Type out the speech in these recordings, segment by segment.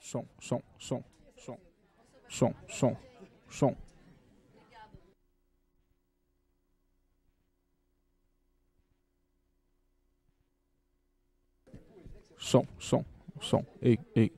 son, son, son, son, son, son, son. Son, son, son, et, et,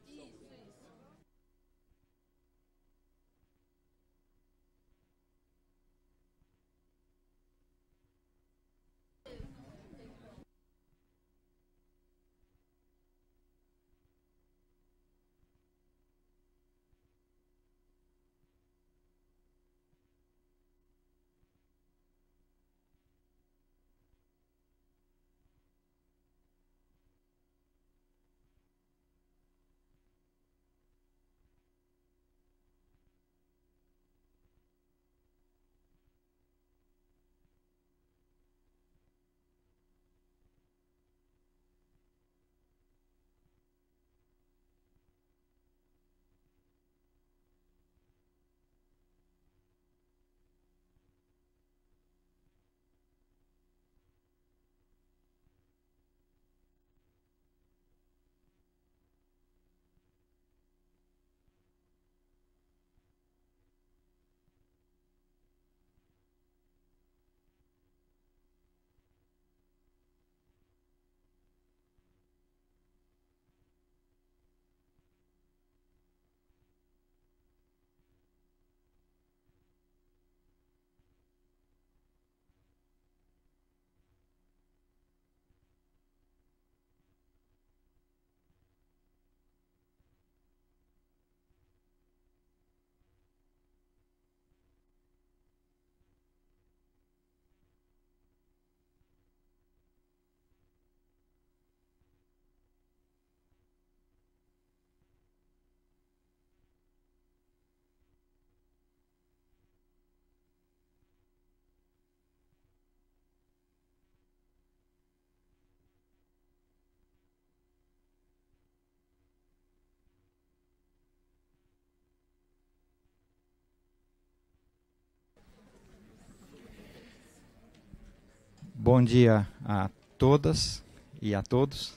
Bom dia a todas e a todos.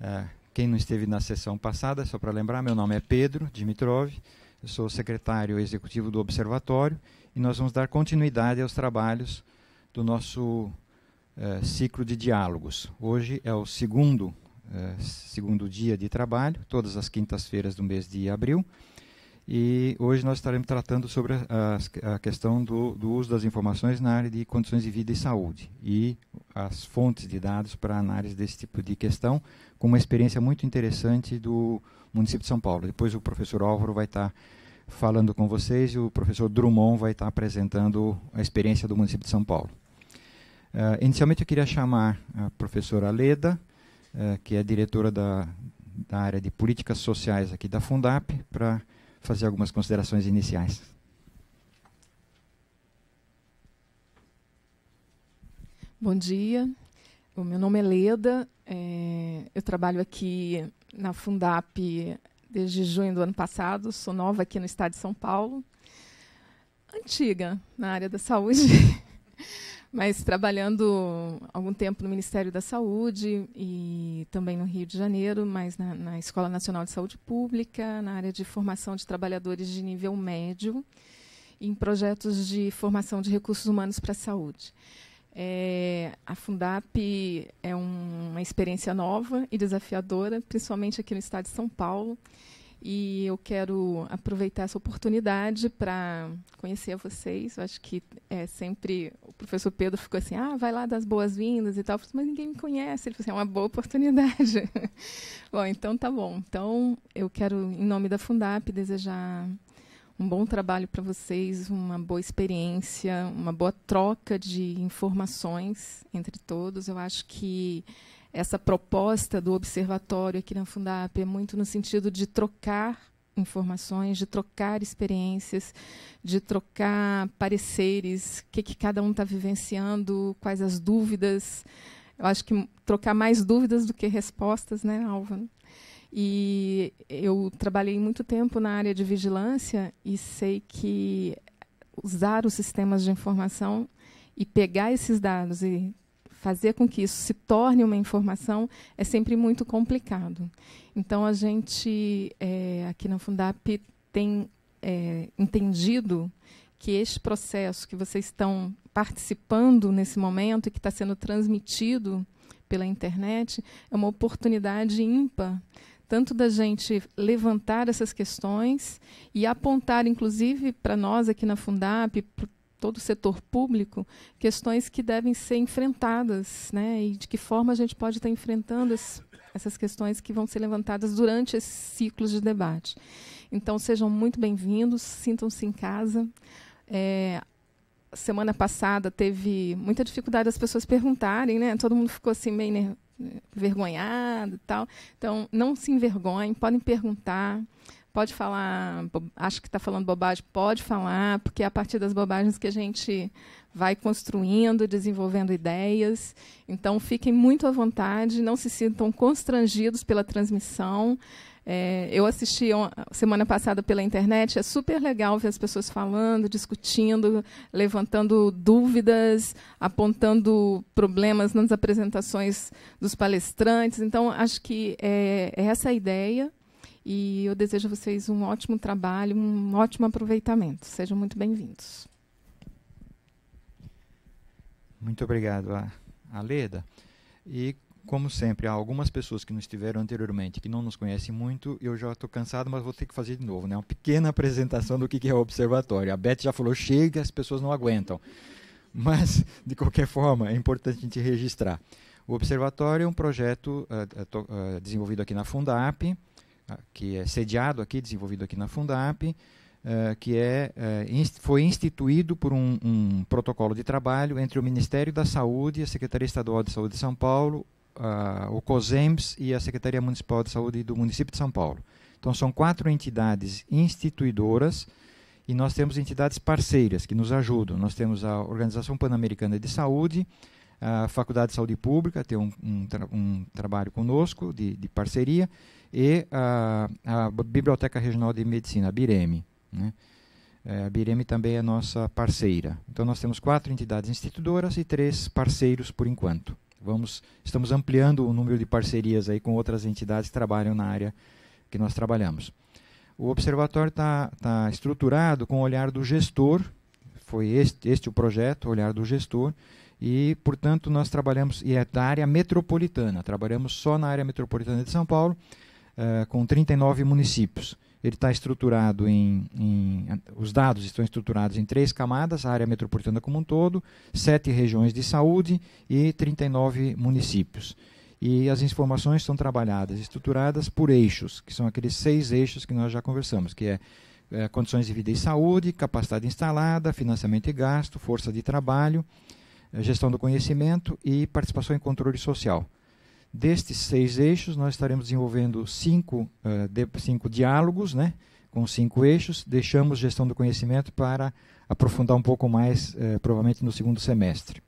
É, quem não esteve na sessão passada, só para lembrar, meu nome é Pedro Dimitrov, eu sou secretário executivo do Observatório e nós vamos dar continuidade aos trabalhos do nosso é, ciclo de diálogos. Hoje é o segundo, é, segundo dia de trabalho, todas as quintas-feiras do mês de abril. E hoje nós estaremos tratando sobre a, a questão do, do, uso das informações na área de condições de vida e saúde e as fontes de dados para análise desse tipo de questão, com uma experiência muito interessante do município de São Paulo. Depois o professor Álvaro vai estar falando com vocês e o professor Drummond vai estar apresentando a experiência do município de São Paulo. Uh, inicialmente eu queria chamar a professora Leda, uh, que é diretora da, da área de políticas sociais aqui da Fundap, para fazer algumas considerações iniciais. Bom dia, o meu nome é Leda, é, eu trabalho aqui na Fundap desde junho do ano passado, sou nova aqui no estado de São Paulo, antiga na área da saúde. mas trabalhando algum tempo no Ministério da Saúde e também no Rio de Janeiro, mas na, na Escola Nacional de Saúde Pública, na área de formação de trabalhadores de nível médio, em projetos de formação de recursos humanos para a saúde. É, a Fundap é um, uma experiência nova e desafiadora, principalmente aqui no estado de São Paulo. E eu quero aproveitar essa oportunidade para conhecer vocês. Eu acho que é sempre professor Pedro ficou assim, ah, vai lá das boas-vindas e tal. Eu falei, assim, mas ninguém me conhece. Ele falou assim, é uma boa oportunidade. bom, então tá bom. Então, eu quero, em nome da Fundap, desejar um bom trabalho para vocês, uma boa experiência, uma boa troca de informações entre todos. Eu acho que essa proposta do observatório aqui na Fundap é muito no sentido de trocar informações, de trocar experiências, de trocar pareceres, o que, que cada um está vivenciando, quais as dúvidas. Eu acho que trocar mais dúvidas do que respostas, né, Alva? E eu trabalhei muito tempo na área de vigilância e sei que usar os sistemas de informação e pegar esses dados e fazer com que isso se torne uma informação é sempre muito complicado. Então, a gente, é, aqui na Fundap, tem é, entendido que este processo que vocês estão participando nesse momento e que está sendo transmitido pela internet é uma oportunidade ímpar tanto da gente levantar essas questões e apontar, inclusive para nós aqui na Fundap, todo o setor público, questões que devem ser enfrentadas, né? E de que forma a gente pode estar enfrentando essas questões que vão ser levantadas durante esses ciclos de debate. Então, sejam muito bem-vindos, sintam-se em casa. É, semana passada teve muita dificuldade das pessoas perguntarem, né? Todo mundo ficou assim meio vergonhado e tal. Então, não se envergonhem, podem perguntar pode falar, acho que está falando bobagem, pode falar, porque é a partir das bobagens que a gente vai construindo, desenvolvendo ideias. Então, fiquem muito à vontade, não se sintam constrangidos pela transmissão. É, eu assisti semana passada pela internet, é super legal ver as pessoas falando, discutindo, levantando dúvidas, apontando problemas nas apresentações dos palestrantes. Então, acho que é, é essa a ideia e eu desejo a vocês um ótimo trabalho, um ótimo aproveitamento. Sejam muito bem-vindos. Muito obrigado, Aleda. E, como sempre, há algumas pessoas que nos estiveram anteriormente, que não nos conhecem muito, eu já estou cansado, mas vou ter que fazer de novo, né? Uma pequena apresentação do que é o observatório. A Beth já falou, chega, as pessoas não aguentam. Mas, de qualquer forma, é importante a gente registrar. O observatório é um projeto uh, uh, desenvolvido aqui na Fundap, que é sediado aqui, desenvolvido aqui na Fundap, Uh, que é, uh, inst foi instituído por um, um, protocolo de trabalho entre o Ministério da Saúde, a Secretaria Estadual de Saúde de São Paulo, uh, o COSEMS e a Secretaria Municipal de Saúde do município de São Paulo. Então, são quatro entidades instituidoras e nós temos entidades parceiras que nos ajudam. Nós temos a Organização Pan-Americana de Saúde, a Faculdade de Saúde Pública tem um, um, tra um trabalho conosco de, de parceria, e a, a Biblioteca Regional de Medicina, a BIREME. Né? É, a BIREME também é nossa parceira. Então nós temos quatro entidades instituidoras e três parceiros por enquanto. Vamos, estamos ampliando o número de parcerias aí com outras entidades que trabalham na área que nós trabalhamos. O observatório está tá estruturado com o olhar do gestor, foi este, este o projeto, o olhar do gestor, e, portanto, nós trabalhamos, e é da área metropolitana, trabalhamos só na área metropolitana de São Paulo, eh, com 39 municípios. Ele está estruturado em, em, Os dados estão estruturados em três camadas, a área metropolitana como um todo, sete regiões de saúde e 39 municípios. E as informações são trabalhadas, estruturadas por eixos, que são aqueles seis eixos que nós já conversamos, que é é, condições de vida e saúde, capacidade instalada, financiamento e gasto, força de trabalho, eh, gestão do conhecimento e participação em controle social. Destes seis eixos, nós estaremos desenvolvendo cinco, uh, de, cinco diálogos, né, com cinco eixos. Deixamos gestão do conhecimento para aprofundar um pouco mais, uh, provavelmente no segundo semestre.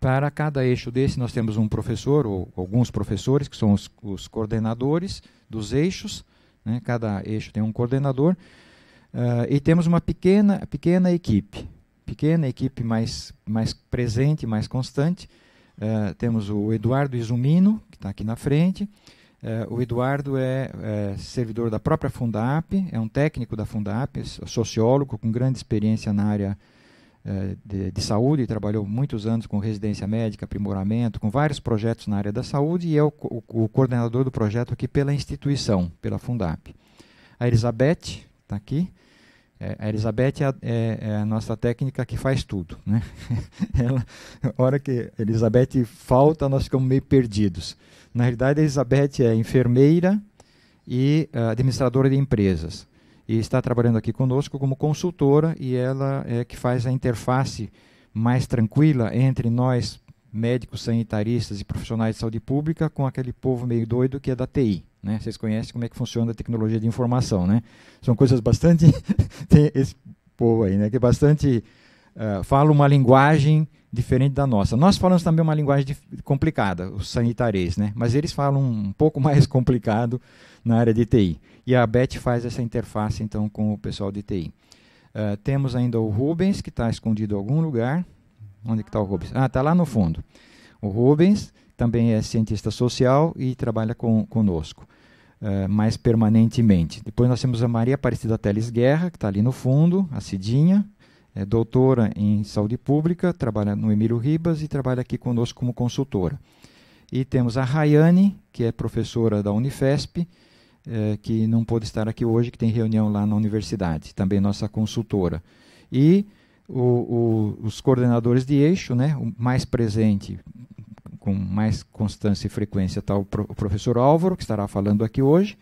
Para cada eixo desse, nós temos um professor, ou alguns professores, que são os, os coordenadores dos eixos. Né, cada eixo tem um coordenador. Uh, e temos uma pequena, pequena equipe, pequena equipe mais, mais presente, mais constante, eh, temos o Eduardo Izumino, que está aqui na frente. Eh, o Eduardo é, é, servidor da própria Fundap, é um técnico da Fundap, é sociólogo com grande experiência na área eh, de, de, saúde, trabalhou muitos anos com residência médica, aprimoramento, com vários projetos na área da saúde e é o, o, o coordenador do projeto aqui pela instituição, pela Fundap. A Elizabeth está aqui, é, a Elizabeth é a, é, é a, nossa técnica que faz tudo. Né? Ela, a hora que a Elizabeth falta, nós ficamos meio perdidos. Na realidade, a Elizabeth é enfermeira e uh, administradora de empresas. E está trabalhando aqui conosco como consultora e ela é que faz a interface mais tranquila entre nós, médicos, sanitaristas e profissionais de saúde pública com aquele povo meio doido que é da TI. Né? Vocês conhecem como é que funciona a tecnologia de informação, né? São coisas bastante... tem esse povo aí, né? Que é bastante... Uh, fala uma linguagem diferente da nossa. Nós falamos também uma linguagem complicada, os sanitares, né? Mas eles falam um pouco mais complicado na área de TI. E a Beth faz essa interface, então, com o pessoal de TI. Uh, ah, temos ainda o Rubens, que está escondido em algum lugar. Onde é que está o Rubens? Ah, está lá no fundo. O Rubens também é cientista social e trabalha com, conosco uh, mais permanentemente. Depois nós temos a Maria Aparecida Teles Guerra, que está ali no fundo, a Cidinha, é doutora em saúde pública, trabalha no Emílio Ribas e trabalha aqui conosco como consultora. E temos a Rayane, que é professora da Unifesp, eh, que não pôde estar aqui hoje, que tem reunião lá na universidade, também nossa consultora. E o, o, os coordenadores de eixo, né? o mais presente, com mais constância e frequência, está o, pro, o professor Álvaro, que estará falando aqui hoje.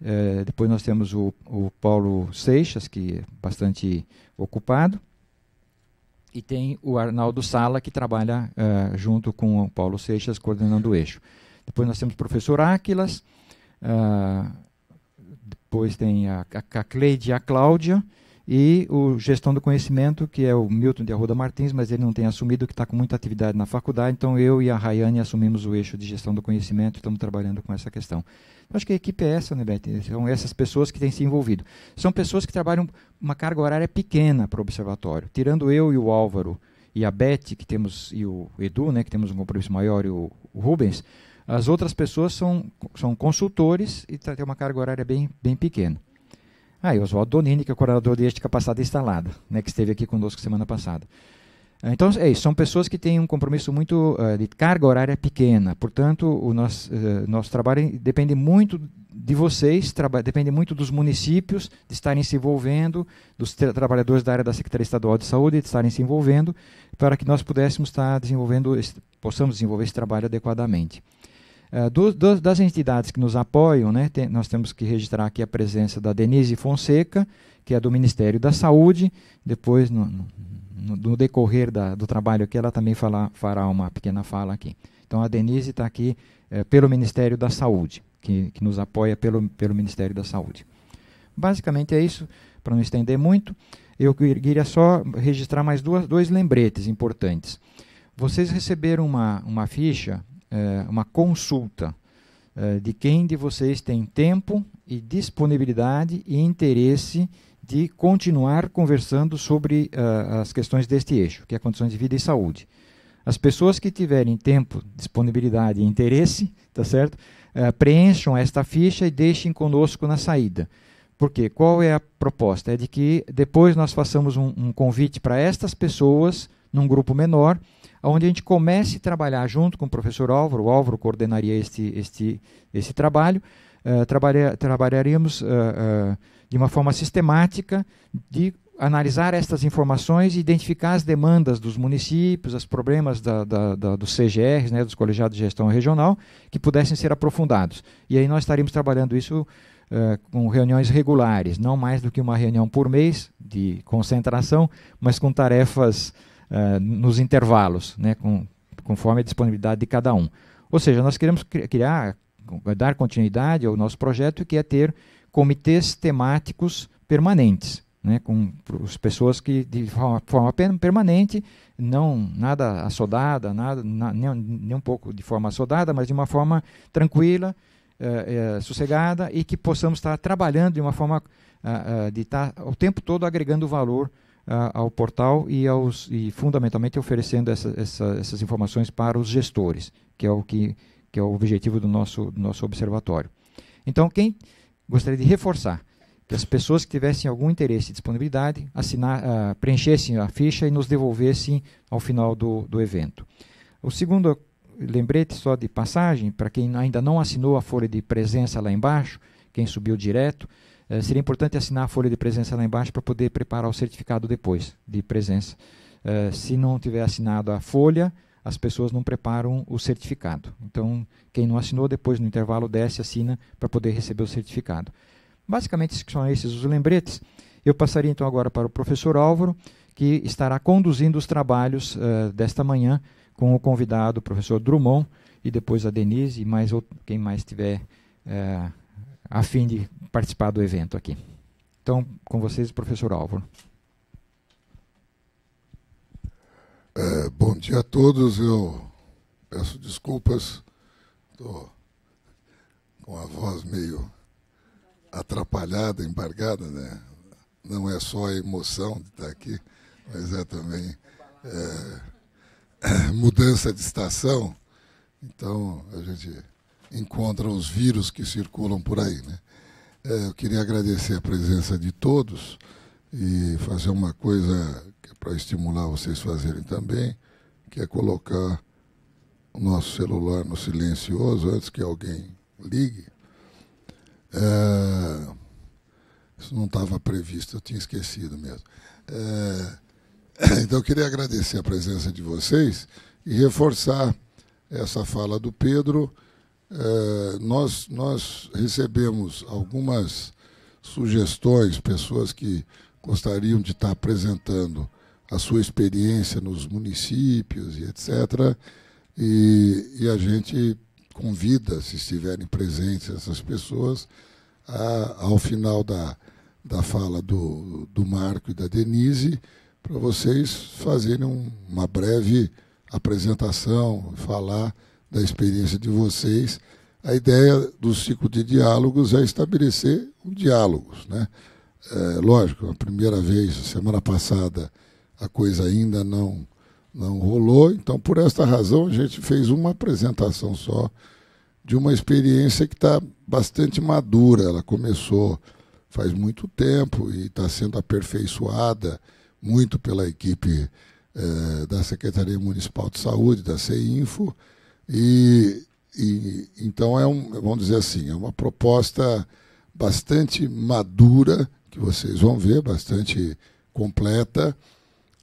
É, depois nós temos o, o Paulo Seixas, que é bastante ocupado. E tem o Arnaldo Sala, que trabalha uh, junto com o Paulo Seixas, coordenando o eixo. Depois nós temos o professor Áquilas, uh, depois tem a, a, a Cleide e a Cláudia, e o Gestão do Conhecimento, que é o Milton de Arruda Martins, mas ele não tem assumido, que está com muita atividade na faculdade, então eu e a Rayane assumimos o eixo de Gestão do Conhecimento e estamos trabalhando com essa questão. Eu acho que a equipe é essa, né, Beth? São essas pessoas que têm se envolvido. São pessoas que trabalham uma carga horária pequena para o observatório, tirando eu e o Álvaro e a Beth, que temos, e o Edu, né, que temos um compromisso maior, e o, o Rubens, as outras pessoas são, são consultores e têm tá, uma carga horária bem, bem pequena. Ah, e Oswaldo Donini, que é o coordenador deste Capacidade Instalada, né, que esteve aqui conosco semana passada. Então, é isso, são pessoas que têm um compromisso muito uh, de carga horária pequena, portanto, o nosso, uh, eh, nosso trabalho depende muito de vocês, depende muito dos municípios de estarem se envolvendo, dos tra trabalhadores da área da Secretaria Estadual de Saúde de estarem se envolvendo, para que nós pudéssemos estar desenvolvendo, possamos desenvolver esse trabalho adequadamente. Eh, do, do, das entidades que nos apoiam, né, tem, nós temos que registrar aqui a presença da Denise Fonseca, que é do Ministério da Saúde. Depois, no, no, no decorrer da, do trabalho aqui, ela também fala, fará uma pequena fala aqui. Então, a Denise está aqui é, pelo Ministério da Saúde, que, que nos apoia pelo, pelo Ministério da Saúde. Basicamente é isso, para não estender muito. Eu queria só registrar mais duas, dois lembretes importantes. Vocês receberam uma, uma ficha é, uma consulta é, de quem de vocês tem tempo e disponibilidade e interesse de continuar conversando sobre uh, as questões deste eixo, que é condições de vida e saúde. As pessoas que tiverem tempo, disponibilidade e interesse, tá certo? Uh, preencham esta ficha e deixem conosco na saída. Porque qual é a proposta? É de que depois nós façamos um, um convite para estas pessoas, num grupo menor, onde a gente comece a trabalhar junto com o professor Álvaro, o Álvaro coordenaria este, este, este trabalho, uh, trabalha, trabalharíamos uh, eh, uh, eh, de uma forma sistemática de analisar estas informações e identificar as demandas dos municípios, os problemas da, da, da, dos CGRs, né, dos colegiados de gestão regional, que pudessem ser aprofundados. E aí nós estaríamos trabalhando isso Uh, com reuniões regulares, não mais do que uma reunião por mês de concentração, mas com tarefas uh, nos intervalos, né, com, conforme a disponibilidade de cada um. Ou seja, nós queremos criar, dar continuidade ao nosso projeto, que é ter comitês temáticos permanentes, né, com as pessoas que de forma, forma permanente, não nada assodada, nada, na, nem, nem, um pouco de forma assodada, mas de uma forma tranquila, eh, eh, sossegada e que possamos estar trabalhando de uma forma ah, ah de estar o tempo todo agregando valor ao portal e, aos, e fundamentalmente oferecendo essa, essa, essas informações para os gestores, que é o, que, que é o objetivo do nosso, do nosso observatório. Então, quem gostaria de reforçar que as pessoas que tivessem algum interesse e disponibilidade assinar, uh, preenchessem a ficha e nos devolvessem ao final do, do evento. O segundo lembrete, só de passagem, para quem ainda não assinou a folha de presença lá embaixo, quem subiu direto, é, seria importante assinar a folha de presença lá embaixo para poder preparar o certificado depois de presença. É, se não tiver assinado a folha, as pessoas não preparam o certificado. Então, quem não assinou, depois no intervalo desce, assina para poder receber o certificado. Basicamente, são esses os lembretes. Eu passaria então agora para o professor Álvaro, que estará conduzindo os trabalhos uh, desta manhã com o convidado, o professor Drummond, e depois a Denise e mais outro, quem mais tiver uh, a fim de participar do evento aqui. Então, com vocês, professor Álvaro. É, bom dia a todos. Eu peço desculpas, estou com a voz meio atrapalhada, embargada, né? Não é só a emoção de estar aqui, mas é também é, mudança de estação. Então, a gente encontra os vírus que circulam por aí. Né? É, eu queria agradecer a presença de todos e fazer uma coisa é para estimular vocês fazerem também, que é colocar o nosso celular no silencioso antes que alguém ligue. É, isso não estava previsto, eu tinha esquecido mesmo. É, então, eu queria agradecer a presença de vocês e reforçar essa fala do Pedro eh, nós, nós recebemos algumas sugestões, pessoas que gostariam de estar apresentando a sua experiência nos municípios e etc. E, e a gente convida, se estiverem presentes essas pessoas, a, ao final da, da fala do, do Marco e da Denise, para vocês fazerem uma breve apresentação, falar da experiência de vocês, a ideia do ciclo de diálogos é estabelecer um diálogos. Né? É, lógico, a primeira vez, semana passada, a coisa ainda não, não rolou, então por esta razão a gente fez uma apresentação só de uma experiência que está bastante madura. Ela começou faz muito tempo e está sendo aperfeiçoada muito pela equipe é, da Secretaria Municipal de Saúde, da CEINFO, e, e então é um, vamos dizer assim, é uma proposta bastante madura que vocês vão ver, bastante completa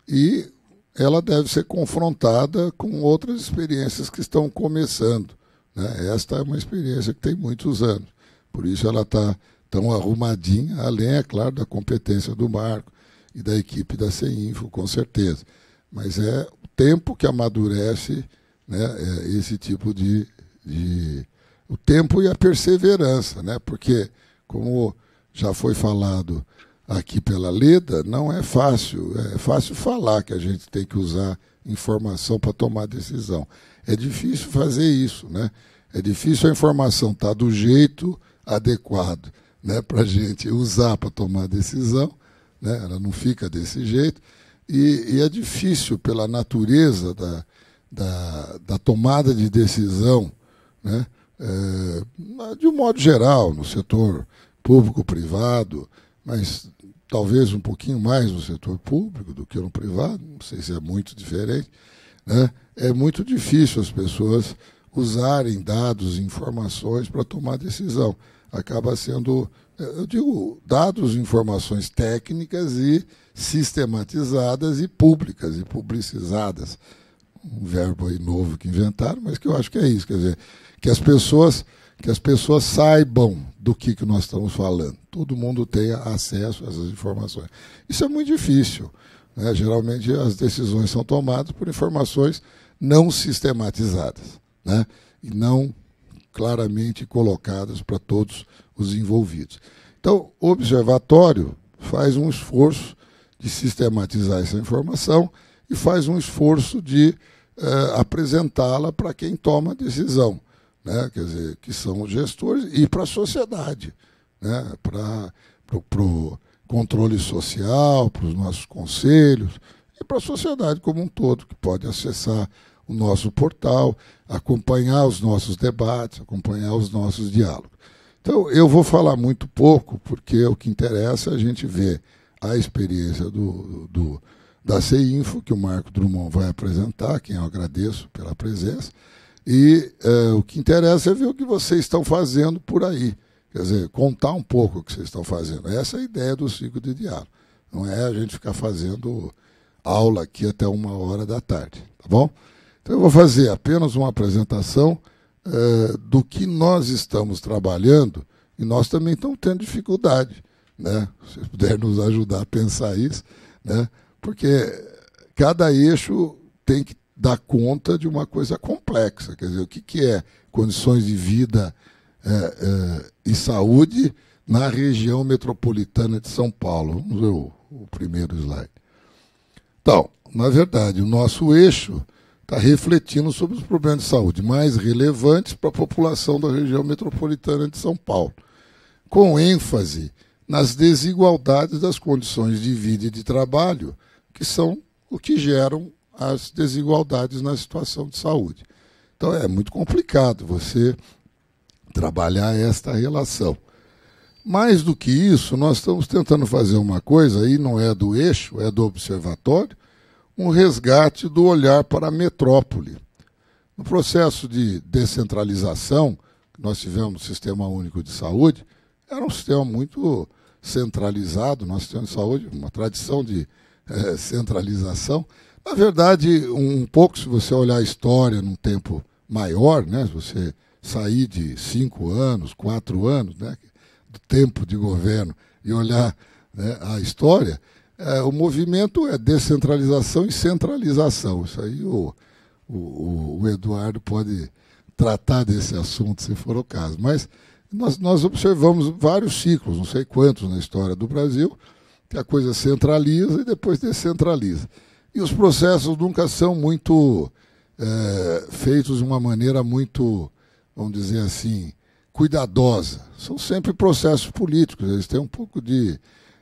e ela deve ser confrontada com outras experiências que estão começando. Né? Esta é uma experiência que tem muitos anos, por isso ela está tão arrumadinha, além, é claro, da competência do Marco e da equipe da CEINFO, com certeza. Mas é o tempo que amadurece né, é, esse tipo de, de. O tempo e a perseverança, né? Porque, como já foi falado aqui pela Leda, não é fácil. É fácil falar que a gente tem que usar informação para tomar decisão. É difícil fazer isso, né? É difícil a informação estar tá do jeito adequado né, para a gente usar para tomar decisão. Né? Ela não fica desse jeito. E, e é difícil, pela natureza da, da, da tomada de decisão, né? É, de um modo geral, no setor público-privado, mas talvez um pouquinho mais no setor público do que no privado, não sei se é muito diferente, né? é muito difícil as pessoas usarem dados, e informações para tomar decisão. Acaba sendo, eu digo, dados, e informações técnicas e sistematizadas e públicas e publicizadas um verbo aí novo que inventaram, mas que eu acho que é isso, quer dizer, que as pessoas que as pessoas saibam do que, que nós estamos falando. Todo mundo tenha acesso a essas informações. Isso é muito difícil. Né? Geralmente as decisões são tomadas por informações não sistematizadas né? e não claramente colocadas para todos os envolvidos. Então, o observatório faz um esforço de sistematizar essa informação e faz um esforço de é, apresentá-la para quem toma a decisão, né? quer dizer, que são os gestores, e para a sociedade, né? para o controle social, para os nossos conselhos e para a sociedade como um todo, que pode acessar o nosso portal, acompanhar os nossos debates, acompanhar os nossos diálogos. Então, eu vou falar muito pouco, porque o que interessa é a gente ver a experiência do, do da CEINFO, que o Marco Drummond vai apresentar, quem eu agradeço pela presença. E é, o que interessa é ver o que vocês estão fazendo por aí. Quer dizer, contar um pouco o que vocês estão fazendo. Essa é a ideia do ciclo de diálogo. Não é a gente ficar fazendo aula aqui até uma hora da tarde, tá bom? Então eu vou fazer apenas uma apresentação é, do que nós estamos trabalhando e nós também estamos tendo dificuldade, né? Se puder nos ajudar a pensar isso, né? porque cada eixo tem que dar conta de uma coisa complexa. Quer dizer, o que, que é condições de vida é, é, e saúde na região metropolitana de São Paulo? Vamos ver o, o primeiro slide. Então, na verdade, o nosso eixo está refletindo sobre os problemas de saúde mais relevantes para a população da região metropolitana de São Paulo, com ênfase nas desigualdades das condições de vida e de trabalho que são o que geram as desigualdades na situação de saúde. Então é muito complicado você trabalhar esta relação. Mais do que isso, nós estamos tentando fazer uma coisa, aí não é do eixo, é do observatório, um resgate do olhar para a metrópole. No processo de descentralização, nós tivemos o Sistema Único de Saúde, era um sistema muito centralizado, nós temos saúde, uma tradição de é, centralização. Na verdade, um, um pouco, se você olhar a história num tempo maior, né, se você sair de cinco anos, quatro anos, né, do tempo de governo e olhar né, a história, é, o movimento é descentralização e centralização. Isso aí o, o, o, Eduardo pode tratar desse assunto, se for o caso. Mas nós, nós observamos vários ciclos, não sei quantos na história do Brasil, que a coisa centraliza e depois descentraliza. E os processos nunca são muito é, feitos de uma maneira muito, vamos dizer assim, cuidadosa. São sempre processos políticos, eles têm um pouco de.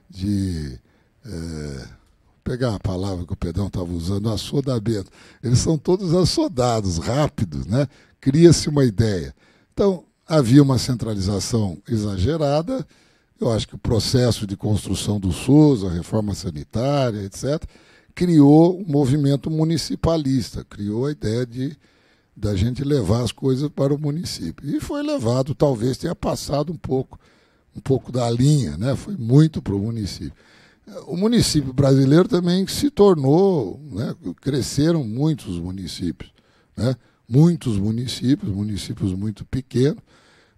de é, pegar a palavra que o Pedrão estava usando, assodamento. Eles são todos assodados, rápidos, né? cria-se uma ideia. Então, havia uma centralização exagerada, eu acho que o processo de construção do SUS, a reforma sanitária, etc., criou um movimento municipalista, criou a ideia de da gente levar as coisas para o município. E foi levado, talvez tenha passado um pouco, um pouco da linha, né? Foi muito para o município. O município brasileiro também se tornou, né? cresceram muitos municípios, né? Muitos municípios, municípios muito pequenos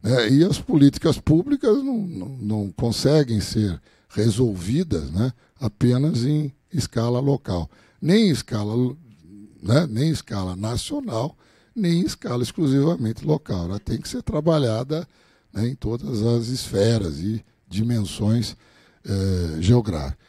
né? E as políticas públicas não, não, não conseguem ser resolvidas né? apenas em escala local, nem em escala, né? nem em escala nacional, nem em escala exclusivamente local. Ela tem que ser trabalhada né, em todas as esferas e dimensões eh, geográficas.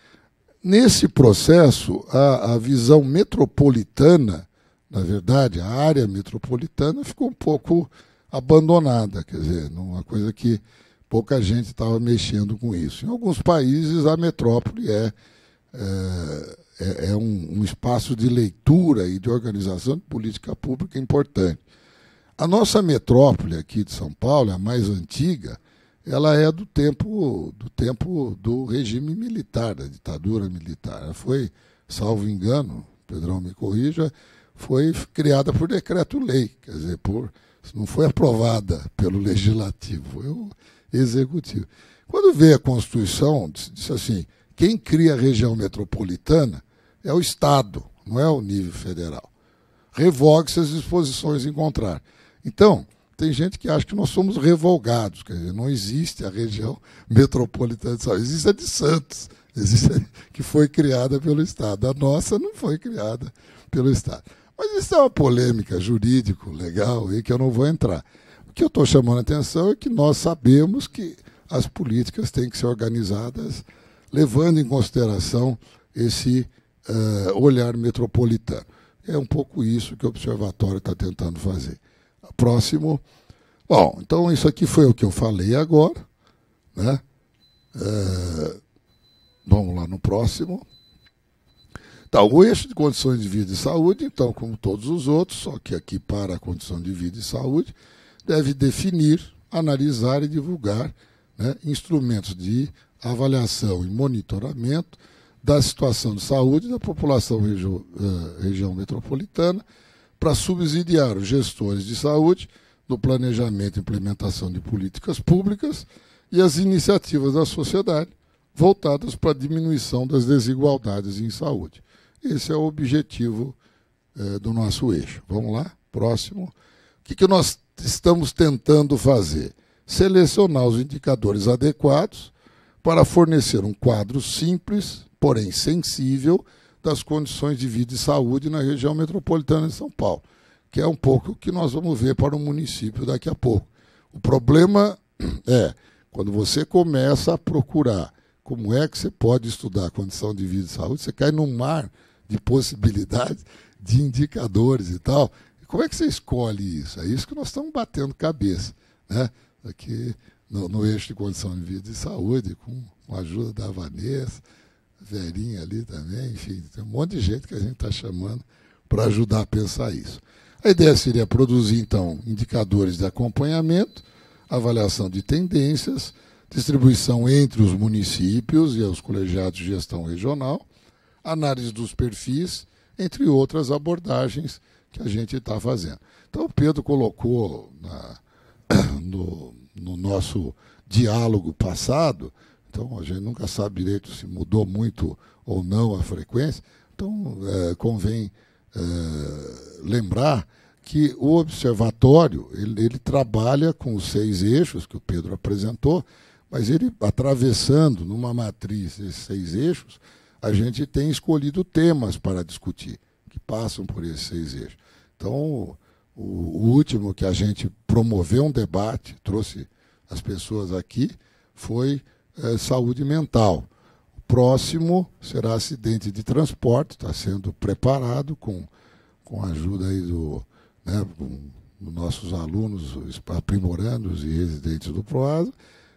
Nesse processo, a, a visão metropolitana, na verdade, a área metropolitana ficou um pouco abandonada, quer dizer, uma coisa que pouca gente estava mexendo com isso. Em alguns países, a metrópole é, é, é, é um, um, espaço de leitura e de organização de política pública importante. A nossa metrópole aqui de São Paulo, a mais antiga, ela é do tempo do tempo do regime militar, da ditadura militar. Ela foi, salvo engano, Pedrão me corrija, foi criada por decreto-lei, quer dizer, por não foi aprovada pelo Legislativo, é o Executivo. Quando veio a Constituição, disse assim: quem cria a região metropolitana é o Estado, não é o nível federal. Revogue-se as disposições em contrário. Então, tem gente que acha que nós somos revogados, quer dizer, não existe a região metropolitana de São Paulo, existe a de Santos, existe é a que foi criada pelo Estado. A nossa não foi criada pelo Estado. Mas isso é uma polêmica jurídico legal e que eu não vou entrar. O que eu estou chamando a atenção é que nós sabemos que as políticas têm que ser organizadas levando em consideração esse uh, olhar metropolitano. É um pouco isso que o observatório está tentando fazer. Próximo. Bom, então isso aqui foi o que eu falei agora. Né? Uh, vamos lá no próximo. Então, o eixo de condições de vida e saúde, então, como todos os outros, só que aqui para a condição de vida e saúde, deve definir, analisar e divulgar né, instrumentos de avaliação e monitoramento da situação de saúde da população regi eh, região metropolitana para subsidiar os gestores de saúde no planejamento e implementação de políticas públicas e as iniciativas da sociedade voltadas para a diminuição das desigualdades em saúde. Esse é o objetivo é, do nosso eixo. Vamos lá? Próximo. O que, que nós estamos tentando fazer? Selecionar os indicadores adequados para fornecer um quadro simples, porém sensível, das condições de vida e saúde na região metropolitana de São Paulo, que é um pouco o que nós vamos ver para o município daqui a pouco. O problema é quando você começa a procurar como é que você pode estudar a condição de vida e saúde, você cai no mar de possibilidades, de indicadores e tal. E como é que você escolhe isso? É isso que nós estamos batendo cabeça. Né? Aqui no, no eixo de condição de vida e saúde, com, com a ajuda da Vanessa, Verinha ali também, enfim, tem um monte de gente que a gente está chamando para ajudar a pensar isso. A ideia seria produzir, então, indicadores de acompanhamento, avaliação de tendências, distribuição entre os municípios e os colegiados de gestão regional, análise dos perfis, entre outras abordagens que a gente está fazendo. Então, o Pedro colocou na, no, no nosso diálogo passado, então a gente nunca sabe direito se mudou muito ou não a frequência, então é, convém é, lembrar que o observatório ele, ele, trabalha com os seis eixos que o Pedro apresentou, mas ele atravessando numa matriz esses seis eixos, a gente tem escolhido temas para discutir, que passam por esses seis eixos. Então, o, último que a gente promoveu um debate, trouxe as pessoas aqui, foi é, saúde mental. O próximo será acidente de transporte, está sendo preparado com, com a ajuda aí do, né, dos nossos alunos, aprimorandos e residentes do PROASA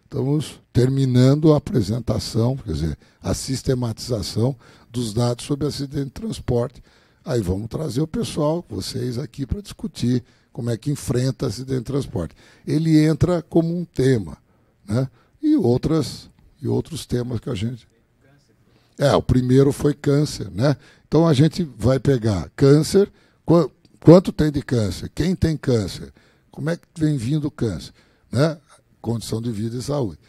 estamos terminando a apresentação, quer dizer, a sistematização dos dados sobre acidente de transporte. Aí vamos trazer o pessoal, vocês aqui, para discutir como é que enfrenta acidente de transporte. Ele entra como um tema, né? E outras e outros temas que a gente é, o primeiro foi câncer, né? Então a gente vai pegar câncer, qu quanto tem de câncer, quem tem câncer, como é que vem vindo o câncer, né? condição de vida e saúde.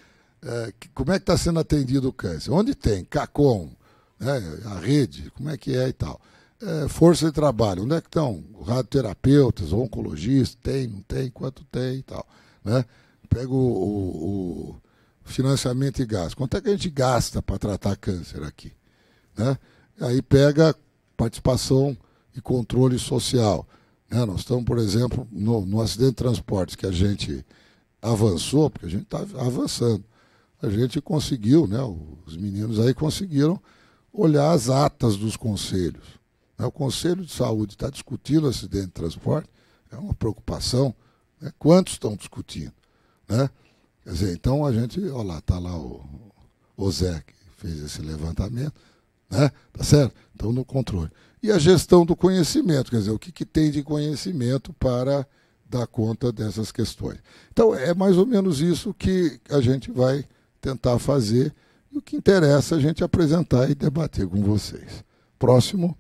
É, que, como é que está sendo atendido o câncer? Onde tem? CACOM, né? a rede, como é que é e tal. É, força de trabalho, onde é que estão? Radioterapeutas, oncologistas, tem, não tem, quanto tem e tal. Né? Pega o, o, o financiamento e gasto. Quanto é que a gente gasta para tratar câncer aqui? Né? Aí pega participação e controle social. Né? Nós estamos, por exemplo, no, no acidente de transportes que a gente avançou, porque a gente está avançando, a gente conseguiu, né, os meninos aí conseguiram olhar as atas dos conselhos. Né, o Conselho de Saúde está discutindo acidente de transporte, é uma preocupação. Né? Quantos estão discutindo? Né? Quer dizer, então a gente, olha lá, está lá o, o Zé que fez esse levantamento, né? tá certo? Então no controle. E a gestão do conhecimento, quer dizer, o que, que tem de conhecimento para dar conta dessas questões. Então, é mais ou menos isso que a gente vai tentar fazer e o que interessa é a gente apresentar e debater com vocês. Próximo.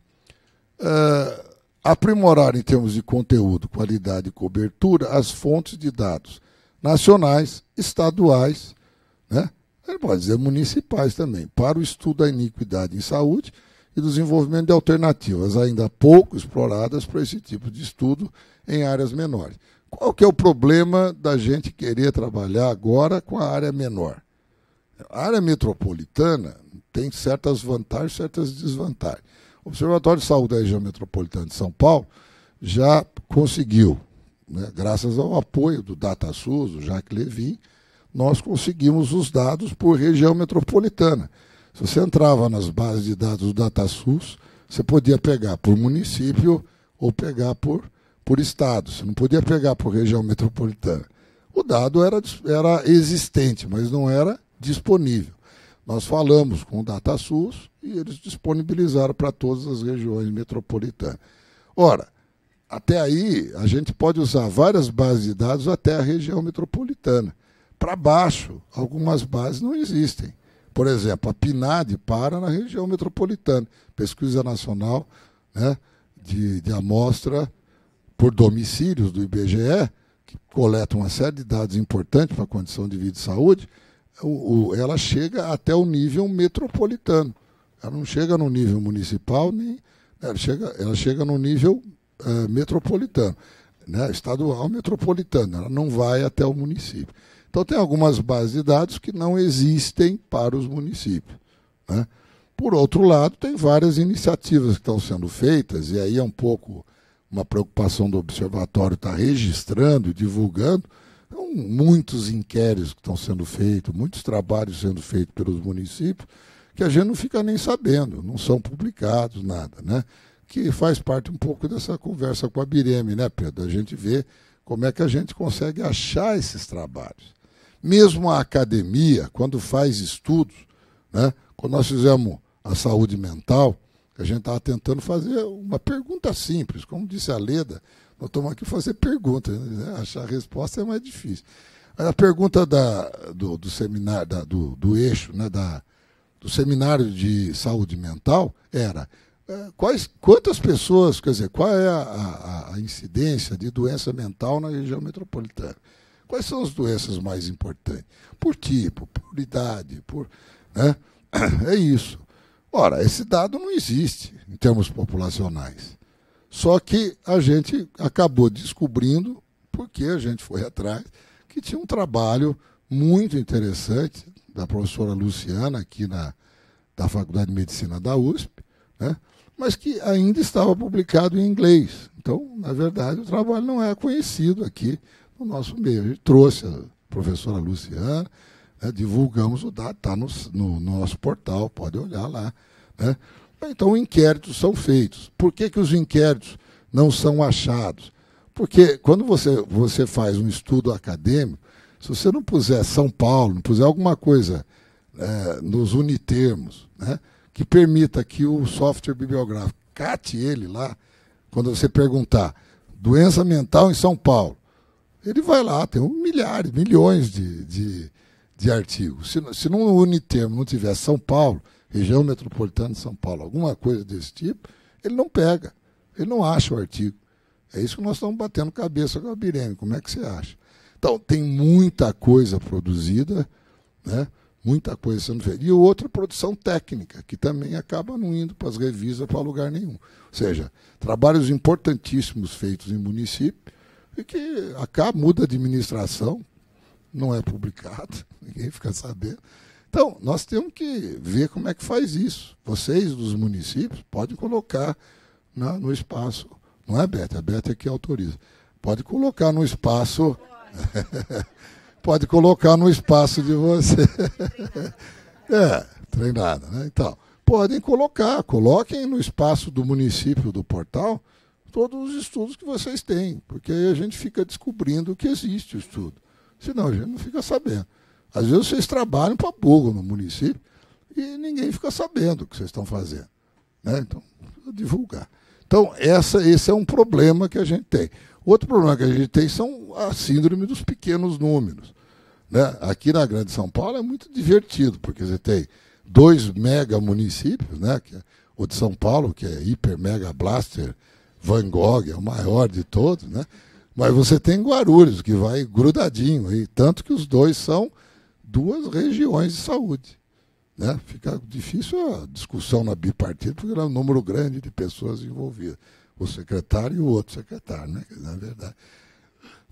Uh, aprimorar em termos de conteúdo, qualidade e cobertura as fontes de dados nacionais, estaduais, né? Ele pode dizer municipais também, para o estudo da iniquidade em saúde e desenvolvimento de alternativas ainda pouco exploradas para esse tipo de estudo em áreas menores. Qual que é o problema da gente querer trabalhar agora com a área menor? A área metropolitana tem certas vantagens, certas desvantagens. O Observatório de Saúde da região metropolitana de São Paulo já conseguiu, né, graças ao apoio do DataSUS, do Jacques Levin, nós conseguimos os dados por região metropolitana. Se você entrava nas bases de dados do DataSUS, você podia pegar por município ou pegar por, por estado. Você não podia pegar por região metropolitana. O dado era, era existente, mas não era disponível. Nós falamos com o DataSUS e eles disponibilizaram para todas as regiões metropolitanas. Ora, até aí a gente pode usar várias bases de dados até a região metropolitana. Para baixo, algumas bases não existem. Por exemplo, a PNAD para na região metropolitana, pesquisa nacional né, de, de amostra por domicílios do IBGE, que coleta uma série de dados importantes para a condição de vida e saúde, o, o, ela chega até o nível metropolitano. Ela não chega no nível municipal, nem né, ela chega, ela chega no nível uh, metropolitano, né, estadual metropolitano, ela não vai até o município. Então, tem algumas bases de dados que não existem para os municípios. Né? Por outro lado, tem várias iniciativas que estão sendo feitas, e aí é um pouco uma preocupação do observatório estar tá registrando e divulgando. Então, muitos inquéritos que estão sendo feitos, muitos trabalhos sendo feitos pelos municípios, que a gente não fica nem sabendo, não são publicados, nada, né? Que faz parte um pouco dessa conversa com a Bireme, né, Pedro? A gente vê como é que a gente consegue achar esses trabalhos. Mesmo a academia, quando faz estudos, né? quando nós fizemos a saúde mental, a gente estava tentando fazer uma pergunta simples, como disse a Leda, nós estamos aqui fazer perguntas, né? achar a resposta é mais difícil. A pergunta da, do, do, seminário, da, do, do eixo, né? da, do seminário de saúde mental era é, quais, quantas pessoas, quer dizer, qual é a, a, a incidência de doença mental na região metropolitana? Quais são as doenças mais importantes? Por tipo, por idade, por. Né? É isso. Ora, esse dado não existe em termos populacionais. Só que a gente acabou descobrindo, porque a gente foi atrás, que tinha um trabalho muito interessante da professora Luciana, aqui na, da Faculdade de Medicina da USP, né? mas que ainda estava publicado em inglês. Então, na verdade, o trabalho não é conhecido aqui no nosso meio. A gente trouxe a professora Luciana, né, divulgamos o dado, está no, no, nosso portal, pode olhar lá. Né? Então, inquéritos são feitos. Por que, que os inquéritos não são achados? Porque quando você, você faz um estudo acadêmico, se você não puser São Paulo, não puser alguma coisa é, nos unitermos, né, que permita que o software bibliográfico cate ele lá, quando você perguntar doença mental em São Paulo, ele vai lá, tem milhares, milhões de, de, de artigos. Se, se num Unitermo não tiver São Paulo, região metropolitana de São Paulo, alguma coisa desse tipo, ele não pega, ele não acha o artigo. É isso que nós estamos batendo cabeça com a Birene, como é que você acha? Então, tem muita coisa produzida, né? muita coisa sendo feita. E outra produção técnica, que também acaba não indo para as revistas para lugar nenhum. Ou seja, trabalhos importantíssimos feitos em município, e é que acá muda a administração, não é publicado, ninguém fica sabendo. Então, nós temos que ver como é que faz isso. Vocês, dos municípios, podem colocar na, no espaço. Não é Beto? Beta, a Beto é que autoriza. Pode colocar no espaço. pode colocar no espaço de você. é, treinada, né? Então, podem colocar, coloquem no espaço do município do portal todos os estudos que vocês têm, porque aí a gente fica descobrindo que existe o estudo. Senão a gente não fica sabendo. Às vezes vocês trabalham para burro no município e ninguém fica sabendo o que vocês estão fazendo. Né? Então, divulgar. Então, essa, esse é um problema que a gente tem. Outro problema que a gente tem são a síndrome dos pequenos números. Né? Aqui na Grande São Paulo é muito divertido, porque você tem dois mega municípios, né? É o de São Paulo, que é hiper mega blaster, Van Gogh é o maior de todos, né? Mas você tem Guarulhos, que vai grudadinho aí, tanto que os dois são duas regiões de saúde. Né? Fica difícil a discussão na bipartida, porque era um número grande de pessoas envolvidas. O secretário e o outro secretário, né? na verdade.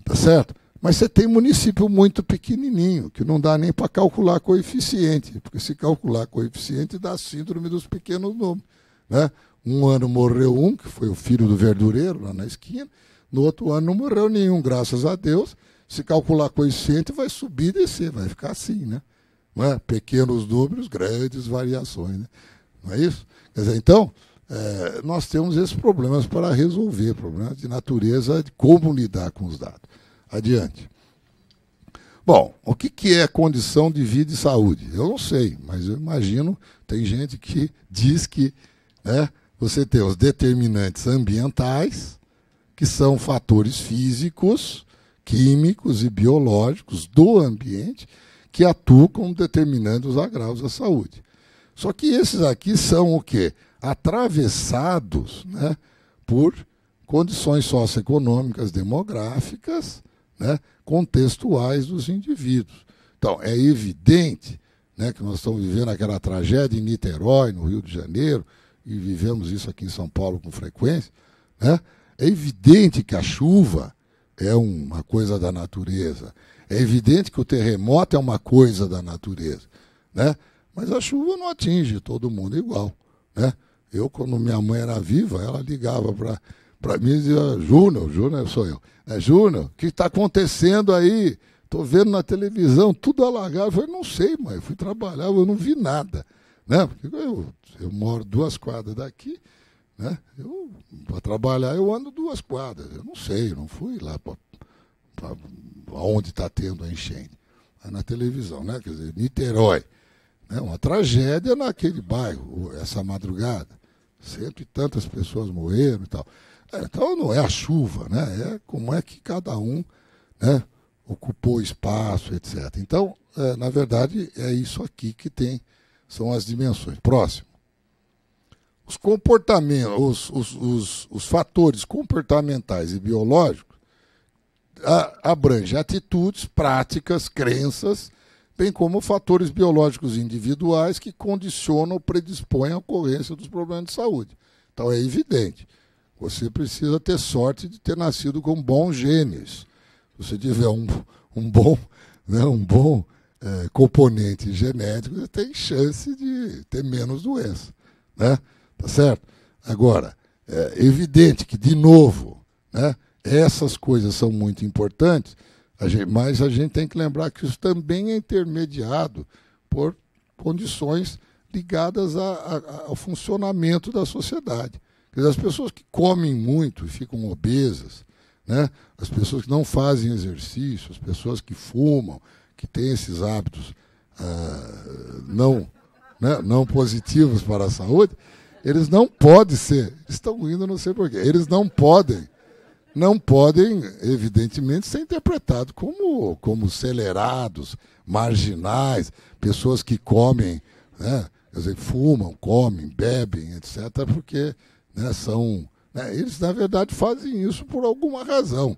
Tá certo? Mas você tem município muito pequenininho, que não dá nem para calcular coeficiente, porque se calcular coeficiente dá síndrome dos pequenos números. Né? Um ano morreu um, que foi o filho do verdureiro, lá na esquina. No outro ano não morreu nenhum, graças a Deus. Se calcular coeficiente, vai subir e descer, vai ficar assim, né? Não é? Pequenos números, grandes variações, né? Não é isso? Quer dizer, então, é, nós temos esses problemas para resolver, problemas de natureza de como lidar com os dados. Adiante. Bom, o que, que é condição de vida e saúde? Eu não sei, mas eu imagino, tem gente que diz que né, você tem os determinantes ambientais, que são fatores físicos, químicos e biológicos do ambiente que atuam determinando os agravos à saúde. Só que esses aqui são o quê? Atravessados né, por condições socioeconômicas, demográficas, né, contextuais dos indivíduos. Então, é evidente né, que nós estamos vivendo aquela tragédia em Niterói, no Rio de Janeiro, e vivemos isso aqui em São Paulo com frequência, né? é evidente que a chuva é uma coisa da natureza. É evidente que o terremoto é uma coisa da natureza. Né? Mas a chuva não atinge todo mundo igual. Né? Eu, quando minha mãe era viva, ela ligava para para mim dizia, Júnior, Júnior sou eu. É, Júnior, o que está acontecendo aí? Estou vendo na televisão tudo alagado. Eu falei, não sei, mãe, eu fui trabalhar, eu não vi nada. Né? Porque eu, eu moro duas quadras daqui, né? Eu, para trabalhar, eu ando duas quadras. Eu não sei, eu não fui lá para onde está tendo a enchente. na televisão, né? Quer dizer, Niterói. Né? Uma tragédia naquele bairro, essa madrugada. Cento e tantas pessoas morreram e tal. É, então não é a chuva, né? É como é que cada um né, ocupou espaço, etc. Então, é, na verdade, é isso aqui que tem são as dimensões. Próximo. Os comportamentos, os, os, os, os fatores comportamentais e biológicos abrangem atitudes, práticas, crenças, bem como fatores biológicos individuais que condicionam ou predispõem a ocorrência dos problemas de saúde. Então é evidente. Você precisa ter sorte de ter nascido com bons genes. Se você tiver um, um bom, né, um bom é, componentes genéticos, tem chance de ter menos doença. Né? Tá certo? Agora, é evidente que, de novo, né, essas coisas são muito importantes, a gente, mas a gente tem que lembrar que isso também é intermediado por condições ligadas a, a, ao funcionamento da sociedade. Quer dizer, as pessoas que comem muito e ficam obesas, né? as pessoas que não fazem exercício, as pessoas que fumam, que tem esses hábitos uh, não, né, não positivos para a saúde, eles não podem ser, estão indo não sei porquê, eles não podem, não podem, evidentemente, ser interpretados como, como celerados, marginais, pessoas que comem, né, quer dizer, fumam, comem, bebem, etc., porque né, são. Né, eles, na verdade, fazem isso por alguma razão.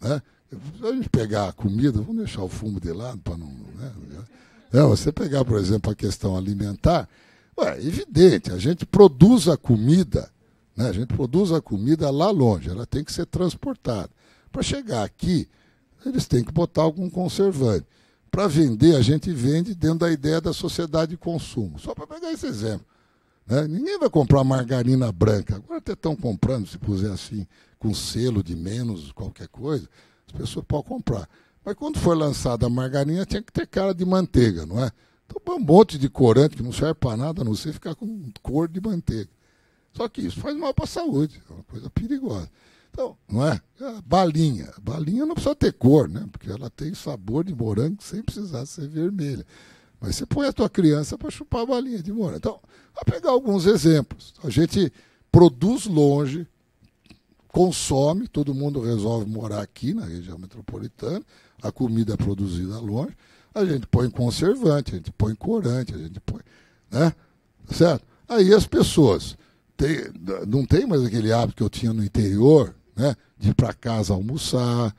Né? Se a gente pegar a comida, vamos deixar o fumo de lado para não. Né? É, você pegar, por exemplo, a questão alimentar, é evidente, a gente produz a comida, né? a gente produz a comida lá longe, ela tem que ser transportada. Para chegar aqui, eles têm que botar algum conservante. Para vender, a gente vende dentro da ideia da sociedade de consumo. Só para pegar esse exemplo. Né? Ninguém vai comprar margarina branca. Agora até estão comprando, se puser assim, com selo de menos, qualquer coisa as pessoas podem comprar. Mas quando foi lançada a margarina, tinha que ter cara de manteiga, não é? Então, um monte de corante que não serve para nada, a não ser ficar com cor de manteiga. Só que isso faz mal para a saúde, é uma coisa perigosa. Então, não é? A é balinha. A balinha não precisa ter cor, né? Porque ela tem sabor de morango sem precisar ser vermelha. Mas você põe a tua criança para chupar a balinha de morango. Então, a pegar alguns exemplos. A gente produz longe, consome, todo mundo resolve morar aqui na região metropolitana, a comida é produzida longe, a gente põe conservante, a gente põe corante, a gente põe. Né? Certo? Aí as pessoas têm, não tem mais aquele hábito que eu tinha no interior, né? De ir para casa almoçar,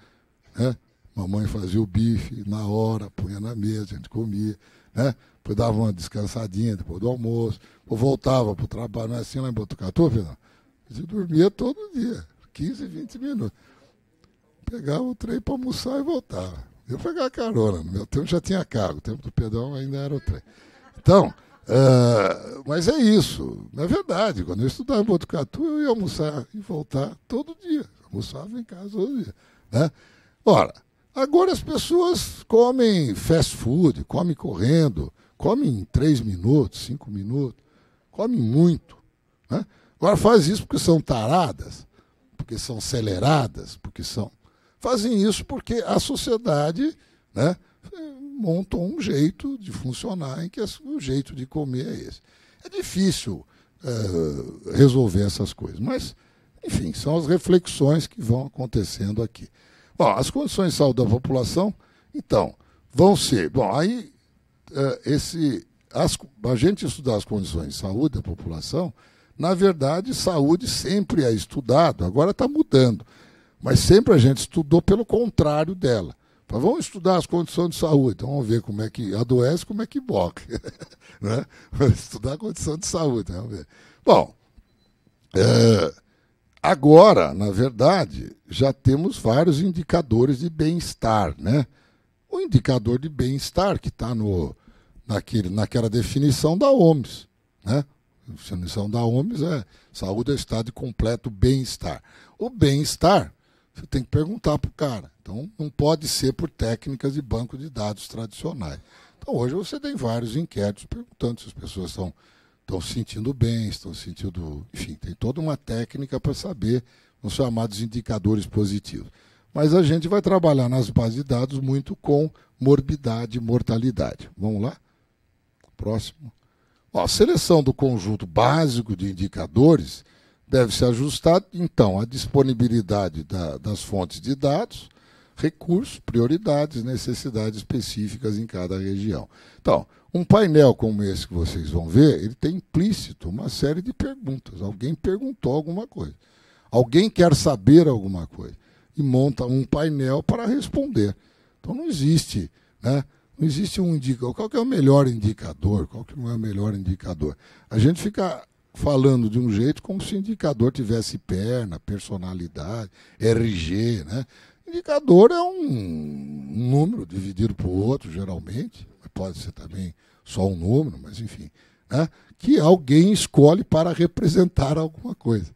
né? Mamãe fazia o bife na hora, punha na mesa, a gente comia, né? Depois dava uma descansadinha depois do almoço, ou voltava para o trabalho, não é assim lá em Botucatu, Fernando? A gente dormia todo dia. 15, 20 minutos. Pegava o trem para almoçar e voltava. Eu pegava carona, no meu tempo já tinha carro, o tempo do pedão ainda era o trem. Então, Uh, mas é isso. Na é verdade, quando eu estudava em Botucatu, eu ia almoçar e voltar todo dia. Almoçava em casa todo dia. Né? Ora, agora as pessoas comem fast food, comem correndo, comem em 3 minutos, 5 minutos, comem muito. Né? Agora faz isso porque são taradas porque são aceleradas, porque são. Fazem isso porque a sociedade né, montou um jeito de funcionar em que o jeito de comer é esse. É difícil eh, resolver essas coisas, mas, enfim, são as reflexões que vão acontecendo aqui. Bom, as condições de saúde da população, então, vão ser. Bom, aí, eh, esse, as, a gente estudar as condições de saúde da população na verdade, saúde sempre é estudado, agora está mudando. Mas sempre a gente estudou pelo contrário dela. vamos estudar as condições de saúde, então vamos ver como é que adoece, como é que boca né? Estudar a condição de saúde, vamos ver. Bom, é, agora, na verdade, já temos vários indicadores de bem-estar, né? O indicador de bem-estar que está no, naquele, naquela definição da OMS, né? A missão da OMS é saúde é estado de completo bem-estar. O bem-estar, você tem que perguntar para o cara. Então, não pode ser por técnicas de banco de dados tradicionais. Então, hoje você tem vários inquéritos perguntando se as pessoas estão estão se sentindo bem, estão se sentindo. Enfim, tem toda uma técnica para saber os chamados indicadores positivos. Mas a gente vai trabalhar nas bases de dados muito com morbidade e mortalidade. Vamos lá? Próximo a seleção do conjunto básico de indicadores deve se ajustar, então, à disponibilidade da, das fontes de dados, recursos, prioridades, necessidades específicas em cada região. Então, um painel como esse que vocês vão ver, ele tem implícito uma série de perguntas. Alguém perguntou alguma coisa. Alguém quer saber alguma coisa. E monta um painel para responder. Então, não existe, né? Não existe um indicador. Qual que é o melhor indicador? Qual que não é o melhor indicador? A gente fica falando de um jeito como se o indicador tivesse perna, personalidade, RG, né? Indicador é um, um número dividido por outro, geralmente. Pode ser também só um número, mas enfim. Né? Que alguém escolhe para representar alguma coisa.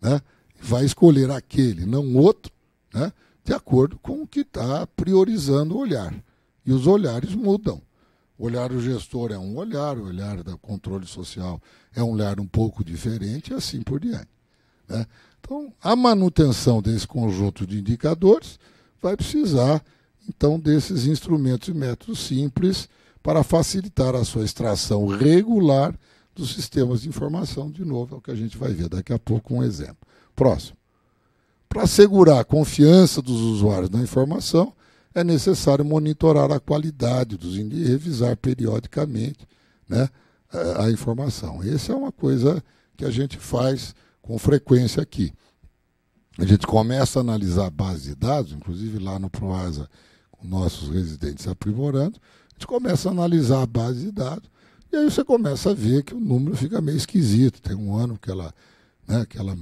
Né? Vai escolher aquele, não outro, né? de acordo com o que está priorizando o olhar. E os olhares mudam. O olhar do gestor é um olhar, o olhar do controle social é um olhar um pouco diferente e assim por diante. Né? Então, a manutenção desse conjunto de indicadores vai precisar, então, desses instrumentos e métodos simples para facilitar a sua extração regular dos sistemas de informação, de novo, é o que a gente vai ver daqui a pouco um exemplo. Próximo. Para assegurar a confiança dos usuários na informação, é necessário monitorar a qualidade dos e revisar periodicamente né, a, a informação. Essa é uma coisa que a gente faz com frequência aqui. A gente começa a analisar a base de dados, inclusive lá no Proasa, com nossos residentes aprimorando, a gente começa a analisar a base de dados, e aí você começa a ver que o número fica meio esquisito. Tem um ano que ela, né, que ela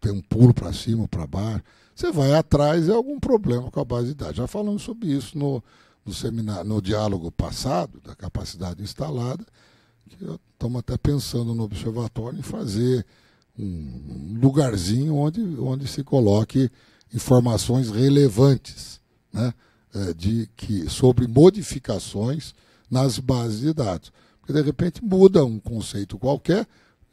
tem um pulo para cima, para baixo você vai atrás é algum problema com a base de dados. Já falamos sobre isso no, no seminário, no diálogo passado, da capacidade instalada, que estamos até pensando no observatório em fazer um lugarzinho onde, onde se coloque informações relevantes né, é, de, que, sobre modificações nas bases de dados. Porque, de repente, muda um conceito qualquer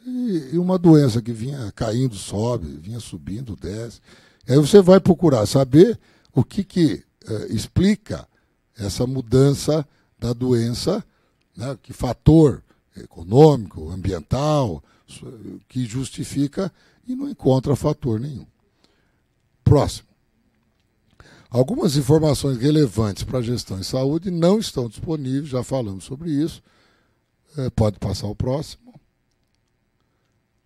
e, e uma doença que vinha caindo sobe, vinha subindo, desce. Aí você vai procurar saber o que, que eh, explica essa mudança da doença, né, que fator econômico, ambiental, que justifica e não encontra fator nenhum. Próximo. Algumas informações relevantes para a gestão em saúde não estão disponíveis, já falamos sobre isso. Eh, pode passar o próximo.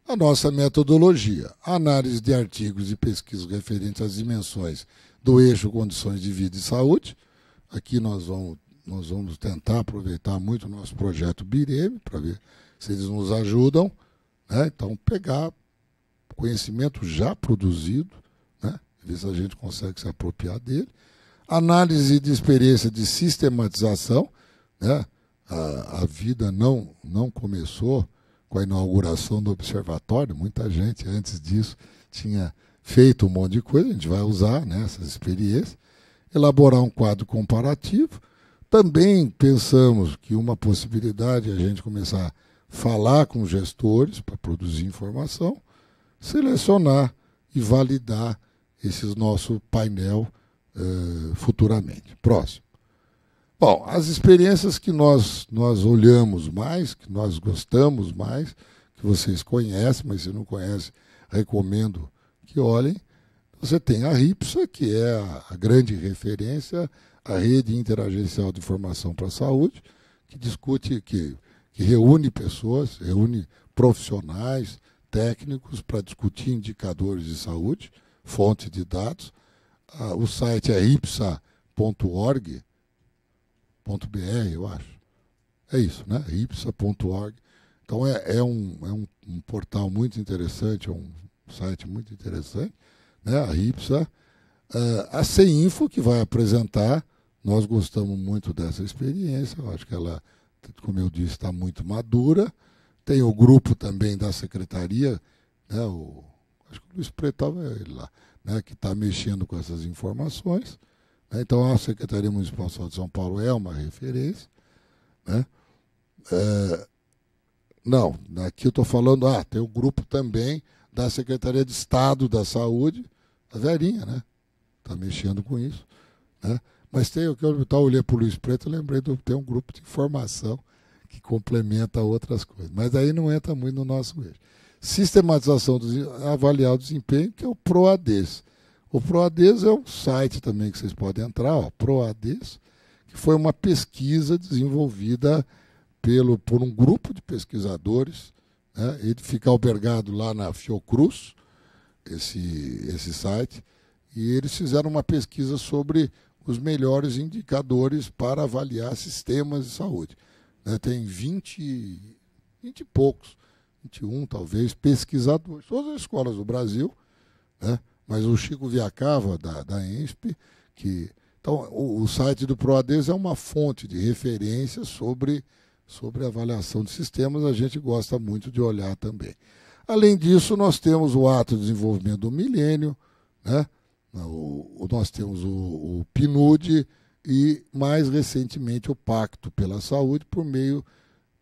A nossa metodologia, análise de artigos e pesquisas referentes às dimensões do eixo condições de vida e saúde. Aqui nós vamos, nós vamos tentar aproveitar muito o nosso projeto Bireme para ver se eles nos ajudam. Né? Então, pegar conhecimento já produzido, né? ver se a gente consegue se apropriar dele. Análise de experiência de sistematização. Né? A, a vida não, não começou com a inauguração do observatório, muita gente antes disso tinha feito um monte de coisa, a gente vai usar né, essas experiências, elaborar um quadro comparativo. Também pensamos que uma possibilidade é a gente começar a falar com gestores para produzir informação, selecionar e validar esse nosso painel uh, futuramente. Próximo. Bom, as experiências que nós, nós olhamos mais, que nós gostamos mais, que vocês conhecem, mas se não conhece, recomendo que olhem. Você tem a RIPSA, que é a, grande referência, a Rede Interagencial de Informação para a Saúde, que discute, que, que reúne pessoas, reúne profissionais, técnicos para discutir indicadores de saúde, fonte de dados. Ah, o site é ripsa.org, ipsa.org.br, eu acho. É isso, né? ipsa.org. Então é, é, um, é um, um, portal muito interessante, é um site muito interessante, né? A IPSA. Uh, eh, a CINFO, que vai apresentar, nós gostamos muito dessa experiência, eu acho que ela, como eu disse, está muito madura. Tem o grupo também da secretaria, né? O, acho que o Luiz Preto estava lá, né? que está mexendo com essas informações. Então, a Secretaria Municipal de São Paulo é uma referência. Né? É, não, aqui eu estou falando, ah, tem o um grupo também da Secretaria de Estado da Saúde, a Verinha, né? Está mexendo com isso. Né? Mas tem o que eu tá, olhei para o Luiz Preto, lembrei de ter um grupo de informação que complementa outras coisas. Mas aí não entra muito no nosso eixo. Sistematização, do, avaliar o desempenho, que é o PROADES o ProAdes é um site também que vocês podem entrar, ó, ProAdes, que foi uma pesquisa desenvolvida pelo, por um grupo de pesquisadores. Né? Ele fica albergado lá na Fiocruz, esse, esse site, e eles fizeram uma pesquisa sobre os melhores indicadores para avaliar sistemas de saúde. Né? Tem 20, 20 e poucos, 21 talvez, pesquisadores, todas as escolas do Brasil, né? Mas o Chico Viacava, da, da ENSP, que. Então, o, o site do ProADES é uma fonte de referência sobre, sobre avaliação de sistemas, a gente gosta muito de olhar também. Além disso, nós temos o Ato de Desenvolvimento do Milênio, né? O, o, nós temos o, o PNUD e, mais recentemente, o Pacto pela Saúde, por meio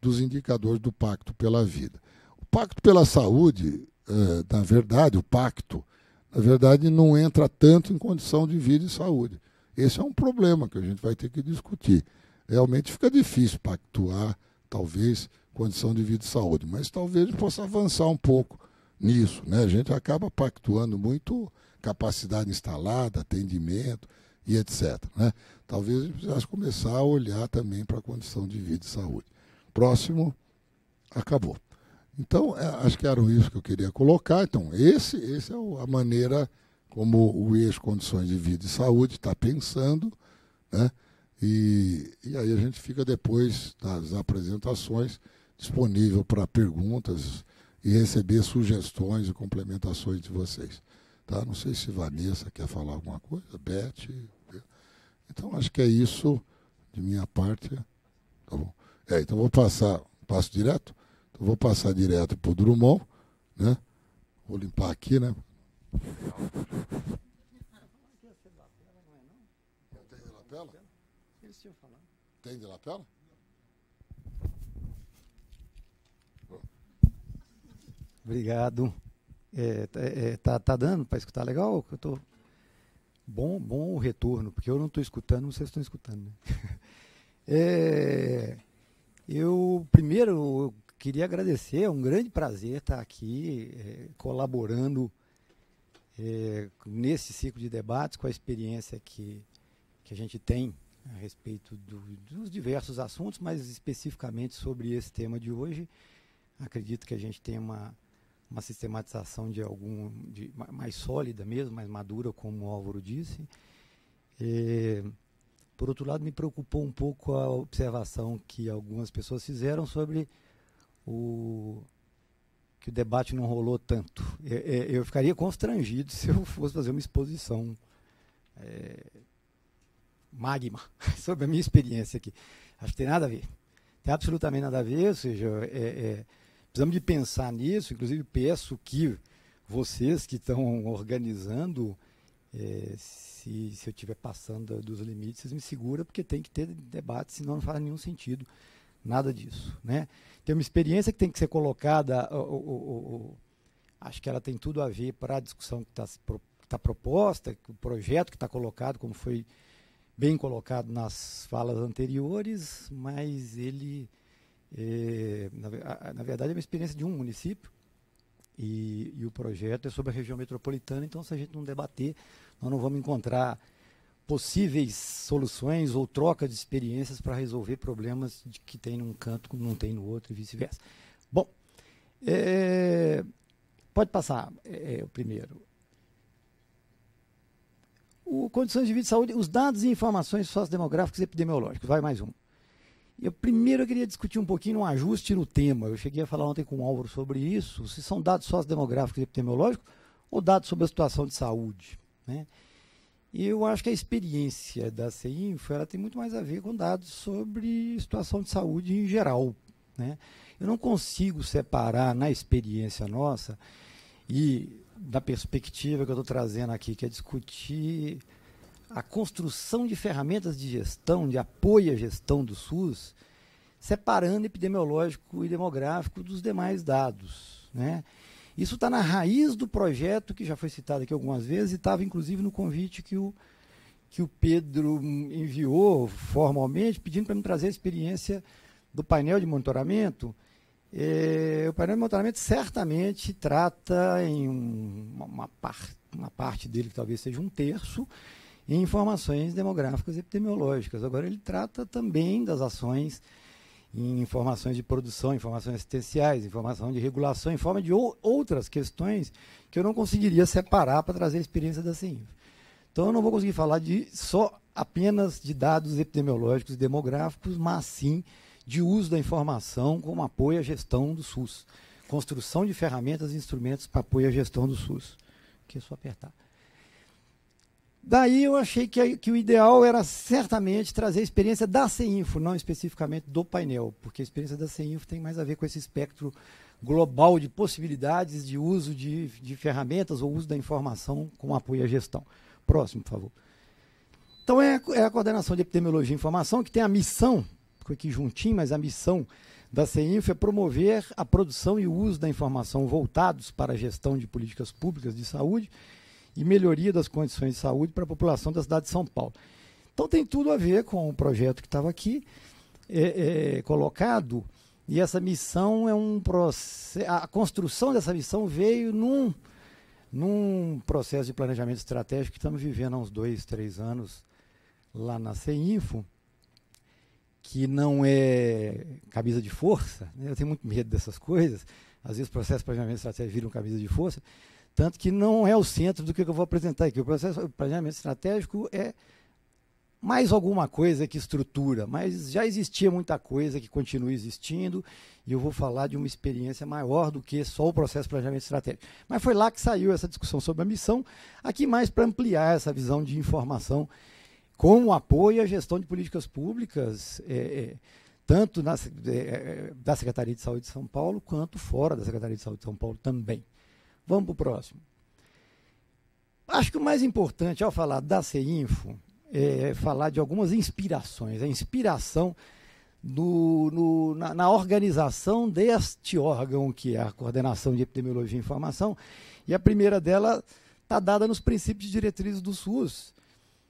dos indicadores do Pacto pela Vida. O Pacto pela Saúde, eh, na verdade, o Pacto, na verdade, não entra tanto em condição de vida e saúde. Esse é um problema que a gente vai ter que discutir. Realmente fica difícil pactuar, talvez, condição de vida e saúde, mas talvez possa avançar um pouco nisso. Né? A gente acaba pactuando muito capacidade instalada, atendimento e etc. Né? Talvez a gente precisasse começar a olhar também para a condição de vida e saúde. Próximo, acabou. Então, é, acho que era isso que eu queria colocar. Então, esse, esse é a maneira como o ex-condições de vida e saúde está pensando, né? E, e aí a gente fica depois das apresentações disponível para perguntas e receber sugestões e complementações de vocês. Tá? Não sei se Vanessa quer falar alguma coisa, Beth. Né? Então, acho que é isso de minha parte. Tá bom. É, então, vou passar, passo direto? Vou passar direto para o Drummond, né? Vou limpar aqui, né? Tem de lapela? Tem de lapela? Obrigado. É, tá, é, tá, tá dando para escutar legal? Eu tô... Bom, bom o retorno, porque eu não estou escutando, vocês estão escutando. Né? É, eu primeiro queria agradecer, é um grande prazer estar aqui é, colaborando é, nesse ciclo de debates com a experiência que, que a gente tem a respeito do, dos diversos assuntos, mas especificamente sobre esse tema de hoje. Acredito que a gente tem uma, uma sistematização de algum de, mais sólida mesmo, mais madura, como o Álvaro disse. É, por outro lado, me preocupou um pouco a observação que algumas pessoas fizeram sobre o que o debate não rolou tanto. É, é, eu, ficaria constrangido se eu fosse fazer uma exposição é, magma sobre a minha experiência aqui. Acho que tem nada a ver. Tem absolutamente nada a ver, ou seja, é, é, precisamos de pensar nisso. Inclusive, peço que vocês que estão organizando, é, se, se eu estiver passando dos limites, vocês me seguram, porque tem que ter debate, senão não faz nenhum sentido nada disso. Né? tem uma experiência que tem que ser colocada, o, o, o, acho que ela tem tudo a ver para a discussão que está tá proposta, o projeto que está colocado, como foi bem colocado nas falas anteriores, mas ele, é, na, na, verdade, é uma experiência de um município. E, e o projeto é sobre a região metropolitana, então se a gente não debater, nós não vamos encontrar possíveis soluções ou troca de experiências para resolver problemas de que tem num canto que não tem no outro e vice-versa. Bom, é, pode passar é, é, o primeiro. O condições de vida e saúde, os dados e informações sociodemográficos e epidemiológicos. Vai mais um. Eu primeiro eu queria discutir um pouquinho um ajuste no tema. Eu cheguei a falar ontem com o Álvaro sobre isso, se são dados sociodemográficos e epidemiológicos ou dados sobre a situação de saúde. Né? E eu acho que a experiência da CINFO ela tem muito mais a ver com dados sobre situação de saúde em geral. Né? Eu não consigo separar na experiência nossa e da perspectiva que eu estou trazendo aqui, que é discutir a construção de ferramentas de gestão, de apoio à gestão do SUS, separando epidemiológico e demográfico dos demais dados. Né? Isso está na raiz do projeto, que já foi citado aqui algumas vezes, e estava inclusive no convite que o, que o Pedro enviou formalmente, pedindo para me trazer a experiência do painel de monitoramento. É, o painel de monitoramento certamente trata em um, uma, par, uma parte dele, que talvez seja um terço, em informações demográficas e epidemiológicas. Agora, ele trata também das ações em informações de produção, informações assistenciais, informação de regulação, em forma de ou outras questões que eu não conseguiria separar para trazer a experiência da CINF. Então, eu não vou conseguir falar de só apenas de dados epidemiológicos e demográficos, mas sim de uso da informação como apoio à gestão do SUS. Construção de ferramentas e instrumentos para apoio à gestão do SUS. Que é só apertar. Daí eu achei que, que o ideal era certamente trazer a experiência da CEINFO, não especificamente do painel, porque a experiência da CEINFO tem mais a ver com esse espectro global de possibilidades de uso de, de ferramentas ou uso da informação com apoio à gestão. Próximo, por favor. Então, é, é a coordenação de epidemiologia e informação que tem a missão, ficou aqui juntinho, mas a missão da CEINFO é promover a produção e o uso da informação voltados para a gestão de políticas públicas de saúde e melhoria das condições de saúde para a população da cidade de São Paulo. Então tem tudo a ver com o projeto que estava aqui é, é, colocado e essa missão é um processo, a construção dessa missão veio num, num processo de planejamento estratégico que estamos vivendo há uns dois, três anos lá na CEINFO, que não é camisa de força, né? eu tenho muito medo dessas coisas, às vezes processos de planejamento estratégico vira uma camisa de força, tanto que não é o centro do que eu vou apresentar aqui. O processo de planejamento estratégico é mais alguma coisa que estrutura, mas já existia muita coisa que continua existindo, e eu vou falar de uma experiência maior do que só o processo de planejamento estratégico. Mas foi lá que saiu essa discussão sobre a missão, aqui mais para ampliar essa visão de informação com o apoio à gestão de políticas públicas, é, é, tanto na, é, é, da Secretaria de Saúde de São Paulo, quanto fora da Secretaria de Saúde de São Paulo também. Vamos para o próximo. Acho que o mais importante ao falar da CINFO é falar de algumas inspirações. A inspiração no, no, na, na, organização deste órgão, que é a Coordenação de Epidemiologia e Informação, e a primeira dela está dada nos princípios e diretrizes do SUS.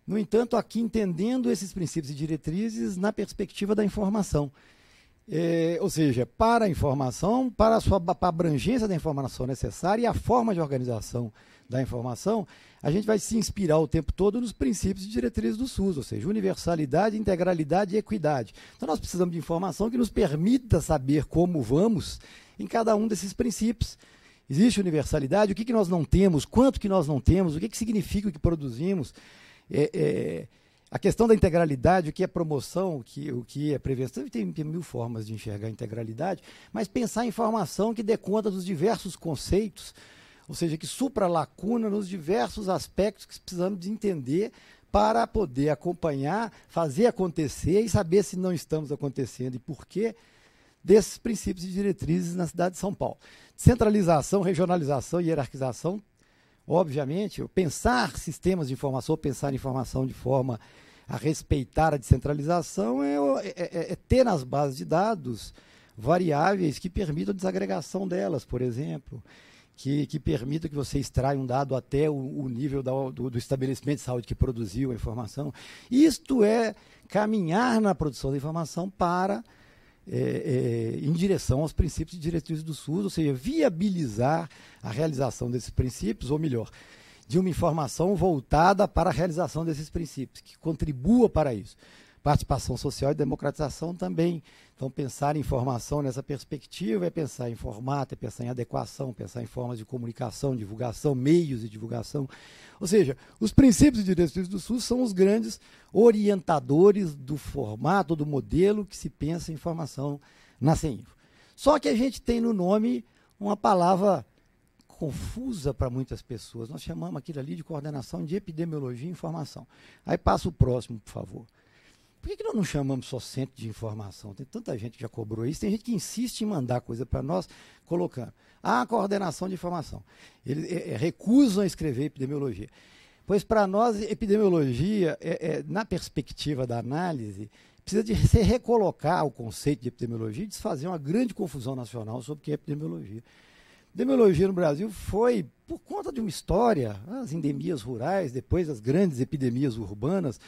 No entanto, aqui entendendo esses princípios e diretrizes na perspectiva da informação. É, ou seja, para a informação, para a sua para a abrangência da informação necessária e a forma de organização da informação, a gente vai se inspirar o tempo todo nos princípios e diretrizes do SUS, ou seja, universalidade, integralidade e equidade. Então nós precisamos de informação que nos permita saber como vamos em cada um desses princípios. Existe universalidade, o que, que nós não temos, quanto que nós não temos, o que, que significa o que produzimos. É, é, a questão da integralidade, o que é promoção, o que, o que é prevenção, tem, tem mil formas de enxergar a integralidade, mas pensar em formação que dê conta dos diversos conceitos, ou seja, que supra lacuna nos diversos aspectos que precisamos entender para poder acompanhar, fazer acontecer e saber se não estamos acontecendo e por quê desses princípios e diretrizes na cidade de São Paulo. Centralização, regionalização e hierarquização obviamente, pensar sistemas de informação, pensar informação de forma a respeitar a descentralização é, é, é, é, ter nas bases de dados variáveis que permitam a desagregação delas, por exemplo, que, que permitam que você extraia um dado até o, o nível da, do, do, estabelecimento de saúde que produziu a informação. Isto é caminhar na produção da informação para é, é, em direção aos princípios e diretrizes do SUS, ou seja, viabilizar a realização desses princípios, ou melhor, de uma informação voltada para a realização desses princípios, que contribua para isso participação social e democratização também. Então, pensar em formação nessa perspectiva é pensar em formato, é pensar em adequação, pensar em formas de comunicação, divulgação, meios de divulgação. Ou seja, os princípios e diretrizes do SUS são os grandes orientadores do formato, do modelo que se pensa em formação na CENIFO. Só que a gente tem no nome uma palavra confusa para muitas pessoas. Nós chamamos aquilo ali de coordenação de epidemiologia e informação. Aí passa o próximo, por favor. Por que, que nós não chamamos só centro de informação? Tem tanta gente que já cobrou isso, tem gente que insiste em mandar coisa para nós, colocando. Ah, coordenação de informação. Eles é, é recusam escrever epidemiologia. Pois para nós, epidemiologia, é, é, na perspectiva da análise, precisa de se recolocar o conceito de epidemiologia e desfazer uma grande confusão nacional sobre o que é epidemiologia. Epidemiologia no Brasil foi por conta de uma história, as endemias rurais, depois as grandes epidemias urbanas,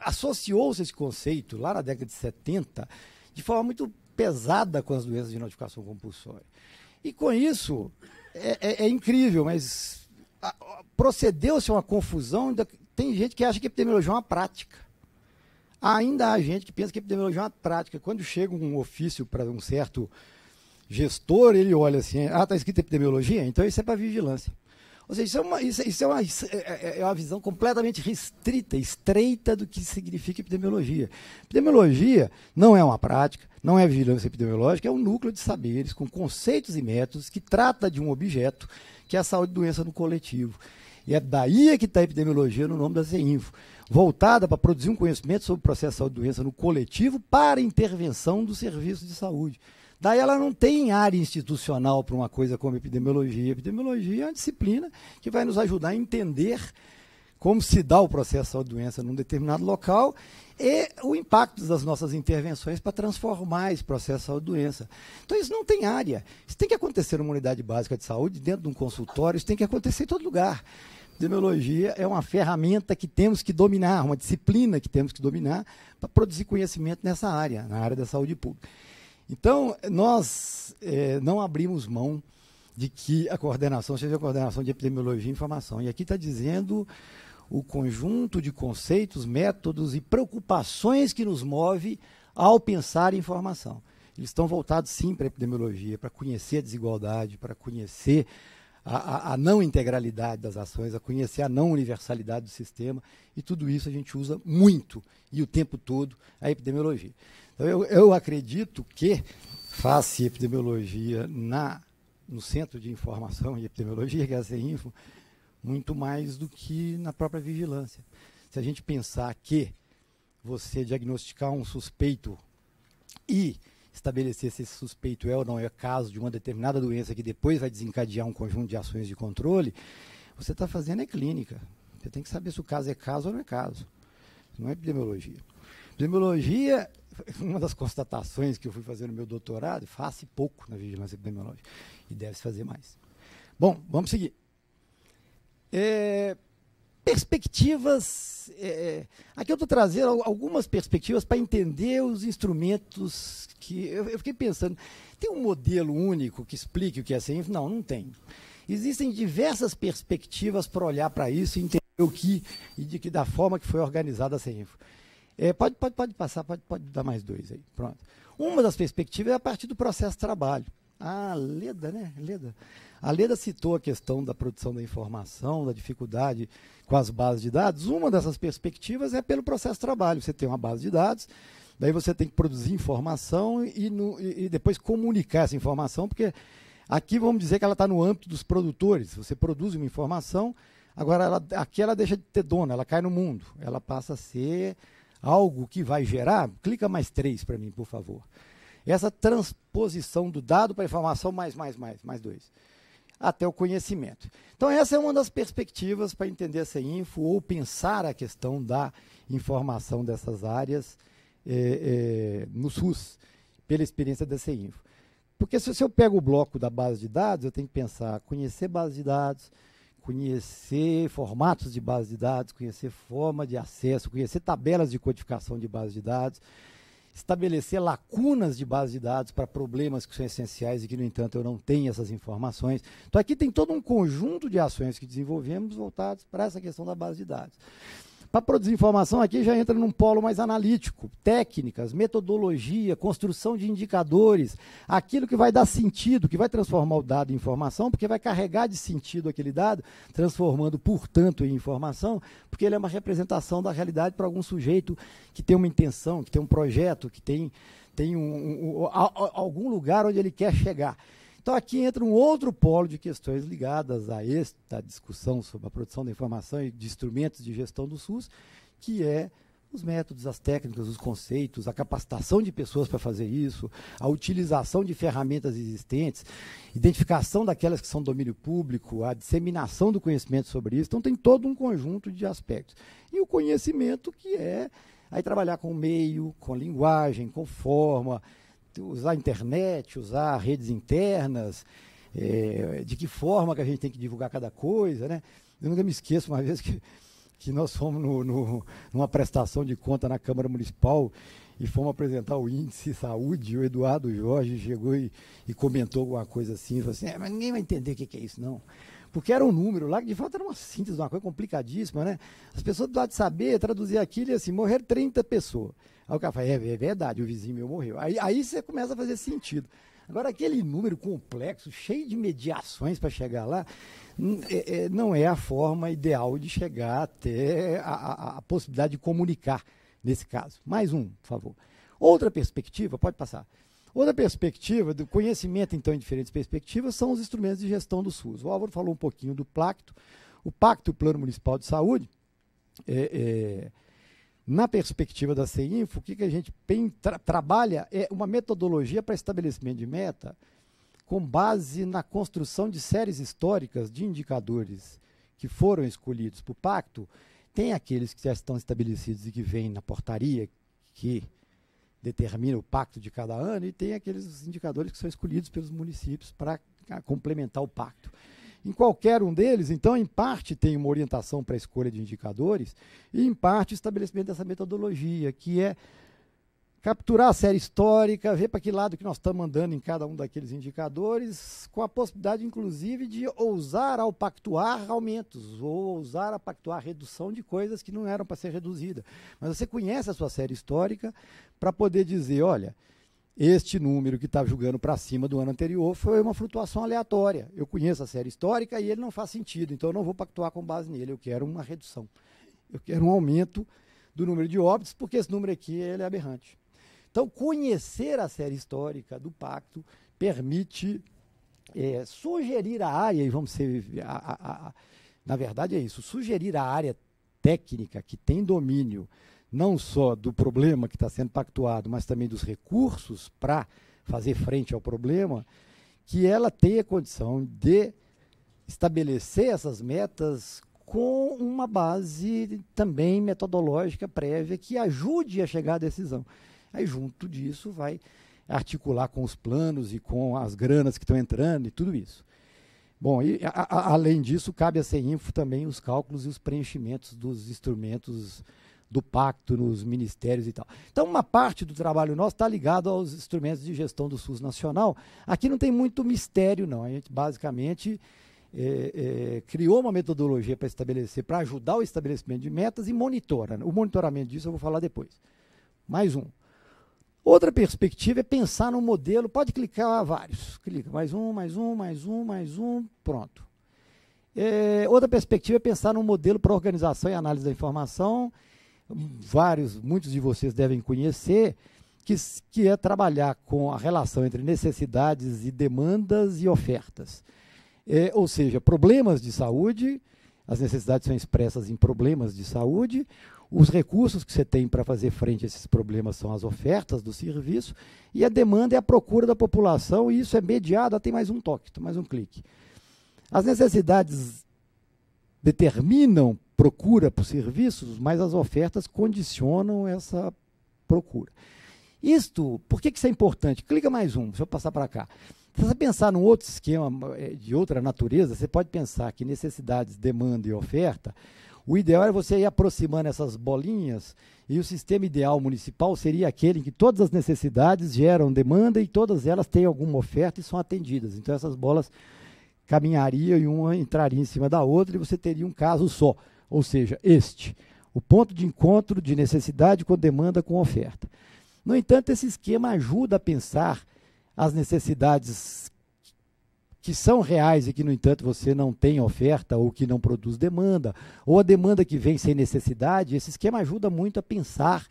associou-se esse conceito lá na década de 70 de forma muito pesada com as doenças de notificação compulsória. E com isso, é, é, é incrível, mas procedeu-se uma confusão. Ainda, tem gente que acha que epidemiologia é uma prática. Ainda há gente que pensa que epidemiologia é uma prática. Quando chega um ofício para um certo gestor, ele olha assim: ah, está escrito epidemiologia? Então isso é para vigilância. Ou seja, isso, é uma, isso, é, isso é, uma, é, é, é uma visão completamente restrita, estreita do que significa epidemiologia. Epidemiologia não é uma prática, não é vigilância epidemiológica, é um núcleo de saberes com conceitos e métodos que trata de um objeto, que é a saúde e doença no coletivo. E é daí que está a epidemiologia no nome da CEINFO, voltada para produzir um conhecimento sobre o processo de saúde e doença no coletivo para intervenção do serviço de saúde. Daí ela não tem área institucional para uma coisa como epidemiologia. Epidemiologia é uma disciplina que vai nos ajudar a entender como se dá o processo da doença num determinado local e o impacto das nossas intervenções para transformar esse processo da doença. Então isso não tem área. Isso tem que acontecer numa unidade básica de saúde, dentro de um consultório, isso tem que acontecer em todo lugar. Epidemiologia é uma ferramenta que temos que dominar, uma disciplina que temos que dominar para produzir conhecimento nessa área, na área da saúde pública. Então, nós é, não abrimos mão de que a coordenação seja a coordenação de epidemiologia e informação. E aqui está dizendo o conjunto de conceitos, métodos e preocupações que nos move ao pensar informação. Eles estão voltados sim para a epidemiologia, para conhecer a desigualdade, para conhecer a, a, a, não integralidade das ações, a conhecer a não universalidade do sistema, e tudo isso a gente usa muito e o tempo todo a epidemiologia. Eu, eu acredito que faça epidemiologia na, no Centro de Informação e Epidemiologia, que é a CEINFO, muito mais do que na própria vigilância. Se a gente pensar que você diagnosticar um suspeito e estabelecer se esse suspeito é ou não é caso de uma determinada doença que depois vai desencadear um conjunto de ações de controle, você está fazendo é clínica. Você tem que saber se o caso é caso ou não é caso. Não é epidemiologia. Epidemiologia, uma das constatações que eu fui fazer no meu doutorado, faz pouco na vigilância epidemiológica e deve se fazer mais. Bom, vamos seguir. É, perspectivas. É, é aqui eu estou trazendo algumas perspectivas para entender os instrumentos que. Eu, eu, fiquei pensando, tem um modelo único que explique o que é CENF? Não, não tem. Existem diversas perspectivas para olhar para isso e entender o que e de que da forma que foi organizada a CENF. É, pode, pode, pode passar, pode, pode dar mais dois aí. Pronto. Uma das perspectivas é a partir do processo de trabalho. A ah, Leda, né? Leda. A Leda citou a questão da produção da informação, da dificuldade com as bases de dados. Uma dessas perspectivas é pelo processo de trabalho. Você tem uma base de dados, daí você tem que produzir informação e, no, e depois comunicar essa informação, porque aqui vamos dizer que ela está no âmbito dos produtores. Você produz uma informação, agora ela, aqui ela deixa de ter dona, ela cai no mundo, ela passa a ser algo que vai gerar, clica mais três para mim, por favor. Essa transposição do dado para a informação, mais, mais, mais, mais dois, até o conhecimento. Então, essa é uma das perspectivas para entender essa info ou pensar a questão da informação dessas áreas é, é, no SUS, pela experiência da info Porque se, se eu pego o bloco da base de dados, eu tenho que pensar, conhecer base de dados, conhecer formatos de base de dados, conhecer forma de acesso, conhecer tabelas de codificação de base de dados, estabelecer lacunas de base de dados para problemas que são essenciais e que, no entanto, eu não tenho essas informações. Então, aqui tem todo um conjunto de ações que desenvolvemos voltadas para essa questão da base de dados. Para produzir informação aqui já entra num polo mais analítico, técnicas, metodologia, construção de indicadores, aquilo que vai dar sentido, que vai transformar o dado em informação, porque vai carregar de sentido aquele dado, transformando, portanto, em informação, porque ele é uma representação da realidade para algum sujeito que tem uma intenção, que tem um projeto, que tem, tem um, um, um, algum lugar onde ele quer chegar. Então, aqui entra um outro polo de questões ligadas a esta discussão sobre a produção da informação e de instrumentos de gestão do SUS, que é os métodos, as técnicas, os conceitos, a capacitação de pessoas para fazer isso, a utilização de ferramentas existentes, identificação daquelas que são domínio público, a disseminação do conhecimento sobre isso. Então, tem todo um conjunto de aspectos. E o conhecimento que é aí trabalhar com meio, com linguagem, com forma, usar a internet, usar redes internas, é, de que forma que a gente tem que divulgar cada coisa, né? Eu nunca me esqueço uma vez que, que nós fomos no, no, numa prestação de conta na Câmara Municipal e fomos apresentar o índice saúde, o Eduardo Jorge chegou e, e comentou alguma coisa assim, falou assim, é, mas ninguém vai entender o que, que é isso, não porque era um número lá que de fato era uma síntese, uma coisa complicadíssima, né? As pessoas lado de saber, traduzir aquilo e assim, morrer 30 pessoas. Aí o cara fala, é, é verdade, o vizinho meu morreu. Aí, aí você começa a fazer sentido. Agora, aquele número complexo, cheio de mediações para chegar lá, é, é, não é a forma ideal de chegar até a, a, a, possibilidade de comunicar nesse caso. Mais um, por favor. Outra perspectiva, pode passar. Outra perspectiva, do conhecimento, então, em diferentes perspectivas, são os instrumentos de gestão do SUS. O Álvaro falou um pouquinho do pacto, o Pacto Plano Municipal de Saúde. É, é na perspectiva da CEINFO, o que, que a gente tra trabalha é uma metodologia para estabelecimento de meta com base na construção de séries históricas de indicadores que foram escolhidos para o pacto. Tem aqueles que já estão estabelecidos e que vêm na portaria que determina o pacto de cada ano, e tem aqueles indicadores que são escolhidos pelos municípios para ah, complementar o pacto. Em qualquer um deles, então, em parte tem uma orientação para a escolha de indicadores e, em parte, estabelecimento dessa metodologia, que é capturar a série histórica, ver para que lado que nós estamos andando em cada um daqueles indicadores, com a possibilidade, inclusive, de ousar ao pactuar aumentos, ou ousar a pactuar redução de coisas que não eram para ser reduzidas. Mas você conhece a sua série histórica para poder dizer, olha, este número que está jogando para cima do ano anterior foi uma flutuação aleatória. Eu conheço a série histórica e ele não faz sentido, então eu não vou pactuar com base nele. Eu quero uma redução. Eu quero um aumento do número de óbitos, porque esse número aqui ele é aberrante. Então, conhecer a série histórica do pacto permite é, sugerir a área, e vamos ser. A, a, a, na verdade, é isso: sugerir a área técnica que tem domínio não só do problema que está sendo pactuado, mas também dos recursos para fazer frente ao problema, que ela tenha condição de estabelecer essas metas com uma base também metodológica prévia que ajude a chegar à decisão. Aí, junto disso, vai articular com os planos e com as granas que estão entrando e tudo isso. Bom, e a, a, além disso, cabe à CEINFO também os cálculos e os preenchimentos dos instrumentos do pacto nos ministérios e tal. Então, uma parte do trabalho nosso está ligado aos instrumentos de gestão do SUS nacional. Aqui não tem muito mistério, não. A gente basicamente é, é, criou uma metodologia para estabelecer, para ajudar o estabelecimento de metas e monitora. Né? O monitoramento disso eu vou falar depois. Mais um. Outra perspectiva é pensar num modelo, pode clicar vários. Clica mais um, mais um, mais um, mais um, pronto. É, outra perspectiva é pensar num modelo para organização e análise da informação vários, muitos de vocês devem conhecer, que, que é trabalhar com a relação entre necessidades e demandas e ofertas. É, ou seja, problemas de saúde, as necessidades são expressas em problemas de saúde, os recursos que você tem para fazer frente a esses problemas são as ofertas do serviço, e a demanda é a procura da população, e isso é mediado, tem mais um toque, tem mais um clique. As necessidades determinam procura por serviços, mas as ofertas condicionam essa procura. Isto, por que, que isso é importante? Clica mais um, deixa eu passar para cá. Se você pensar num outro esquema é, de outra natureza, você pode pensar que necessidades, demanda e oferta, o ideal é você ir aproximando essas bolinhas e o sistema ideal municipal seria aquele em que todas as necessidades geram demanda e todas elas têm alguma oferta e são atendidas. Então essas bolas caminharia e uma entraria em cima da outra e você teria um caso só, ou seja, este, o ponto de encontro de necessidade com demanda com oferta. No entanto, esse esquema ajuda a pensar as necessidades que são reais e que, no entanto, você não tem oferta ou que não produz demanda, ou a demanda que vem sem necessidade, esse esquema ajuda muito a pensar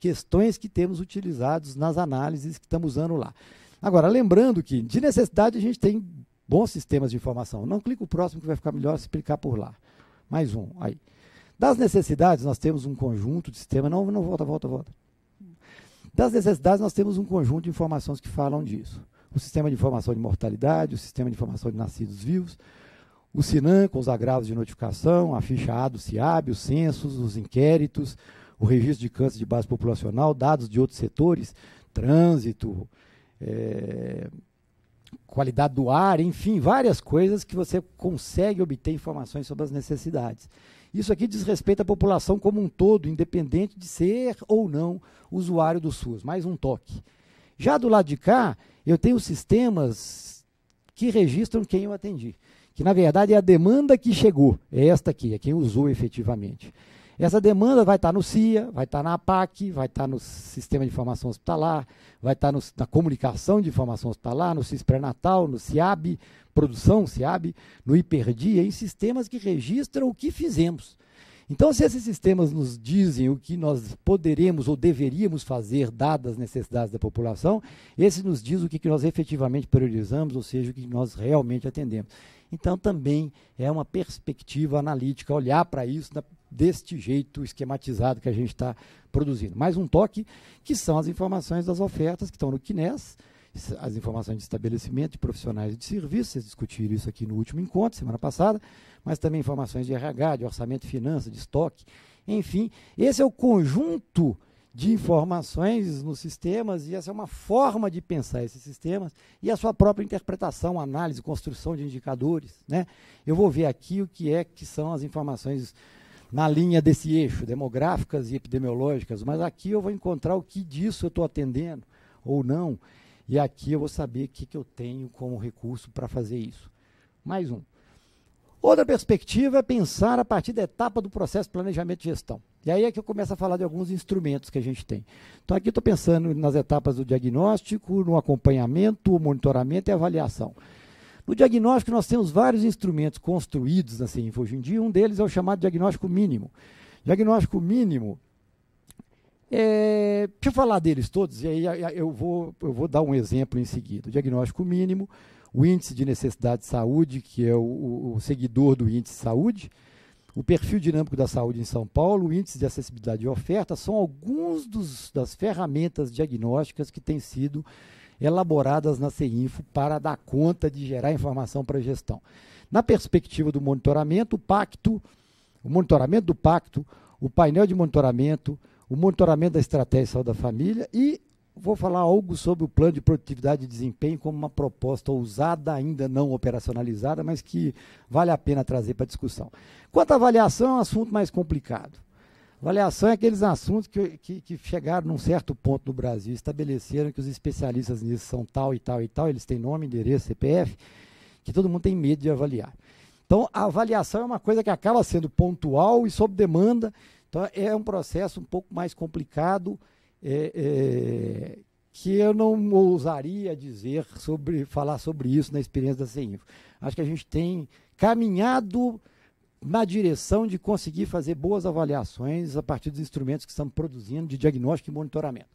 questões que temos utilizados nas análises que estamos usando lá. Agora, lembrando que de necessidade a gente tem bons sistemas de informação. Não clique o próximo que vai ficar melhor explicar por lá. Mais um, aí. Das necessidades, nós temos um conjunto de sistemas. Não, não, volta, volta, volta. Das necessidades, nós temos um conjunto de informações que falam disso. O sistema de informação de mortalidade, o sistema de informação de nascidos vivos, o SINAM, com os agravos de notificação, a ficha A do CIAB, os censos, os inquéritos, o registro de câncer de base populacional, dados de outros setores, trânsito, é, qualidade do ar, enfim, várias coisas que você consegue obter informações sobre as necessidades. Isso aqui diz respeito à população como um todo, independente de ser ou não usuário do SUS. Mais um toque. Já do lado de cá, eu tenho sistemas que registram quem eu atendi, que na verdade é a demanda que chegou, é esta aqui, é quem usou efetivamente. Essa demanda vai estar no CIA, vai estar na APAC, vai estar no Sistema de Informação Hospitalar, vai estar no, na Comunicação de Informação Hospitalar, no CIS Pré-Natal, no CIAB, Produção CIAB, no IPERDIA, em sistemas que registram o que fizemos. Então, se esses sistemas nos dizem o que nós poderemos ou deveríamos fazer, dadas as necessidades da população, esse nos diz o que, que nós efetivamente priorizamos, ou seja, o que nós realmente atendemos. Então, também é uma perspectiva analítica olhar para isso deste jeito esquematizado que a gente está produzindo. Mais um toque, que são as informações das ofertas que estão no Quines, as informações de estabelecimento de profissionais de serviço, vocês discutiram isso aqui no último encontro, semana passada, mas também informações de RH, de orçamento de finanças, de estoque, enfim. Esse é o conjunto de informações nos sistemas e essa é uma forma de pensar esses sistemas e a sua própria interpretação, análise, construção de indicadores. Né? Eu vou ver aqui o que é que são as informações na linha desse eixo, demográficas e epidemiológicas, mas aqui eu vou encontrar o que disso eu estou atendendo ou não, e aqui eu vou saber o que, que eu tenho como recurso para fazer isso. Mais um. Outra perspectiva é pensar a partir da etapa do processo de planejamento e gestão. E aí é que eu começo a falar de alguns instrumentos que a gente tem. Então, aqui estou pensando nas etapas do diagnóstico, no acompanhamento, o monitoramento e avaliação. No diagnóstico, nós temos vários instrumentos construídos na CINFO hoje em dia, um deles é o chamado diagnóstico mínimo. Diagnóstico mínimo, é, deixa eu falar deles todos, e aí eu vou, eu vou dar um exemplo em seguida. O diagnóstico mínimo, o índice de necessidade de saúde, que é o, o seguidor do índice de saúde, o perfil dinâmico da saúde em São Paulo, o índice de acessibilidade de oferta, são alguns dos, das ferramentas diagnósticas que têm sido elaboradas na CEINFO para dar conta de gerar informação para a gestão. Na perspectiva do monitoramento, o pacto, o monitoramento do pacto, o painel de monitoramento, o monitoramento da estratégia de saúde da família e vou falar algo sobre o plano de produtividade e desempenho como uma proposta ousada, ainda não operacionalizada, mas que vale a pena trazer para discussão. Quanto à avaliação, é um assunto mais complicado. Avaliação é aqueles assuntos que, que, que, chegaram num certo ponto no Brasil, estabeleceram que os especialistas nisso são tal e tal e tal, eles têm nome, endereço, CPF, que todo mundo tem medo de avaliar. Então, a avaliação é uma coisa que acaba sendo pontual e sob demanda, então é um processo um pouco mais complicado, é, é, que eu não ousaria dizer sobre falar sobre isso na experiência da CEINFO. Acho que a gente tem caminhado na direção de conseguir fazer boas avaliações a partir dos instrumentos que estamos produzindo de diagnóstico e monitoramento.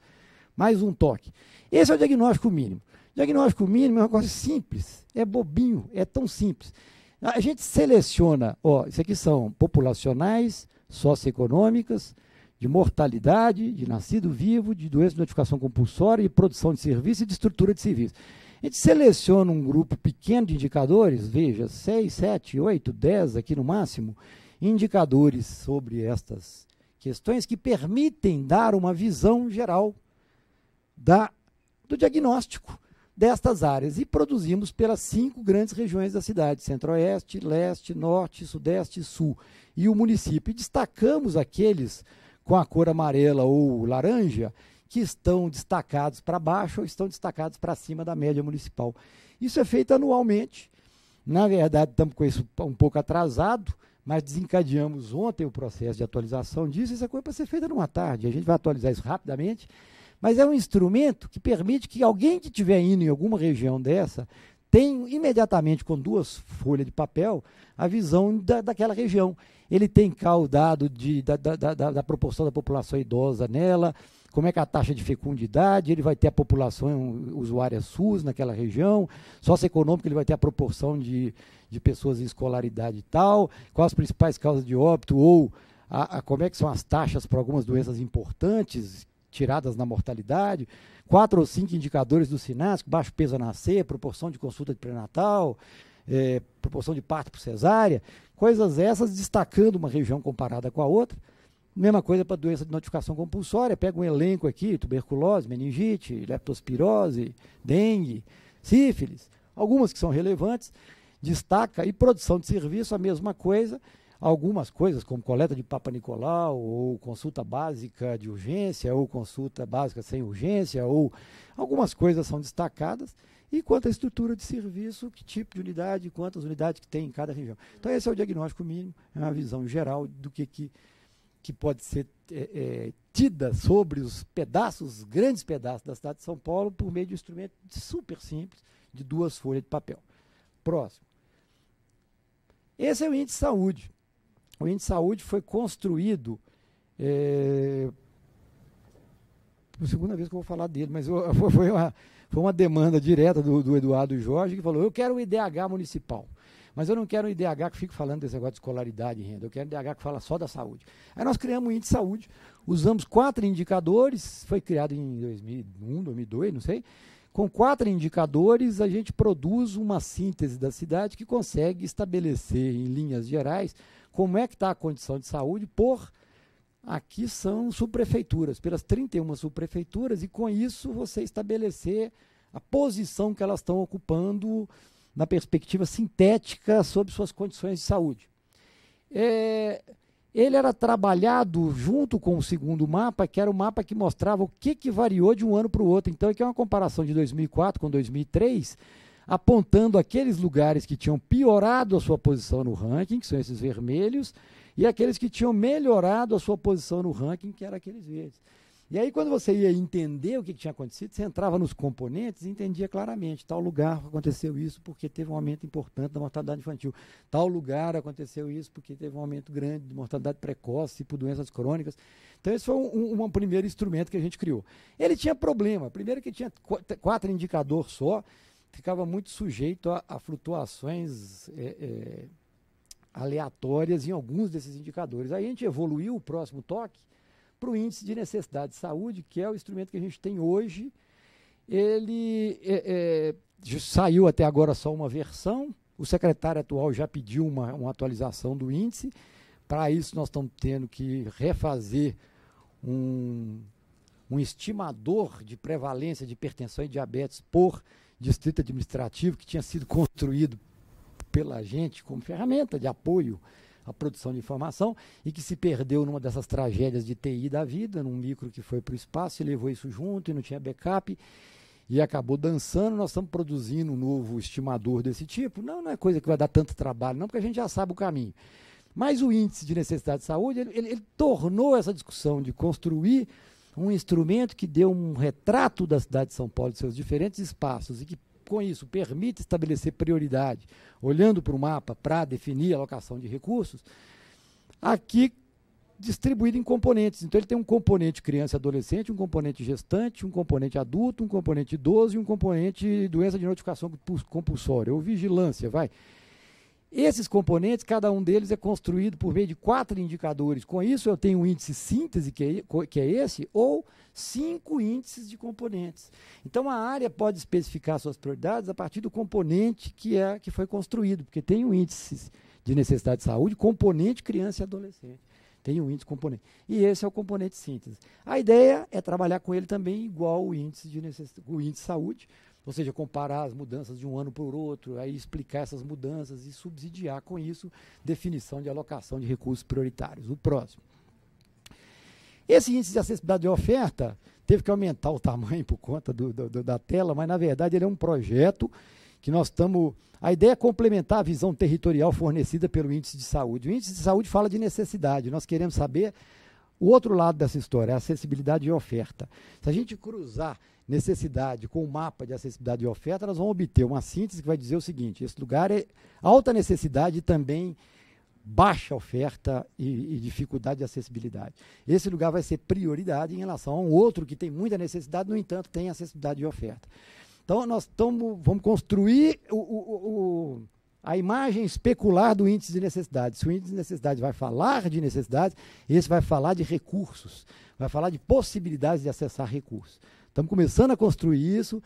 Mais um toque. Esse é o diagnóstico mínimo. Diagnóstico mínimo é uma coisa simples, é bobinho, é tão simples. A gente seleciona, ó, isso aqui são populacionais, socioeconômicas, de mortalidade, de nascido vivo, de doença de notificação compulsória, de produção de serviço e de estrutura de serviço. A gente seleciona um grupo pequeno de indicadores, veja, 6, 7, 8, 10 aqui no máximo, indicadores sobre estas questões que permitem dar uma visão geral da, do diagnóstico destas áreas e produzimos pelas cinco grandes regiões da cidade, centro-oeste, leste, norte, sudeste e sul, e o município. E destacamos aqueles com a cor amarela ou laranja que estão destacados para baixo ou estão destacados para cima da média municipal. Isso é feito anualmente. Na verdade, estamos com isso um pouco atrasado, mas desencadeamos ontem o processo de atualização disso. Isso é coisa para ser feita numa tarde. A gente vai atualizar isso rapidamente. Mas é um instrumento que permite que alguém que estiver indo em alguma região dessa tem imediatamente com duas folhas de papel a visão da, daquela região. Ele tem cá o dado de, da, da, da, da proporção da população idosa nela, como é que é a taxa de fecundidade, ele vai ter a população é usuária é SUS naquela região, socioeconômico ele vai ter a proporção de, de pessoas em escolaridade e tal, quais as principais causas de óbito ou a, a, como é que são as taxas para algumas doenças importantes tiradas na mortalidade, quatro ou cinco indicadores do SINASC, baixo peso a nascer, proporção de consulta de pré-natal, é, proporção de parto por cesárea, coisas essas destacando uma região comparada com a outra. Mesma coisa para doença de notificação compulsória, pega um elenco aqui, tuberculose, meningite, leptospirose, dengue, sífilis, algumas que são relevantes, destaca, e produção de serviço, a mesma coisa, algumas coisas como coleta de Papa Nicolau, ou consulta básica de urgência, ou consulta básica sem urgência, ou algumas coisas são destacadas, e quanto à estrutura de serviço, que tipo de unidade, quantas unidades que tem em cada região. Então esse é o diagnóstico mínimo, é uma visão geral do que, que que pode ser é, é, tida sobre os pedaços, grandes pedaços da cidade de São Paulo, por meio de um instrumento super simples, de duas folhas de papel. Próximo. Esse é o índice de saúde. O índice de saúde foi construído. É, a segunda vez que eu vou falar dele, mas foi uma, foi uma demanda direta do, do Eduardo Jorge, que falou: eu quero o IDH municipal. Mas eu não quero um IDH que fique falando desse negócio de escolaridade e renda. Eu quero um IDH que fala só da saúde. Aí nós criamos o índice de saúde, usamos quatro indicadores, foi criado em 2001, 2002, não sei. Com quatro indicadores, a gente produz uma síntese da cidade que consegue estabelecer, em linhas gerais, como é que está a condição de saúde por aqui são subprefeituras, pelas 31 subprefeituras, e com isso você estabelecer a posição que elas estão ocupando na perspectiva sintética sobre suas condições de saúde. É, ele era trabalhado junto com o segundo mapa, que era o mapa que mostrava o que, que variou de um ano para o outro. Então, aqui é uma comparação de 2004 com 2003, apontando aqueles lugares que tinham piorado a sua posição no ranking, que são esses vermelhos, e aqueles que tinham melhorado a sua posição no ranking, que eram aqueles verdes. E aí, quando você ia entender o que, tinha acontecido, você entrava nos componentes e entendia claramente: tal lugar aconteceu isso porque teve um aumento importante da mortalidade infantil, tal lugar aconteceu isso porque teve um aumento grande de mortalidade precoce por doenças crônicas. Então, esse foi um, um, um primeiro instrumento que a gente criou. Ele tinha problema: primeiro, que tinha quatro indicadores só, ficava muito sujeito a, a flutuações. É, é, aleatórias em alguns desses indicadores. Aí a gente evoluiu o próximo toque para o índice de necessidade de saúde, que é o instrumento que a gente tem hoje. Ele é, é, saiu até agora só uma versão. O secretário atual já pediu uma, uma atualização do índice. Para isso, nós estamos tendo que refazer um, um estimador de prevalência de hipertensão e diabetes por distrito administrativo, que tinha sido construído pela gente como ferramenta de apoio a produção de informação e que se perdeu numa dessas tragédias de TI da vida, num micro que foi para o espaço e levou isso junto e não tinha backup e acabou dançando. Nós estamos produzindo um novo estimador desse tipo. Não, não é coisa que vai dar tanto trabalho, não, porque a gente já sabe o caminho. Mas o índice de necessidade de saúde, ele, ele, ele tornou essa discussão de construir um instrumento que deu um retrato da cidade de São Paulo, de seus diferentes espaços, e que com isso, permite estabelecer prioridade, olhando para o mapa para definir a alocação de recursos, aqui distribuído em componentes. Então ele tem um componente criança e adolescente, um componente gestante, um componente adulto, um componente idoso e um componente doença de notificação compulsória, ou vigilância, vai. Esses componentes, cada um deles é construído por meio de quatro indicadores. Com isso, eu tenho um índice síntese, que é, que é esse, ou cinco índices de componentes. Então, a área pode especificar suas prioridades a partir do componente que, é, que foi construído, porque tem um índice de necessidade de saúde, componente criança e adolescente. Tem um índice componente. E esse é o componente síntese. A ideia é trabalhar com ele também igual o índice de, necess... o índice de saúde, ou seja, comparar as mudanças de um ano para o outro, aí explicar essas mudanças e subsidiar com isso definição de alocação de recursos prioritários. O próximo. Esse índice de acessibilidade de oferta teve que aumentar o tamanho por conta do, do, da tela, mas na verdade ele é um projeto que nós estamos. A ideia é complementar a visão territorial fornecida pelo índice de saúde. O índice de saúde fala de necessidade, nós queremos saber o outro lado dessa história, a acessibilidade de oferta. Se a gente cruzar necessidade com o mapa de acessibilidade e oferta, elas vão obter uma síntese que vai dizer o seguinte: esse lugar é alta necessidade e também baixa oferta e, e, dificuldade de acessibilidade. Esse lugar vai ser prioridade em relação a um outro que tem muita necessidade, no entanto, tem acessibilidade e oferta. Então, nós tamo, vamos construir o, o, o a imagem especular do índice de necessidade. Se o índice de necessidade vai falar de necessidades, esse vai falar de recursos, vai falar de possibilidades de acessar recursos. Estamos começando a construir isso,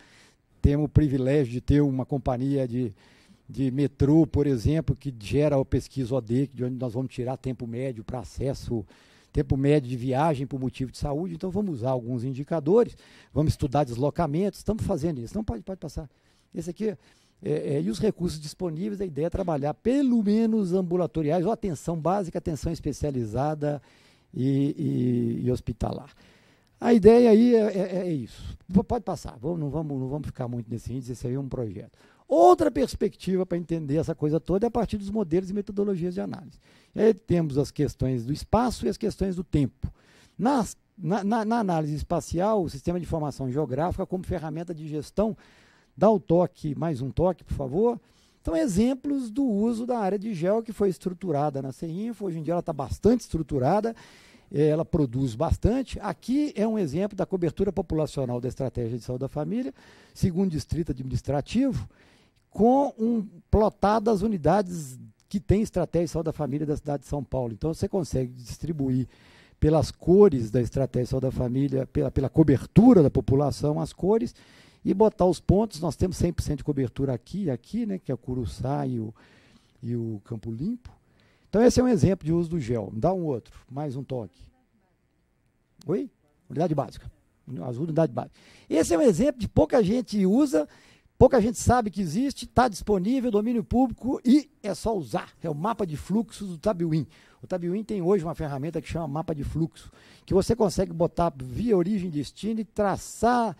temos o privilégio de ter uma companhia de, de metrô, por exemplo, que gera a pesquisa OD, de onde nós vamos tirar tempo médio para acesso, tempo médio de viagem por motivo de saúde. Então, vamos usar alguns indicadores, vamos estudar deslocamentos, estamos fazendo isso. Não pode, pode passar. Esse aqui é, é, e os recursos disponíveis, a ideia é trabalhar pelo menos ambulatoriais, ou atenção básica, atenção especializada e, e, e hospitalar. A ideia aí é, é, é isso. Pode passar, vamos, não, vamos, não vamos ficar muito nesse índice, esse aí é um projeto. Outra perspectiva para entender essa coisa toda é a partir dos modelos e metodologias de análise. aí temos as questões do espaço e as questões do tempo. Nas, na, na, na análise espacial, o sistema de informação geográfica como ferramenta de gestão Dá o toque, mais um toque, por favor. Então, exemplos do uso da área de gel que foi estruturada na CEINFO. Hoje em dia ela está bastante estruturada, é, ela produz bastante. Aqui é um exemplo da cobertura populacional da Estratégia de Saúde da Família, segundo distrito administrativo, com um plotado das unidades que tem estratégia de saúde da família da cidade de São Paulo. Então você consegue distribuir pelas cores da estratégia de saúde da família, pela, pela cobertura da população, as cores, e botar os pontos, nós temos 100% de cobertura aqui e aqui, né, que é o Curuçá e o, e o Campo Limpo. Então esse é um exemplo de uso do gel. Dá um outro, mais um toque. Oi? Unidade básica. As unidades básicas. Esse é um exemplo de pouca gente usa, pouca gente sabe que existe, está disponível, domínio público e é só usar. É o mapa de fluxos do Tabiwin. O Tabiwin tem hoje uma ferramenta que chama mapa de fluxo, que você consegue botar via origem e destino e traçar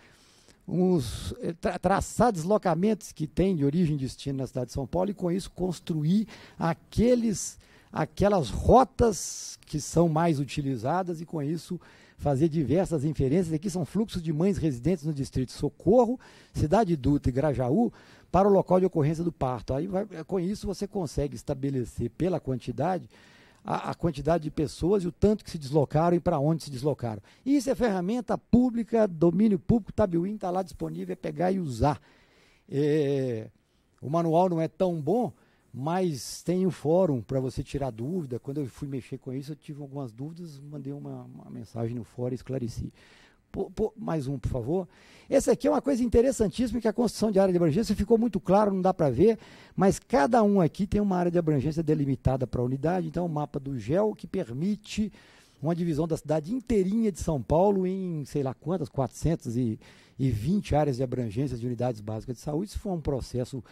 os eh, tra traçar deslocamentos que têm de origem e destino na cidade de São Paulo e, com isso, construir aqueles, aquelas rotas que são mais utilizadas e, com isso, fazer diversas inferências. Aqui são fluxos de mães residentes no distrito Socorro, Cidade Dutra e Grajaú para o local de ocorrência do parto. Aí vai, com isso você consegue estabelecer pela quantidade a, a quantidade de pessoas e o tanto que se deslocaram e para onde se deslocaram. Isso é ferramenta pública, domínio público, Tabiwin está lá disponível, é pegar e usar. É, o manual não é tão bom, mas tem um fórum para você tirar dúvida. Quando eu fui mexer com isso, eu tive algumas dúvidas, mandei uma, uma mensagem no fórum e esclareci mais um, por favor. essa aqui é uma coisa interessantíssima que a construção de área de abrangência ficou muito claro, não dá para ver, mas cada um aqui tem uma área de abrangência delimitada para a unidade, então é um mapa do GEL que permite uma divisão da cidade inteirinha de São Paulo em, sei lá quantas, 420 áreas de abrangência de unidades básicas de saúde. Isso foi um processo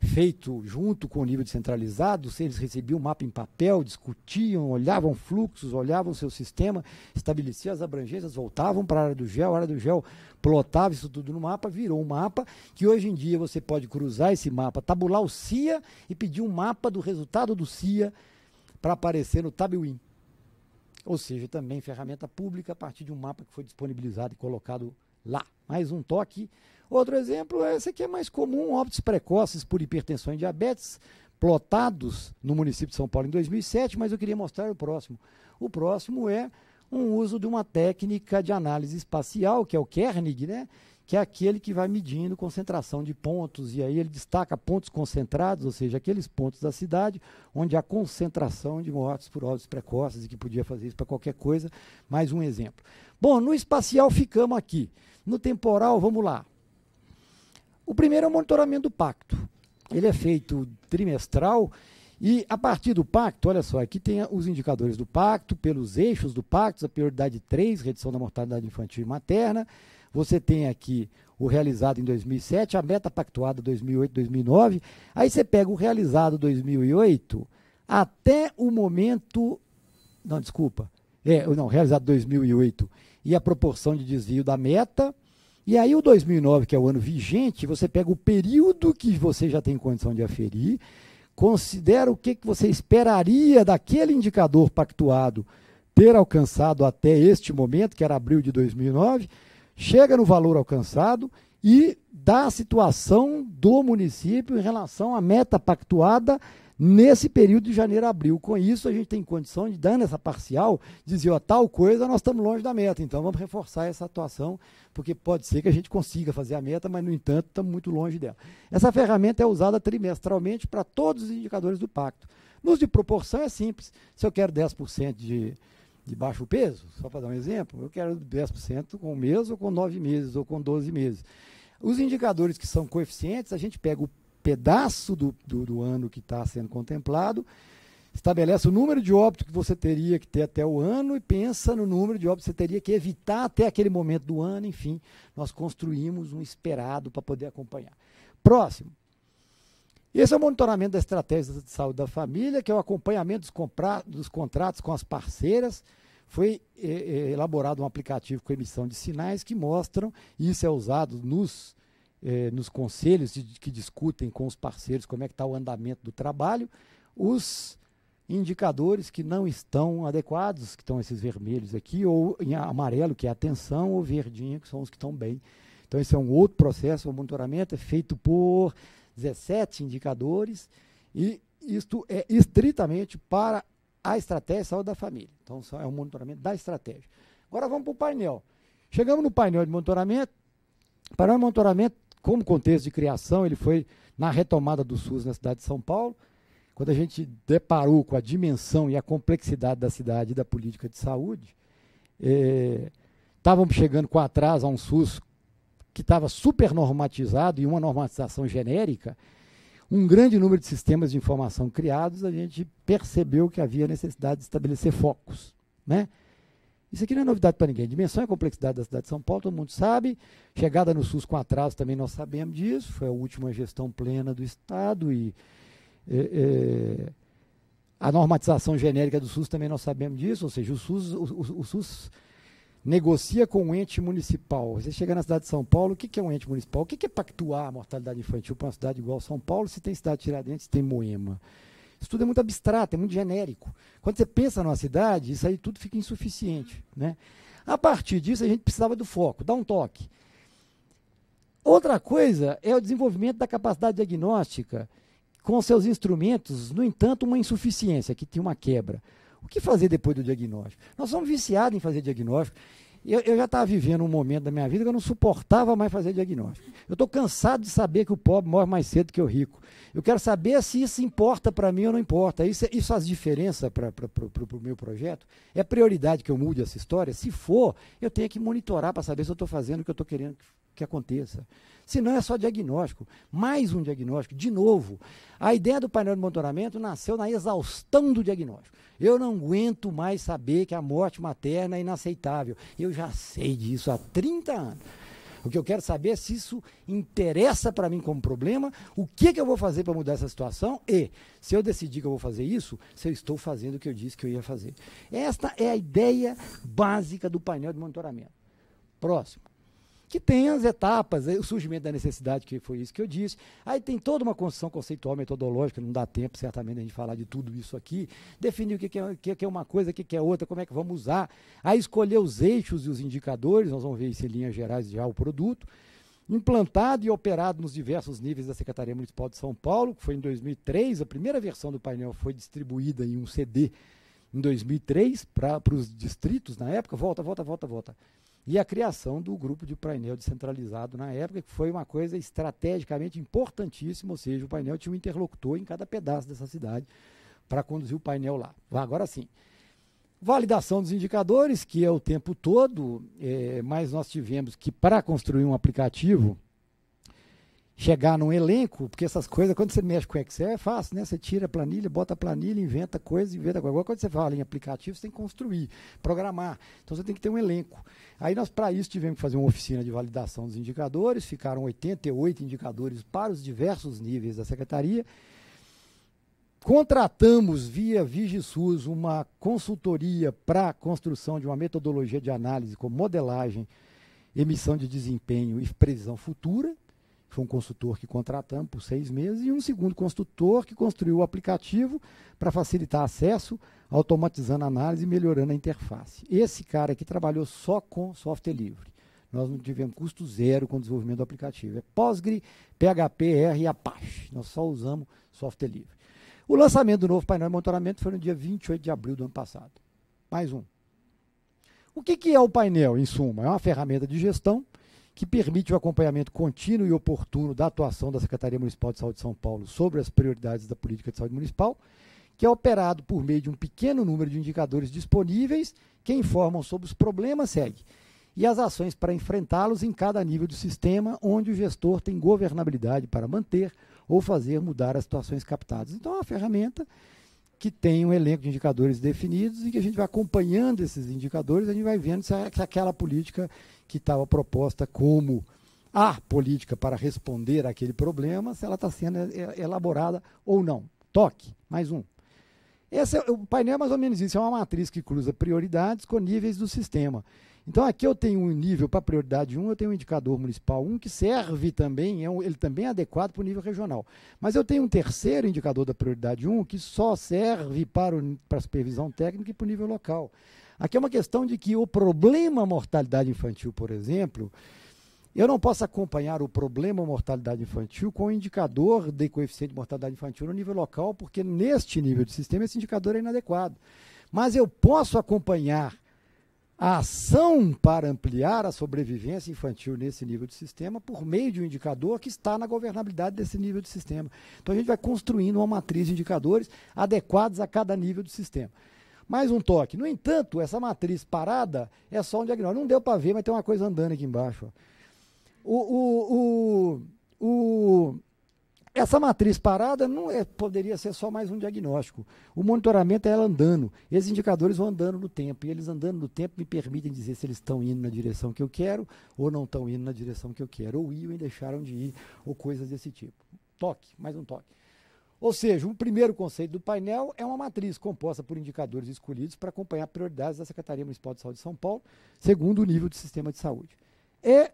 feito junto com o nível descentralizado, eles recebiam o mapa em papel, discutiam, olhavam fluxos, olhavam seu sistema, estabeleciam as abrangências, voltavam para a área do gel, a área do gel plotava isso tudo no mapa, virou um mapa que hoje em dia você pode cruzar esse mapa, tabular o CIA e pedir um mapa do resultado do CIA para aparecer no TabWin. Ou seja, também ferramenta pública a partir de um mapa que foi disponibilizado e colocado lá. Mais um toque Outro exemplo é esse aqui é mais comum, óbitos precoces por hipertensão e diabetes, plotados no município de São Paulo em 2007, mas eu queria mostrar o próximo. O próximo é um uso de uma técnica de análise espacial, que é o Kernig, né? que é aquele que vai medindo concentração de pontos, e aí ele destaca pontos concentrados, ou seja, aqueles pontos da cidade onde há concentração de mortes por óbitos precoces, e que podia fazer isso para qualquer coisa. Mais um exemplo. Bom, no espacial ficamos aqui. No temporal, vamos lá. O primeiro é o monitoramento do pacto. Ele é feito trimestral e a partir do pacto, olha só, aqui tem os indicadores do pacto, pelos eixos do pacto, a prioridade 3, redução da mortalidade infantil e materna. Você tem aqui o realizado em 2007, a meta pactuada 2008, 2009. Aí você pega o realizado 2008 até o momento. Não, desculpa. É, não, realizado 2008 e a proporção de desvio da meta e aí o 2009, que é o ano vigente, você pega o período que você já tem condição de aferir, considera o que, que você esperaria daquele indicador pactuado ter alcançado até este momento, que era abril de 2009, chega no valor alcançado e dá a situação do município em relação à meta pactuada nesse período de janeiro a abril. Com isso, a gente tem condição de, dando essa parcial, dizer, ó, tal coisa nós estamos longe da meta, então vamos reforçar essa atuação, porque pode ser que a gente consiga fazer a meta, mas, no entanto, estamos muito longe dela. Essa ferramenta é usada trimestralmente para todos os indicadores do pacto. Nos de proporção é simples. Se eu quero 10% de, de baixo peso, só para dar um exemplo, eu quero 10% com um mês, ou com nove meses, ou com 12 meses. Os indicadores que são coeficientes, a gente pega o pedaço do, do, do ano que está sendo contemplado, estabelece o número de óbito que você teria que ter até o ano e pensa no número de óbitos que você teria que evitar até aquele momento do ano, enfim, nós construímos um esperado para poder acompanhar. Próximo. Esse é o monitoramento da estratégia de saúde da família, que é o acompanhamento dos, compra, dos contratos com as parceiras. Foi eh, eh elaborado um aplicativo com emissão de sinais que mostram, e isso é usado nos eh, nos conselhos que discutem com os parceiros como é que está o andamento do trabalho, os indicadores que não estão adequados, que estão esses vermelhos aqui, ou em amarelo, que é atenção, ou verdinho, que são os que estão bem. Então, esse é um outro processo, o monitoramento é feito por 17 indicadores, e isto é estritamente para a estratégia saúde da família. Então, é um monitoramento da estratégia. Agora vamos para o painel. Chegamos no painel de monitoramento. O painel de monitoramento como contexto de criação, ele foi na retomada do SUS na cidade de São Paulo. Quando a gente deparou com a dimensão e a complexidade da cidade e da política de saúde, estávamos é, chegando com atraso a um SUS que estava super normatizado e uma normatização genérica, um grande número de sistemas de informação criados, a gente percebeu que havia necessidade de estabelecer focos. Né? Isso aqui não é novidade para ninguém. dimensão e complexidade da cidade de São Paulo, todo mundo sabe. Chegada no SUS com atraso também nós sabemos disso. Foi a última gestão plena do Estado e é, é, a normatização genérica do SUS também nós sabemos disso. Ou seja, o SUS, o, o, o SUS negocia com o um ente municipal. Você chega na cidade de São Paulo, o que, que é um ente municipal? O que, que é pactuar a mortalidade infantil para uma cidade igual a São Paulo, se tem cidade Tiradentes, tem Moema? Isso tudo é muito abstrato, é muito genérico. Quando você pensa numa cidade, isso aí tudo fica insuficiente. Né? A partir disso, a gente precisava do foco, dar um toque. Outra coisa é o desenvolvimento da capacidade diagnóstica com seus instrumentos, no entanto, uma insuficiência, que tinha uma quebra. O que fazer depois do diagnóstico? Nós somos viciados em fazer diagnóstico. Eu, eu já estava vivendo um momento da minha vida que eu não suportava mais fazer diagnóstico. Eu estou cansado de saber que o pobre morre mais cedo que o rico. Eu quero saber se isso importa para mim ou não importa. Isso, isso faz diferença para o pro, pro, pro meu projeto? É prioridade que eu mude essa história? Se for, eu tenho que monitorar para saber se eu estou fazendo o que eu estou querendo que, que aconteça. Se não, é só diagnóstico. Mais um diagnóstico, de novo. A ideia do painel de monitoramento nasceu na exaustão do diagnóstico. Eu não aguento mais saber que a morte materna é inaceitável. Eu já sei disso há 30 anos. O que eu quero saber é se isso interessa para mim como problema, o que, que eu vou fazer para mudar essa situação e, se eu decidir que eu vou fazer isso, se eu estou fazendo o que eu disse que eu ia fazer. Esta é a ideia básica do painel de monitoramento. Próximo que tem as etapas, o surgimento da necessidade, que foi isso que eu disse. Aí tem toda uma construção conceitual, metodológica, não dá tempo, certamente, a gente falar de tudo isso aqui. Definir o que, é, o que é uma coisa, o que é outra, como é que vamos usar. Aí escolher os eixos e os indicadores, nós vamos ver isso em linhas gerais já o produto. Implantado e operado nos diversos níveis da Secretaria Municipal de São Paulo, que foi em 2003, a primeira versão do painel foi distribuída em um CD em 2003 para os distritos na época. Volta, volta, volta, volta e a criação do grupo de painel descentralizado na época, que foi uma coisa estrategicamente importantíssima, ou seja, o painel tinha um interlocutor em cada pedaço dessa cidade para conduzir o painel lá. Agora sim. Validação dos indicadores, que é o tempo todo, é, mas nós tivemos que, para construir um aplicativo, chegar num elenco, porque essas coisas, quando você mexe com Excel, é fácil, né? Você tira a planilha, bota a planilha, inventa coisa, inventa coisa. Agora, quando você fala em aplicativo, você tem que construir, programar. Então, você tem que ter um elenco. Aí, nós, para isso, tivemos que fazer uma oficina de validação dos indicadores, ficaram 88 indicadores para os diversos níveis da secretaria. Contratamos via VigiSUS uma consultoria para a construção de uma metodologia de análise com modelagem, emissão de desempenho e previsão futura, foi um consultor que contratamos por seis meses e um segundo consultor que construiu o aplicativo para facilitar acesso, automatizando a análise e melhorando a interface. Esse cara aqui trabalhou só com software livre. Nós não tivemos custo zero com o desenvolvimento do aplicativo. É Postgre, PHP, R e Apache. Nós só usamos software livre. O lançamento do novo painel de monitoramento foi no dia 28 de abril do ano passado. Mais um. O que, que é o painel, em suma? É uma ferramenta de gestão que permite o acompanhamento contínuo e oportuno da atuação da Secretaria Municipal de Saúde de São Paulo sobre as prioridades da política de saúde municipal, que é operado por meio de um pequeno número de indicadores disponíveis que informam sobre os problemas segue e as ações para enfrentá-los em cada nível do sistema, onde o gestor tem governabilidade para manter ou fazer mudar as situações captadas. Então, é uma ferramenta que tem um elenco de indicadores definidos e que a gente vai acompanhando esses indicadores, a gente vai vendo se, aquela política que estava proposta como a política para responder àquele problema, se ela está sendo é, é, elaborada ou não. Toque, mais um. Esse é, o painel é mais ou menos isso, é uma matriz que cruza prioridades com níveis do sistema. Então aqui eu tenho um nível para prioridade 1, eu tenho um indicador municipal 1 que serve também, é um, ele também é adequado para o nível regional. Mas eu tenho um terceiro indicador da prioridade 1 que só serve para, o, para a supervisão técnica e para o nível local. Aqui é uma questão de que o problema mortalidade infantil, por exemplo, eu não posso acompanhar o problema mortalidade infantil com o indicador de coeficiente de mortalidade infantil no nível local, porque neste nível de sistema esse indicador é inadequado. Mas eu posso acompanhar a ação para ampliar a sobrevivência infantil nesse nível de sistema por meio de um indicador que está na governabilidade desse nível de sistema. Então a gente vai construindo uma matriz de indicadores adequados a cada nível de sistema. Mais um toque. No entanto, essa matriz parada é só um diagnóstico. Não deu para ver, mas tem uma coisa andando aqui embaixo. O, o, o, o, essa matriz parada não é, poderia ser só mais um diagnóstico. O monitoramento é ela andando. Esses indicadores vão andando no tempo. E eles andando no tempo me permitem dizer se eles estão indo na direção que eu quero ou não estão indo na direção que eu quero. Ou iam e deixaram de ir, ou coisas desse tipo. Toque, mais um toque. Ou seja, um primeiro conceito do painel é uma matriz composta por indicadores escolhidos para acompanhar prioridades da Secretaria Municipal de Saúde de São Paulo, segundo o nível de sistema de saúde. E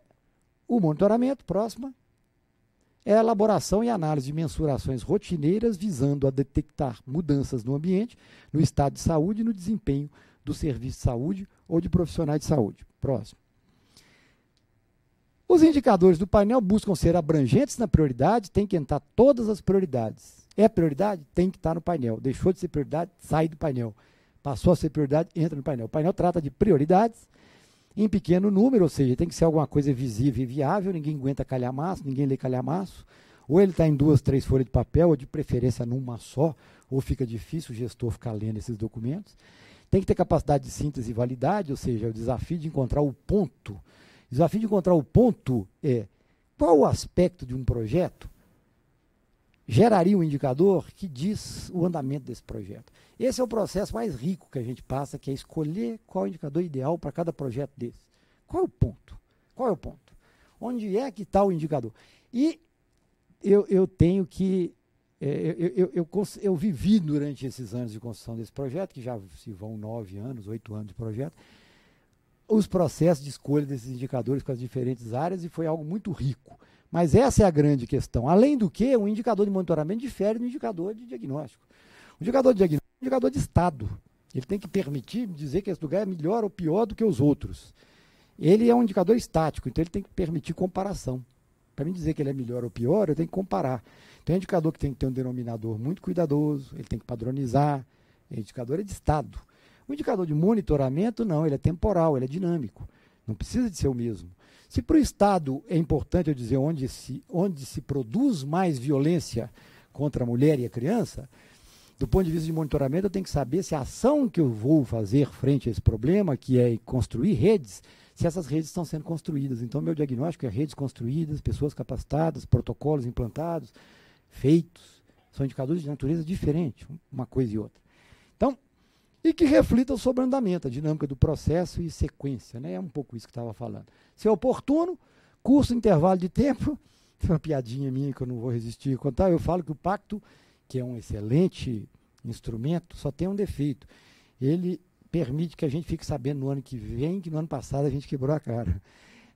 o monitoramento, próxima, é a elaboração e análise de mensurações rotineiras visando a detectar mudanças no ambiente, no estado de saúde e no desempenho do serviço de saúde ou de profissionais de saúde. Próximo. Os indicadores do painel buscam ser abrangentes na prioridade, têm que entrar todas as prioridades é prioridade? Tem que estar tá no painel. Deixou de ser prioridade, sai do painel. Passou a ser prioridade, entra no painel. O painel trata de prioridades em pequeno número, ou seja, tem que ser alguma coisa visível e viável, ninguém aguenta calhamaço, ninguém lê calhamaço. Ou ele está em duas, três folhas de papel, ou de preferência numa só, ou fica difícil o gestor ficar lendo esses documentos. Tem que ter capacidade de síntese e validade, ou seja, o desafio de encontrar o ponto. O desafio de encontrar o ponto é qual o aspecto de um projeto geraria um indicador que diz o andamento desse projeto. Esse é o processo mais rico que a gente passa, que é escolher qual é o indicador ideal para cada projeto desse. Qual é o ponto? Qual é o ponto? Onde é que está o indicador? E eu, eu tenho que. É, eu, eu, eu, vivi durante esses anos de construção desse projeto, que já se vão nove anos, oito anos de projeto, os processos de escolha desses indicadores com as diferentes áreas, e foi algo muito rico. Mas essa é a grande questão. Além do que, o indicador de monitoramento difere do indicador de diagnóstico. O indicador de diagnóstico é um indicador de estado. Ele tem que permitir dizer que esse lugar é melhor ou pior do que os outros. Ele é um indicador estático, então ele tem que permitir comparação. Para mim dizer que ele é melhor ou pior, eu tenho que comparar. Então, é um indicador que tem que ter um denominador muito cuidadoso, ele tem que padronizar. O é indicador é de estado. O indicador de monitoramento, não, ele é temporal, ele é dinâmico. Não precisa de ser o mesmo. Se para o Estado é importante eu dizer onde se, onde se produz mais violência contra a mulher e a criança, do ponto de vista de monitoramento, eu tenho que saber se a ação que eu vou fazer frente a esse problema, que é construir redes, se essas redes estão sendo construídas. Então, meu diagnóstico é redes construídas, pessoas capacitadas, protocolos implantados, feitos. São indicadores de natureza diferente, uma coisa e outra e que reflitam sobre o andamento, a dinâmica do processo e sequência. Né? É um pouco isso que estava falando. Se é oportuno, curso, intervalo de tempo. Tem uma piadinha minha que eu não vou resistir a contar. Eu falo que o pacto, que é um excelente instrumento, só tem um defeito. Ele permite que a gente fique sabendo no ano que vem que no ano passado a gente quebrou a cara.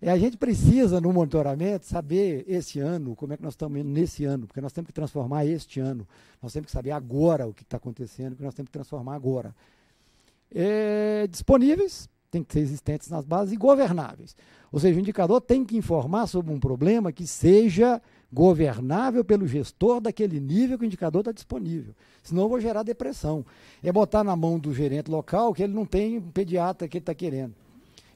É, a gente precisa, no monitoramento, saber esse ano, como é que nós estamos indo nesse ano, porque nós temos que transformar este ano. Nós temos que saber agora o que está acontecendo, porque nós temos que transformar agora é, disponíveis, tem que ser existentes nas bases e governáveis. Ou seja, o indicador tem que informar sobre um problema que seja governável pelo gestor daquele nível que o indicador está disponível. Senão eu vou gerar depressão. É botar na mão do gerente local que ele não tem um pediatra que ele está querendo.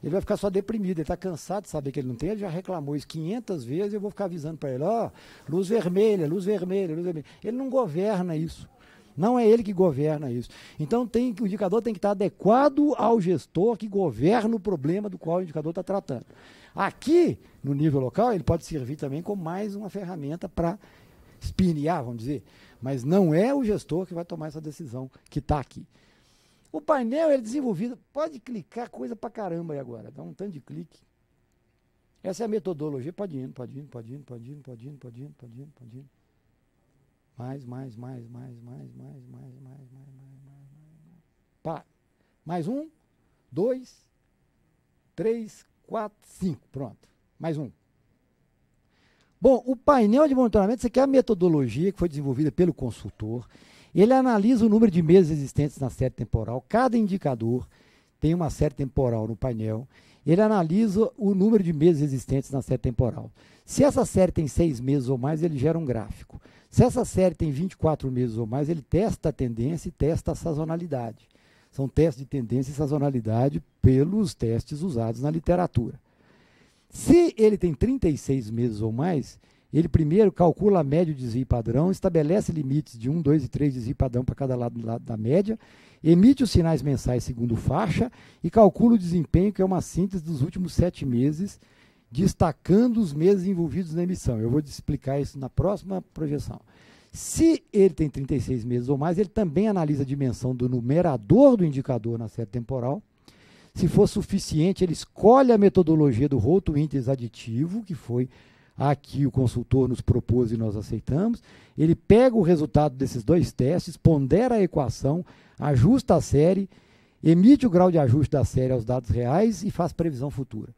Ele vai ficar só deprimido, ele está cansado de saber que ele não tem, ele já reclamou isso 500 vezes, eu vou ficar avisando para ele, ó, oh, luz vermelha, luz vermelha, luz vermelha. Ele não governa isso. Não é ele que governa isso. Então tem o indicador tem que estar adequado ao gestor que governa o problema do qual o indicador está tratando. Aqui, no nível local, ele pode servir também como mais uma ferramenta para espinhar, vamos dizer. Mas não é o gestor que vai tomar essa decisão que está aqui. O painel é desenvolvido, pode clicar coisa pra caramba aí agora, dá um tanto de clique. Essa é a metodologia, pode indo, pode indo, pode indo, pode indo, pode ir, pode indo, pode ir. pode indo. Mais, mais, mais, mais, mais, mais, mais, mais, mais, mais, mais, mais. Pá. Mais um, dois, três, quatro, cinco. Pronto. Mais um. Bom, o painel de monitoramento, isso aqui é a metodologia que foi desenvolvida pelo consultor. Ele analisa o número de meses existentes na série temporal. Cada indicador tem uma série temporal no painel. Ele analisa o número de meses existentes na série temporal. Se essa série tem seis meses ou mais, ele gera um gráfico. Se essa série tem 24 meses ou mais, ele testa a tendência e testa a sazonalidade. São testes de tendência e sazonalidade pelos testes usados na literatura. Se ele tem 36 meses ou mais, ele primeiro calcula a média de desvio padrão, estabelece limites de 1, 2 e 3 desvio padrão para cada lado, lado, da média, emite os sinais mensais segundo faixa e calcula o desempenho, que é uma síntese dos últimos sete meses destacando os meses envolvidos na emissão. Eu vou explicar isso na próxima projeção. Se ele tem 36 meses ou mais, ele também analisa a dimensão do numerador do indicador na série temporal. Se for suficiente, ele escolhe a metodologia do roto índice aditivo, que foi aqui o consultor nos propôs e nós aceitamos. Ele pega o resultado desses dois testes, pondera a equação, ajusta a série, emite o grau de ajuste da série aos dados reais e faz previsão futura.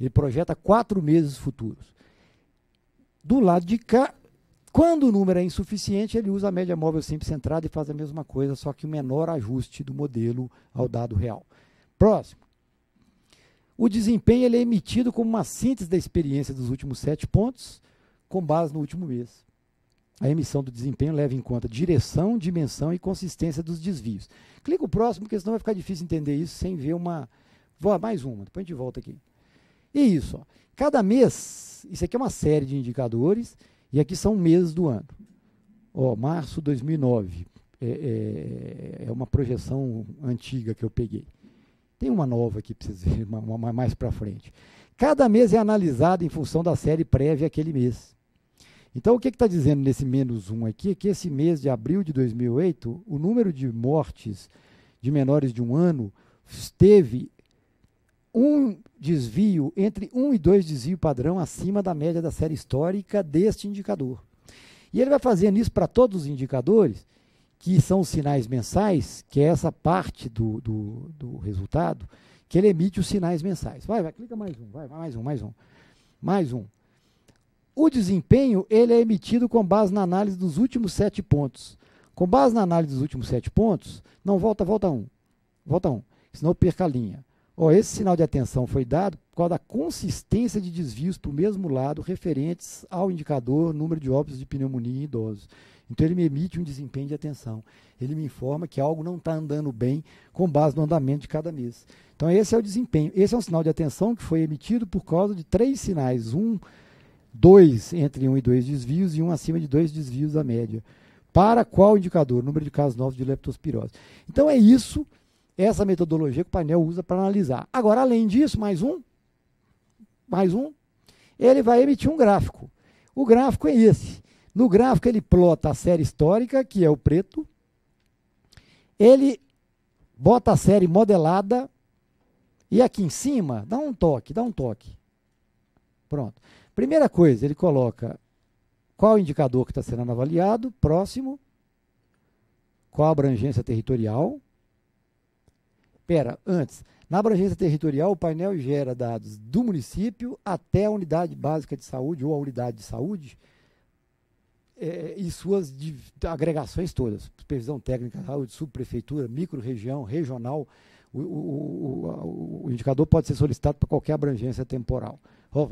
Ele projeta quatro meses futuros. Do lado de cá, quando o número é insuficiente, ele usa a média móvel simples centrada e faz a mesma coisa, só que o menor ajuste do modelo ao dado real. Próximo. O desempenho ele é emitido como uma síntese da experiência dos últimos sete pontos, com base no último mês. A emissão do desempenho leva em conta direção, dimensão e consistência dos desvios. Clica o próximo, porque senão vai ficar difícil entender isso sem ver uma. Vou, mais uma, depois a gente volta aqui. E é isso, ó. cada mês, isso aqui é uma série de indicadores, e aqui são meses do ano. Ó, março 2009, é, é, é uma projeção antiga que eu peguei. Tem uma nova aqui para vocês verem uma, uma mais para frente. Cada mês é analisado em função da série prévia aquele mês. Então, o que está dizendo nesse menos um aqui é que esse mês de abril de 2008, o número de mortes de menores de um ano esteve um desvio, entre um e dois desvio padrão acima da média da série histórica deste indicador. E ele vai fazendo isso para todos os indicadores, que são os sinais mensais, que é essa parte do, do, do resultado, que ele emite os sinais mensais. Vai, vai, clica mais um, vai, mais um, mais um, mais um. O desempenho ele é emitido com base na análise dos últimos sete pontos. Com base na análise dos últimos sete pontos, não volta, volta um, volta um, senão perca a linha. Ó, esse sinal de atenção foi dado por causa da consistência de desvios para o mesmo lado referentes ao indicador número de óbitos de pneumonia em idosos. Então ele me emite um desempenho de atenção. Ele me informa que algo não está andando bem com base no andamento de cada mês. Então esse é o desempenho. Esse é um sinal de atenção que foi emitido por causa de três sinais. Um, dois entre um e dois desvios e um acima de dois desvios da média. Para qual indicador? Número de casos novos de leptospirose. Então é isso essa metodologia que o painel usa para analisar. Agora, além disso, mais um, mais um, ele vai emitir um gráfico. O gráfico é esse. No gráfico ele plota a série histórica, que é o preto. Ele bota a série modelada e aqui em cima dá um toque, dá um toque. Pronto. Primeira coisa, ele coloca qual indicador que está sendo avaliado, próximo, qual a abrangência territorial, Pera, antes, na abrangência territorial, o painel gera dados do município até a unidade básica de saúde ou a unidade de saúde é, e suas agregações todas, supervisão técnica, saúde, subprefeitura, micro-região, regional. O, o, o, o, indicador pode ser solicitado para qualquer abrangência temporal,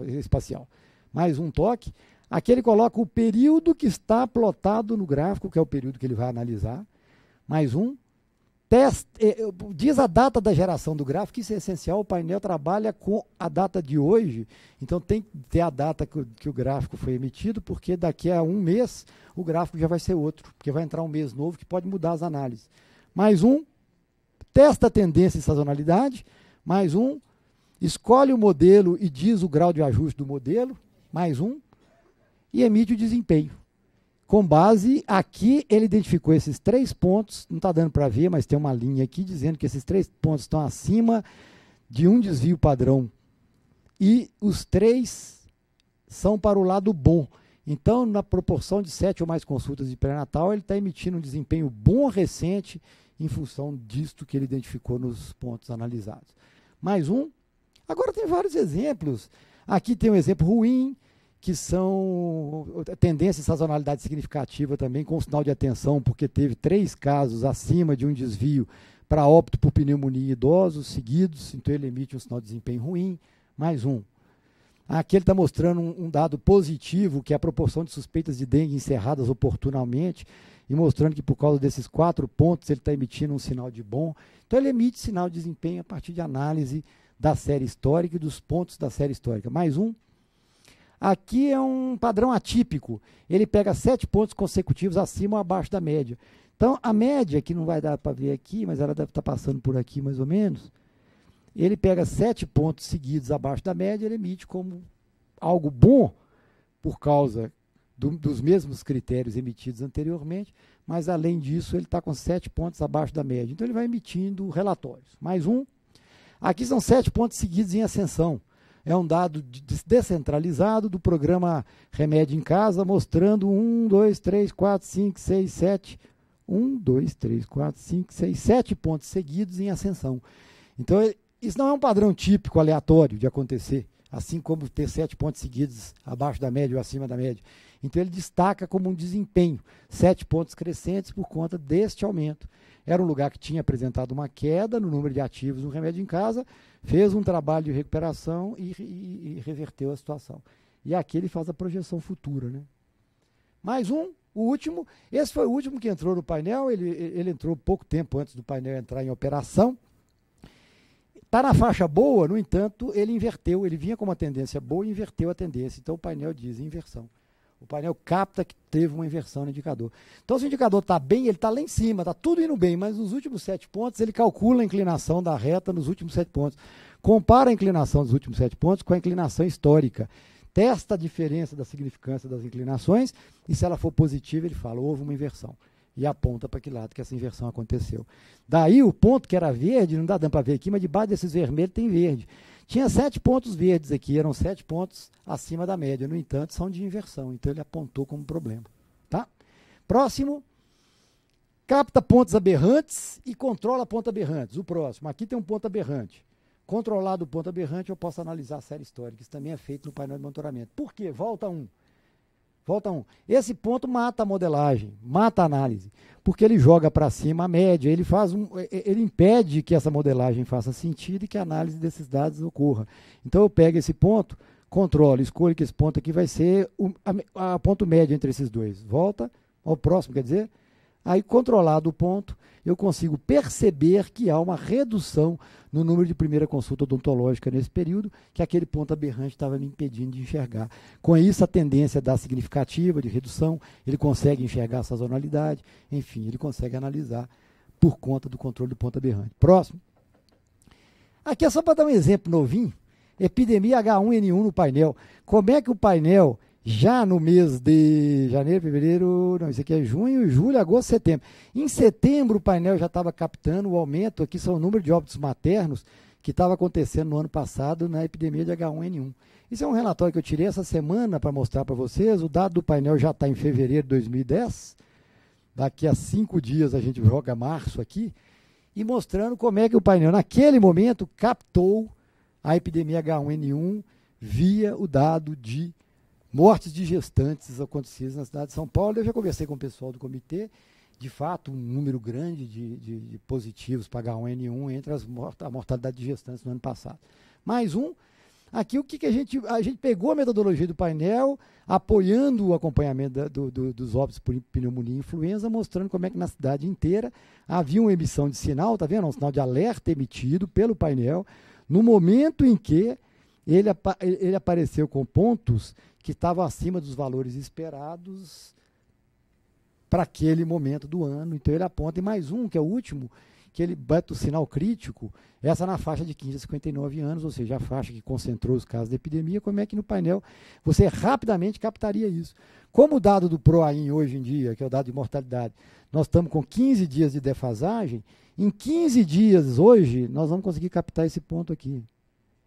espacial. Mais um toque. Aqui ele coloca o período que está plotado no gráfico, que é o período que ele vai analisar. Mais um, Test, é, é, diz a data da geração do gráfico, isso é essencial, o painel trabalha com a data de hoje, então tem que ter a data que o, que o gráfico foi emitido, porque daqui a um mês o gráfico já vai ser outro, porque vai entrar um mês novo que pode mudar as análises. Mais um, testa a tendência e sazonalidade, mais um, escolhe o modelo e diz o grau de ajuste do modelo, mais um, e emite o desempenho com base aqui, ele identificou esses três pontos, não está dando para ver, mas tem uma linha aqui dizendo que esses três pontos estão acima de um desvio padrão. E os três são para o lado bom. Então, na proporção de sete ou mais consultas de pré-natal, ele está emitindo um desempenho bom recente em função disto que ele identificou nos pontos analisados. Mais um. Agora tem vários exemplos. Aqui tem um exemplo ruim, que são tendência de sazonalidade significativa também, com sinal de atenção, porque teve três casos acima de um desvio para óbito por pneumonia em idosos seguidos, então ele emite um sinal de desempenho ruim, mais um. Aqui ele está mostrando um, um, dado positivo, que é a proporção de suspeitas de dengue encerradas oportunamente, e mostrando que por causa desses quatro pontos ele está emitindo um sinal de bom. Então ele emite sinal de desempenho a partir de análise da série histórica e dos pontos da série histórica. Mais um, Aqui é um padrão atípico. Ele pega sete pontos consecutivos acima ou abaixo da média. Então, a média, que não vai dar para ver aqui, mas ela deve estar tá passando por aqui mais ou menos, ele pega sete pontos seguidos abaixo da média, ele emite como algo bom, por causa do, dos mesmos critérios emitidos anteriormente, mas além disso, ele está com sete pontos abaixo da média. Então, ele vai emitindo relatórios. Mais um. Aqui são sete pontos seguidos em ascensão. É um dado descentralizado do programa Remédio em Casa, mostrando 1, 2, 3, 4, 5, 6, 7. 1, 2, 3, 4, 5, 6, 7 pontos seguidos em ascensão. Então, é, isso não é um padrão típico, aleatório de acontecer, assim como ter sete pontos seguidos abaixo da média ou acima da média. Então, ele destaca como um desempenho, sete pontos crescentes por conta deste aumento. Era um lugar que tinha apresentado uma queda no número de ativos no remédio em casa, fez um trabalho de recuperação e, e, e reverteu a situação. E aqui ele faz a projeção futura. Né? Mais um, o último. Esse foi o último que entrou no painel, ele, ele entrou pouco tempo antes do painel entrar em operação. Está na faixa boa, no entanto, ele inverteu, ele vinha com uma tendência boa e inverteu a tendência. Então o painel diz inversão. O painel capta que teve uma inversão no indicador. Então, se o indicador está bem, ele está lá em cima, está tudo indo bem, mas nos últimos sete pontos, ele calcula a inclinação da reta nos últimos sete pontos. Compara a inclinação dos últimos sete pontos com a inclinação histórica. Testa a diferença da significância das inclinações e, se ela for positiva, ele fala: houve uma inversão. E aponta para que lado que essa inversão aconteceu. Daí o ponto que era verde, não dá dando para ver aqui, mas debaixo desses vermelhos tem verde. Tinha sete pontos verdes aqui, eram sete pontos acima da média. No entanto, são de inversão, então ele apontou como problema. Tá? Próximo, capta pontos aberrantes e controla pontos aberrantes. O próximo, aqui tem um ponto aberrante. Controlado o ponto aberrante, eu posso analisar a série histórica. Isso também é feito no painel de monitoramento. Por quê? Volta um. Volta um. Esse ponto mata a modelagem, mata a análise, porque ele joga para cima a média, ele faz um, ele impede que essa modelagem faça sentido e que a análise desses dados ocorra. Então eu pego esse ponto, controlo, escolho que esse ponto aqui vai ser o a, a ponto médio entre esses dois. Volta ao próximo, quer dizer, Aí, controlado o ponto, eu consigo perceber que há uma redução no número de primeira consulta odontológica nesse período, que aquele ponto aberrante estava me impedindo de enxergar. Com isso, a tendência dá significativa de redução, ele consegue enxergar a sazonalidade, enfim, ele consegue analisar por conta do controle do ponto aberrante. Próximo. Aqui é só para dar um exemplo novinho, epidemia H1N1 no painel. Como é que o painel já no mês de janeiro, fevereiro, não, isso aqui é junho, julho, agosto, setembro. Em setembro, o painel já estava captando o aumento, aqui são o número de óbitos maternos que estava acontecendo no ano passado na epidemia de H1N1. Isso é um relatório que eu tirei essa semana para mostrar para vocês. O dado do painel já está em fevereiro de 2010. Daqui a cinco dias a gente joga março aqui. E mostrando como é que o painel, naquele momento, captou a epidemia H1N1 via o dado de mortes de gestantes acontecidas na cidade de São Paulo. Eu já conversei com o pessoal do comitê, de fato, um número grande de, de, de positivos para H1N1 entre as mort a mortalidade de gestantes no ano passado. Mais um. Aqui o que, que a gente. A gente pegou a metodologia do painel, apoiando o acompanhamento da, do, do, dos óbitos por pneumonia e influenza, mostrando como é que na cidade inteira havia uma emissão de sinal, tá vendo? Um sinal de alerta emitido pelo painel, no momento em que ele, apa ele apareceu com pontos que estavam acima dos valores esperados para aquele momento do ano. Então ele aponta e mais um, que é o último, que ele bate o sinal crítico, essa na faixa de 15 a 59 anos, ou seja, a faixa que concentrou os casos de epidemia, como é que no painel você rapidamente captaria isso? Como o dado do PROAIN hoje em dia, que é o dado de mortalidade, nós estamos com 15 dias de defasagem, em 15 dias hoje nós vamos conseguir captar esse ponto aqui.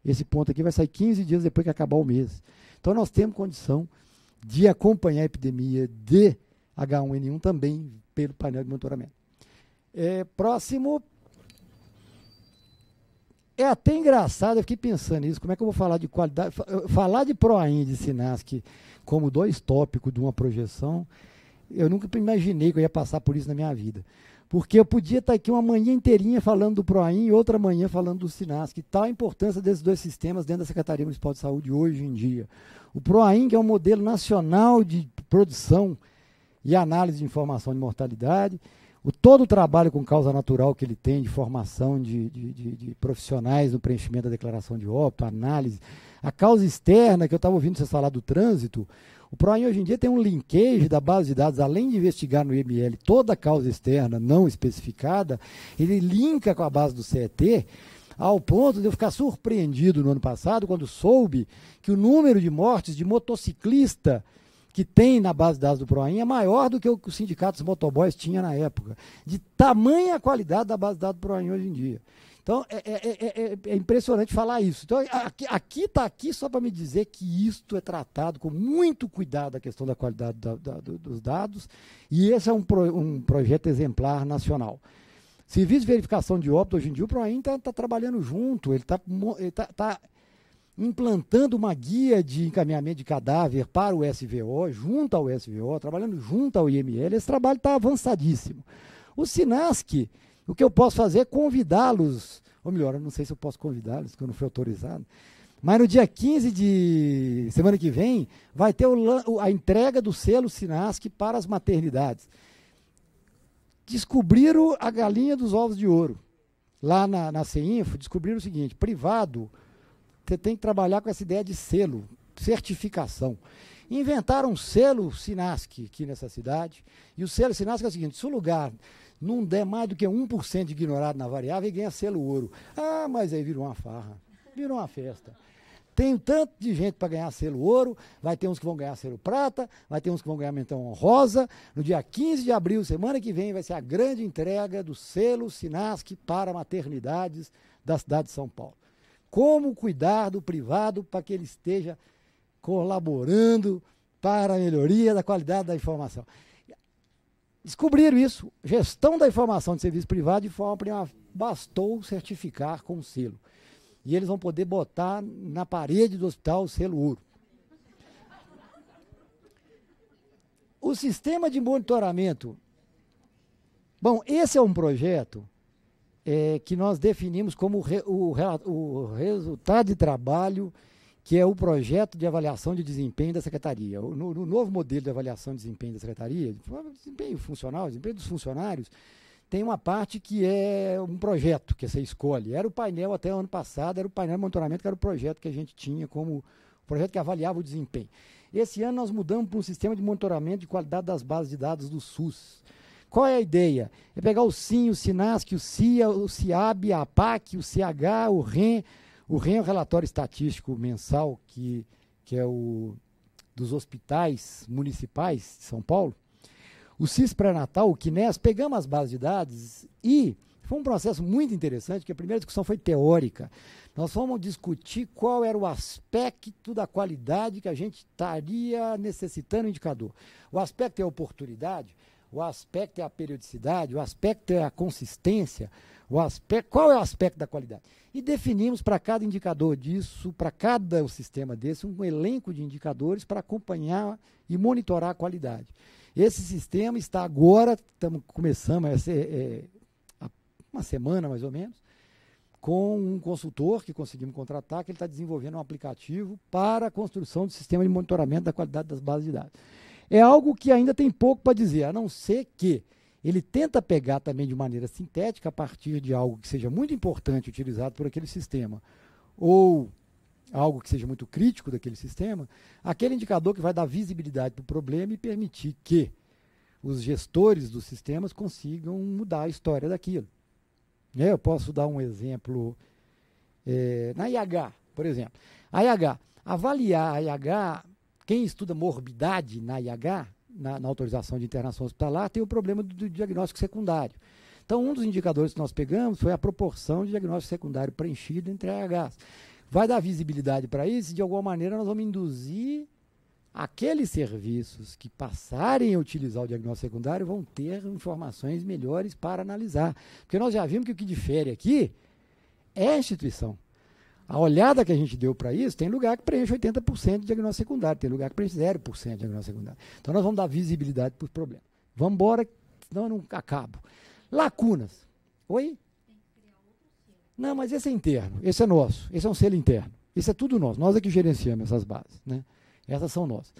Esse ponto aqui vai sair 15 dias depois que acabar o mês. Então nós temos condição de acompanhar a epidemia de H1N1 também pelo painel de monitoramento. É, próximo. É até engraçado, eu fiquei pensando nisso, como é que eu vou falar de qualidade. Falar de PROAIN de SINASC como dois tópicos de uma projeção, eu nunca imaginei que eu ia passar por isso na minha vida. Porque eu podia estar tá aqui uma manhã inteirinha falando do PROIN e outra manhã falando do Sinas, que Tal a importância desses dois sistemas dentro da Secretaria Municipal de Saúde hoje em dia. O PROIN, que é um modelo nacional de produção e análise de informação de mortalidade, o, todo o trabalho com causa natural que ele tem de formação de, de, de, de profissionais no preenchimento da declaração de óbito, análise, a causa externa, que eu estava ouvindo você falar do trânsito, o PROIN hoje em dia tem um linkage da base de dados, além de investigar no IML toda causa externa não especificada, ele linka com a base do CET, ao ponto de eu ficar surpreendido no ano passado quando soube que o número de mortes de motociclista que tem na base de dados do PROIN é maior do que o que os sindicatos motoboys tinha na época. De tamanha qualidade da base de dados do PROIN hoje em dia. Então, é é, é, é, é, impressionante falar isso. Então, aqui está aqui, só para me dizer que isto é tratado com muito cuidado a questão da qualidade da, da, dos dados, e esse é um, pro, um projeto exemplar nacional. Serviço de verificação de óbito, hoje em dia, o PROIN está tá trabalhando junto, ele está tá, tá implantando uma guia de encaminhamento de cadáver para o SVO, junto ao SVO, trabalhando junto ao IML. Esse trabalho está avançadíssimo. O SINASC o que eu posso fazer é convidá-los, ou melhor, eu não sei se eu posso convidá-los, porque eu não fui autorizado, mas no dia 15 de semana que vem, vai ter o, a entrega do selo Sinasc para as maternidades. Descobriram a galinha dos ovos de ouro. Lá na, na CEINFO, descobriram o seguinte: privado, você tem que trabalhar com essa ideia de selo, certificação. Inventaram um selo Sinasc aqui nessa cidade. E o selo Sinasc é o seguinte: se o lugar não der mais do que 1% de ignorado na variável e ganha selo ouro. Ah, mas aí virou uma farra, virou uma festa. Tem um tanto de gente para ganhar selo ouro, vai ter uns que vão ganhar selo prata, vai ter uns que vão ganhar mentão rosa No dia 15 de abril, semana que vem, vai ser a grande entrega do selo Sinasc para maternidades da cidade de São Paulo. Como cuidar do privado para que ele esteja colaborando para a melhoria da qualidade da informação. Descobriram isso. Gestão da informação de serviço privado de forma Bastou certificar com selo. E eles vão poder botar na parede do hospital o selo ouro. O sistema de monitoramento. Bom, esse é um projeto é, que nós definimos como re, o, o resultado de trabalho que é o projeto de avaliação de desempenho da secretaria. No, no novo modelo de avaliação de desempenho da secretaria, desempenho funcional, desempenho dos funcionários, tem uma parte que é um projeto que você escolhe. Era o painel até o ano passado, era o painel de monitoramento, que era o projeto que a gente tinha como projeto que avaliava o desempenho. Esse ano nós mudamos para um sistema de monitoramento de qualidade das bases de dados do SUS. Qual é a ideia? É pegar o SIM, o SINASC, o CIA, o CIAB, a APAC, o CH, o REN, o REN é o relatório estatístico mensal que, que é o dos hospitais municipais de São Paulo. O CIS pré-natal, o Quines, pegamos as bases de dados e foi um processo muito interessante, porque a primeira discussão foi teórica. Nós fomos discutir qual era o aspecto da qualidade que a gente estaria necessitando indicador. O aspecto é a oportunidade, o aspecto é a periodicidade, o aspecto é a consistência, o aspecto, qual é o aspecto da qualidade? E definimos para cada indicador disso, para cada sistema desse, um elenco de indicadores para acompanhar e monitorar a qualidade. Esse sistema está agora, estamos começando essa, é, é uma semana mais ou menos, com um consultor que conseguimos contratar, que ele está desenvolvendo um aplicativo para a construção do sistema de monitoramento da qualidade das bases de dados é algo que ainda tem pouco para dizer, a não ser que ele tenta pegar também de maneira sintética a partir de algo que seja muito importante utilizado por aquele sistema ou algo que seja muito crítico daquele sistema, aquele indicador que vai dar visibilidade para o problema e permitir que os gestores dos sistemas consigam mudar a história daquilo. Né, eu posso dar um exemplo é, na IH, por exemplo. A IH, avaliar a IH quem estuda morbidade na IH, na, na autorização de internação hospitalar, tem o problema do, do diagnóstico secundário. Então, um dos indicadores que nós pegamos foi a proporção de diagnóstico secundário preenchido entre IHs. Vai dar visibilidade para isso e, de alguma maneira, nós vamos induzir aqueles serviços que passarem a utilizar o diagnóstico secundário vão ter informações melhores para analisar. Porque nós já vimos que o que difere aqui é a instituição. A olhada que a gente deu para isso, tem lugar que preenche 80% de diagnóstico secundário, tem lugar que preenche 0% de diagnóstico secundário. Então nós vamos dar visibilidade para os problemas. Vamos embora, senão eu não acabo. Lacunas. Oi? Não, mas esse é interno, esse é nosso, esse é um selo interno. Isso é tudo nosso, nós é que gerenciamos essas bases. Né? Essas são nossas.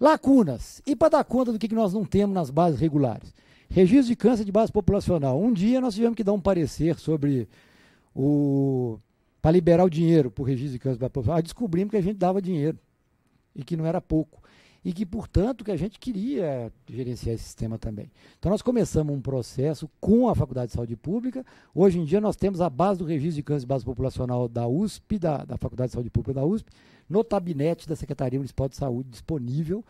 Lacunas. E para dar conta do que nós não temos nas bases regulares? Registro de câncer de base populacional. Um dia nós tivemos que dar um parecer sobre o para liberar o dinheiro para o registro de câncer da população, ah, descobrimos que a gente dava dinheiro e que não era pouco. E que, portanto, que a gente queria gerenciar esse sistema também. Então, nós começamos um processo com a Faculdade de Saúde Pública. Hoje em dia, nós temos a base do registro de câncer de base populacional da USP, da, da Faculdade de Saúde Pública da USP, no tabinete da Secretaria Municipal de Saúde disponível.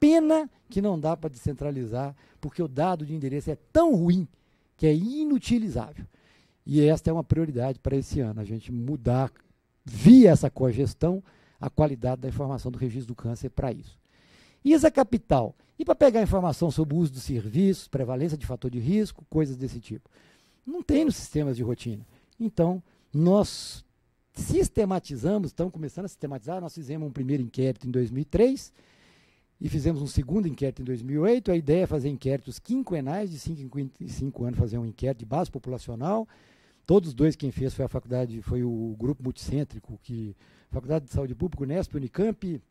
Pena que não dá para descentralizar, porque o dado de endereço é tão ruim que é inutilizável. E esta é uma prioridade para esse ano, a gente mudar, via essa cogestão, a qualidade da informação do registro do câncer para isso. ISA Capital. E para pegar informação sobre o uso dos serviços, prevalência de fator de risco, coisas desse tipo. Não tem nos sistemas de rotina. Então, nós sistematizamos, estamos começando a sistematizar, nós fizemos um primeiro inquérito em 2003, e fizemos um segundo inquérito em 2008. A ideia é fazer inquéritos quinquenais, de 5 em 5 anos fazer um inquérito de base populacional. Todos os dois quem fez foi a faculdade, foi o grupo multicêntrico, que Faculdade de Saúde Pública, nesp Unicamp,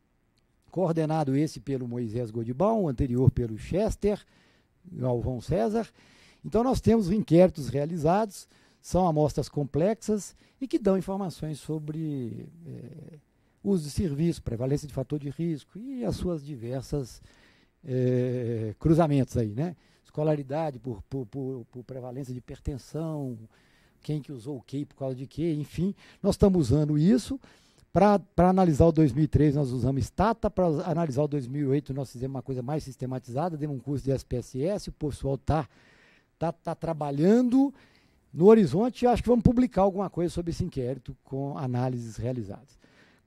coordenado esse pelo Moisés Godibal, o anterior pelo Chester, Alvão César. Então nós temos inquéritos realizados, são amostras complexas e que dão informações sobre... Eh, uso de serviço, prevalência de fator de risco e as suas diversas é, cruzamentos aí, né? Escolaridade por, por, por, por, prevalência de hipertensão, quem que usou o que por causa de que, enfim, nós estamos usando isso para analisar o 2003 nós usamos Stata, para analisar o 2008 nós fizemos uma coisa mais sistematizada, demos um curso de SPSS, o pessoal está tá, tá trabalhando no horizonte acho que vamos publicar alguma coisa sobre esse inquérito com análises realizadas.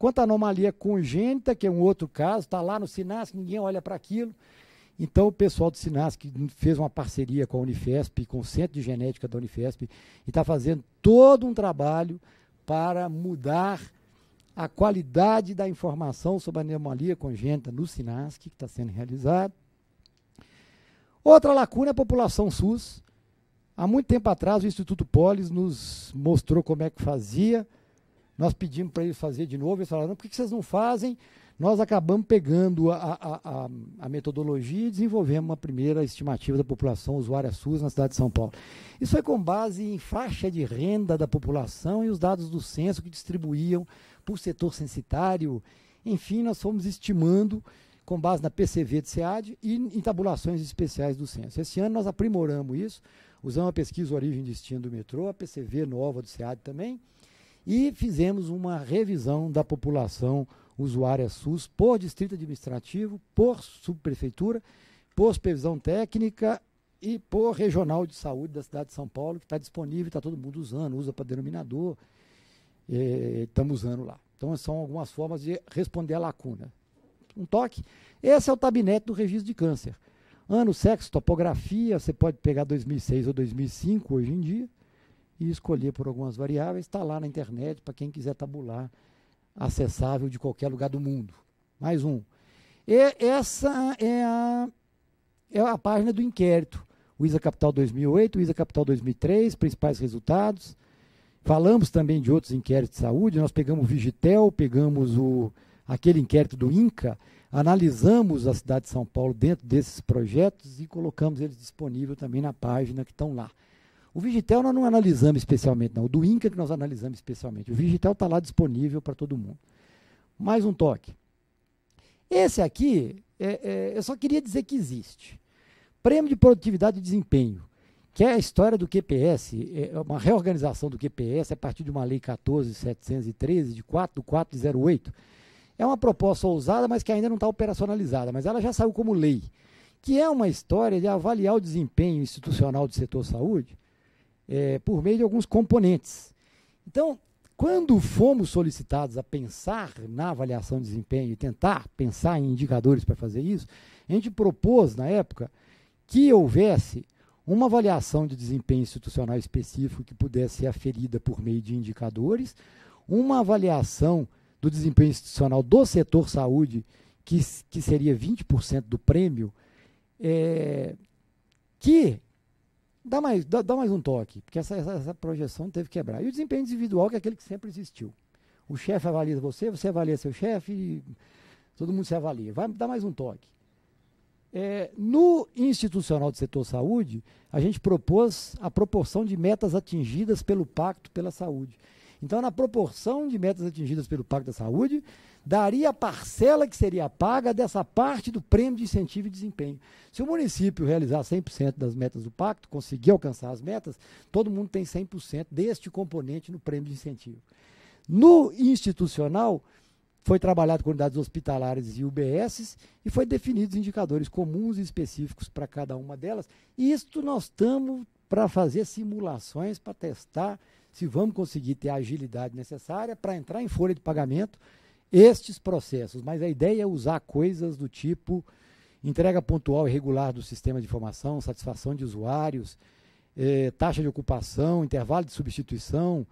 Quanto à anomalia congênita, que é um outro caso, está lá no SINASC, ninguém olha para aquilo. Então, o pessoal do SINASC fez uma parceria com a Unifesp, com o Centro de Genética da Unifesp, e está fazendo todo um trabalho para mudar a qualidade da informação sobre a anomalia congênita no SINASC, que está sendo realizado. Outra lacuna é a população SUS. Há muito tempo atrás, o Instituto Polis nos mostrou como é que fazia, nós pedimos para eles fazer de novo, eles falaram, não, por que vocês não fazem? Nós acabamos pegando a, a, a, a, metodologia e desenvolvemos uma primeira estimativa da população usuária SUS na cidade de São Paulo. Isso foi com base em faixa de renda da população e os dados do censo que distribuíam por setor censitário. Enfim, nós fomos estimando com base na PCV de SEAD e em tabulações especiais do censo. Esse ano nós aprimoramos isso, usamos a pesquisa Origem e Destino do Metrô, a PCV nova do SEAD também, e fizemos uma revisão da população usuária SUS por distrito administrativo, por subprefeitura, por supervisão técnica e por regional de saúde da cidade de São Paulo, que está disponível, está todo mundo usando, usa para denominador, estamos é, usando lá. Então, são algumas formas de responder à lacuna. Um toque. Esse é o tabinete do registro de câncer. Ano, sexo, topografia, você pode pegar 2006 ou 2005 hoje em dia e escolher por algumas variáveis, está lá na internet para quem quiser tabular, acessável de qualquer lugar do mundo. Mais um. E essa é a, é a página do inquérito. O ISA Capital 2008, o ISA Capital 2003, principais resultados. Falamos também de outros inquéritos de saúde, nós pegamos o Vigitel, pegamos o, aquele inquérito do INCA, analisamos a cidade de São Paulo dentro desses projetos e colocamos eles disponíveis também na página que estão lá. O Vigitel nós não analisamos especialmente, não. O do Inca que nós analisamos especialmente. O Vigitel está lá disponível para todo mundo. Mais um toque. Esse aqui, é, é, eu só queria dizer que existe. Prêmio de Produtividade e Desempenho, que é a história do QPS, é, é uma reorganização do QPS a partir de uma lei 14.713, de 4 de 4 É uma proposta ousada, mas que ainda não está operacionalizada, mas ela já saiu como lei, que é uma história de avaliar o desempenho institucional do setor saúde é, por meio de alguns componentes. Então, quando fomos solicitados a pensar na avaliação de desempenho e tentar pensar em indicadores para fazer isso, a gente propôs, na época, que houvesse uma avaliação de desempenho institucional específico que pudesse ser aferida por meio de indicadores, uma avaliação do desempenho institucional do setor saúde, que, que seria 20% do prêmio, é, que dá mais, dá, dá mais um toque, porque essa, essa, essa, projeção teve que quebrar. E o desempenho individual, que é aquele que sempre existiu. O chefe avalia você, você avalia seu chefe, todo mundo se avalia. Vai dar mais um toque. É, no institucional do setor saúde, a gente propôs a proporção de metas atingidas pelo Pacto pela Saúde. Então, na proporção de metas atingidas pelo Pacto da Saúde, daria a parcela que seria paga dessa parte do prêmio de incentivo e desempenho. Se o município realizar 100% das metas do pacto, conseguir alcançar as metas, todo mundo tem 100% deste componente no prêmio de incentivo. No institucional, foi trabalhado com unidades hospitalares e UBSs e foi definidos indicadores comuns e específicos para cada uma delas. E isto nós estamos para fazer simulações para testar se vamos conseguir ter a agilidade necessária para entrar em folha de pagamento estes processos, mas a ideia é usar coisas do tipo entrega pontual e regular do sistema de informação, satisfação de usuários, eh, taxa de ocupação, intervalo de substituição,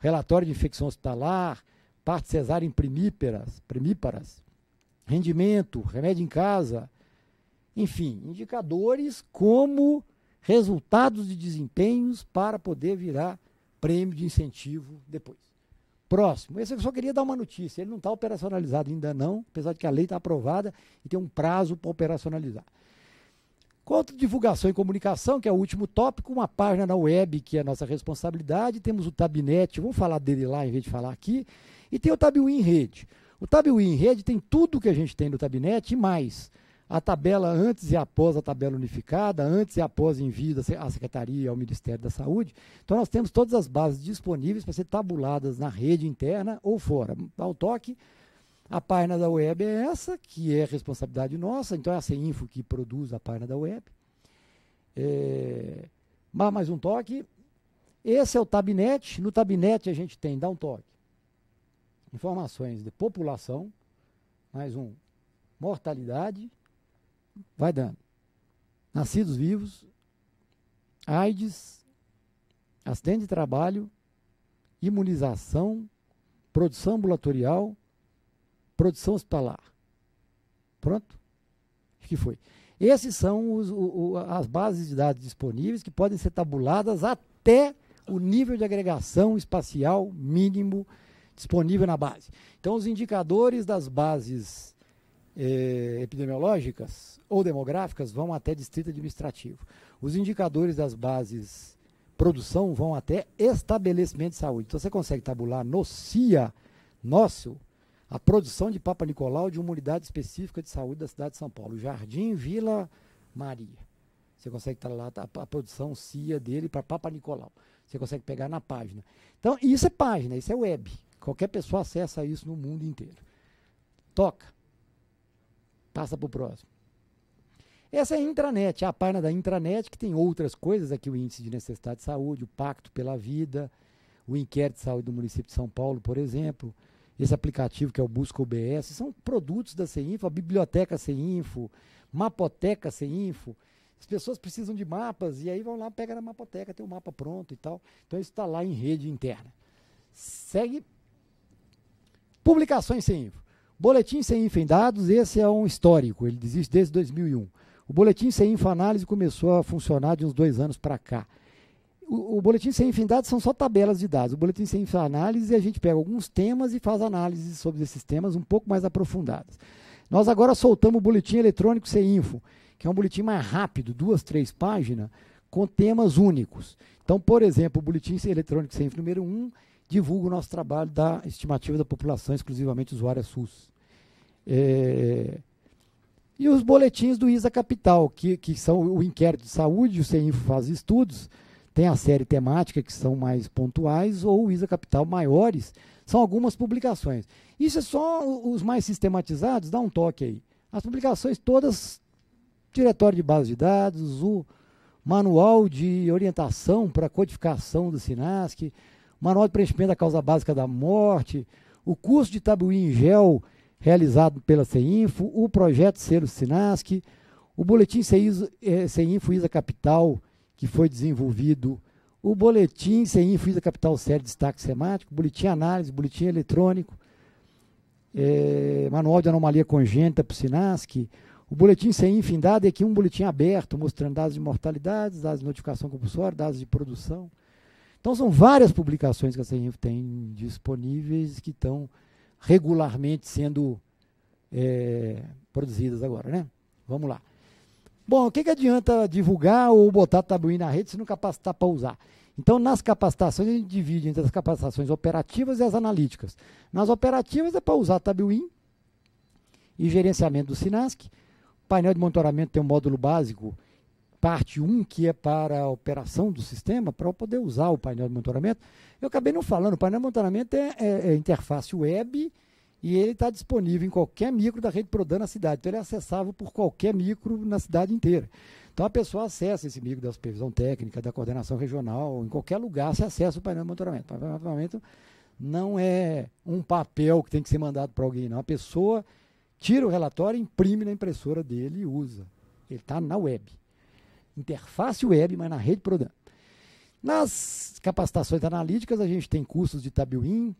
relatório de infecção hospitalar, parte cesárea em primíparas, rendimento, remédio em casa, enfim, indicadores como resultados de desempenhos para poder virar prêmio de incentivo depois. Próximo. Esse eu só queria dar uma notícia. Ele não está operacionalizado ainda não, apesar de que a lei está aprovada e tem um prazo para operacionalizar. Quanto à divulgação e comunicação, que é o último tópico, uma página na web, que é a nossa responsabilidade, temos o Tabinete, vamos falar dele lá em vez de falar aqui, e tem o em Rede. O em Rede tem tudo que a gente tem no Tabinete e mais a tabela antes e após a tabela unificada, antes e após envio à Secretaria, ao Ministério da Saúde. Então, nós temos todas as bases disponíveis para ser tabuladas na rede interna ou fora. Dá um toque. A página da web é essa, que é responsabilidade nossa, então é a CEINFO que produz a página da web. É, mais um toque. Esse é o tabinete. No tabinete a gente tem, dá um toque. Informações de população, mais um, mortalidade, vai dando. Nascidos vivos, AIDS, acidente de trabalho, imunização, produção ambulatorial, produção hospitalar. Pronto? O que foi. Esses são os, o, o, as bases de dados disponíveis que podem ser tabuladas até o nível de agregação espacial mínimo disponível na base. Então, os indicadores das bases eh, epidemiológicas ou demográficas vão até distrito administrativo. Os indicadores das bases produção vão até estabelecimento de saúde. Então você consegue tabular no CIA nosso a produção de Papa Nicolau de uma unidade específica de saúde da cidade de São Paulo, Jardim Vila Maria. Você consegue tabular tá a, tá, a produção CIA dele para Papa Nicolau. Você consegue pegar na página. Então, isso é página, isso é web. Qualquer pessoa acessa isso no mundo inteiro. Toca. Passa para o próximo. Essa é a intranet, é a página da intranet que tem outras coisas aqui, o índice de necessidade de saúde, o pacto pela vida, o inquérito de saúde do município de São Paulo, por exemplo, esse aplicativo que é o Busca OBS, são produtos da CEINFO, a biblioteca CEINFO, mapoteca CEINFO, as pessoas precisam de mapas e aí vão lá, pega na mapoteca, tem o um mapa pronto e tal. Então isso está lá em rede interna. Segue publicações CEINFO. Boletim Sem Info em Dados, esse é um histórico, ele existe desde 2001. O Boletim Sem Info Análise começou a funcionar de uns dois anos para cá. O, o, Boletim Sem Info em Dados são só tabelas de dados. O Boletim Sem Info Análise, a gente pega alguns temas e faz análises sobre esses temas um pouco mais aprofundadas. Nós agora soltamos o Boletim Eletrônico Sem Info, que é um boletim mais rápido, duas, três páginas, com temas únicos. Então, por exemplo, o Boletim Eletrônico Sem Info número 1, um, divulga o nosso trabalho da estimativa da população exclusivamente usuária SUS. É, e os boletins do ISA Capital, que, que são o inquérito de saúde, o CEINFO faz estudos, tem a série temática, que são mais pontuais, ou o ISA Capital maiores, são algumas publicações. Isso é só os mais sistematizados, dá um toque aí. As publicações todas, diretório de base de dados, o manual de orientação para codificação do SINASC, manual de preenchimento da causa básica da morte, o curso de Tabuí em gel realizado pela CEINFO, o projeto Selo Sinasc, o boletim é, CEINFO ISA Capital, que foi desenvolvido, o boletim CEINFO ISA Capital Série Destaque Semático, boletim análise, boletim eletrônico, é, manual de anomalia congênita para o SINASC, o boletim sem infindado é aqui um boletim aberto, mostrando dados de mortalidades, dados de notificação compulsória, dados de produção. Então, são várias publicações que a CENIF tem disponíveis que estão regularmente sendo é, produzidas agora, né? Vamos lá. Bom, o que, que adianta divulgar ou botar tabuinho na rede se não capacitar para usar? Então, nas capacitações, a gente divide entre as capacitações operativas e as analíticas. Nas operativas é para usar Tabuin e gerenciamento do SINASC. O painel de monitoramento tem um módulo básico parte 1, que é para a operação do sistema, para eu poder usar o painel de monitoramento. Eu acabei não falando, o painel de monitoramento é, é, é interface web e ele está disponível em qualquer micro da rede Prodan na cidade. Então ele é acessável por qualquer micro na cidade inteira. Então a pessoa acessa esse micro da supervisão técnica, da coordenação regional, em qualquer lugar se acessa o painel de monitoramento. O painel de monitoramento não é um papel que tem que ser mandado para alguém, não. A pessoa tira o relatório, imprime na impressora dele e usa. Ele está na web interface web, mas na rede programa. Nas capacitações analíticas, a gente tem cursos de Tabuin,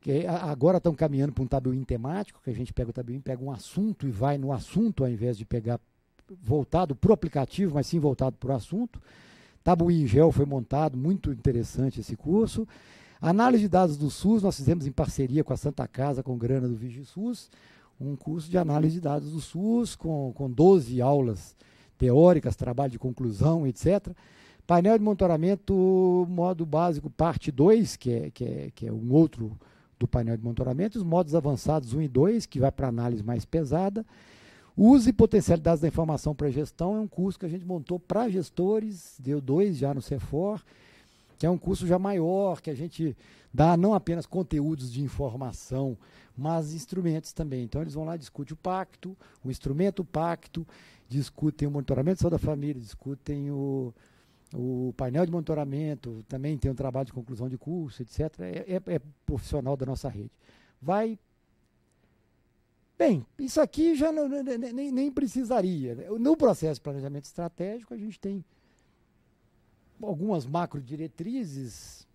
que é, agora estão caminhando para um Tabuin temático, que a gente pega o Tabuin, pega um assunto e vai no assunto, ao invés de pegar voltado para o aplicativo, mas sim voltado para o assunto. Tabuin em gel foi montado, muito interessante esse curso. Análise de dados do SUS, nós fizemos em parceria com a Santa Casa, com grana do VigiSUS, um curso de análise de dados do SUS, com, com 12 aulas teóricas, trabalho de conclusão, etc. Painel de monitoramento, modo básico, parte 2, que é, que, é, que é um outro do painel de monitoramento, os modos avançados 1 um e 2, que vai para análise mais pesada. Use potencialidades da informação para gestão é um curso que a gente montou para gestores, deu dois já no CEFOR, que é um curso já maior, que a gente dá não apenas conteúdos de informação, mas instrumentos também. Então eles vão lá, discutir o pacto, o instrumento o pacto, discutem o monitoramento de saúde da família, discutem o, o painel de monitoramento, também tem um trabalho de conclusão de curso, etc. É, é, é profissional da nossa rede. Vai. Bem, isso aqui já não, nem, nem precisaria. Né? No processo de planejamento estratégico, a gente tem algumas macrodiretrizes.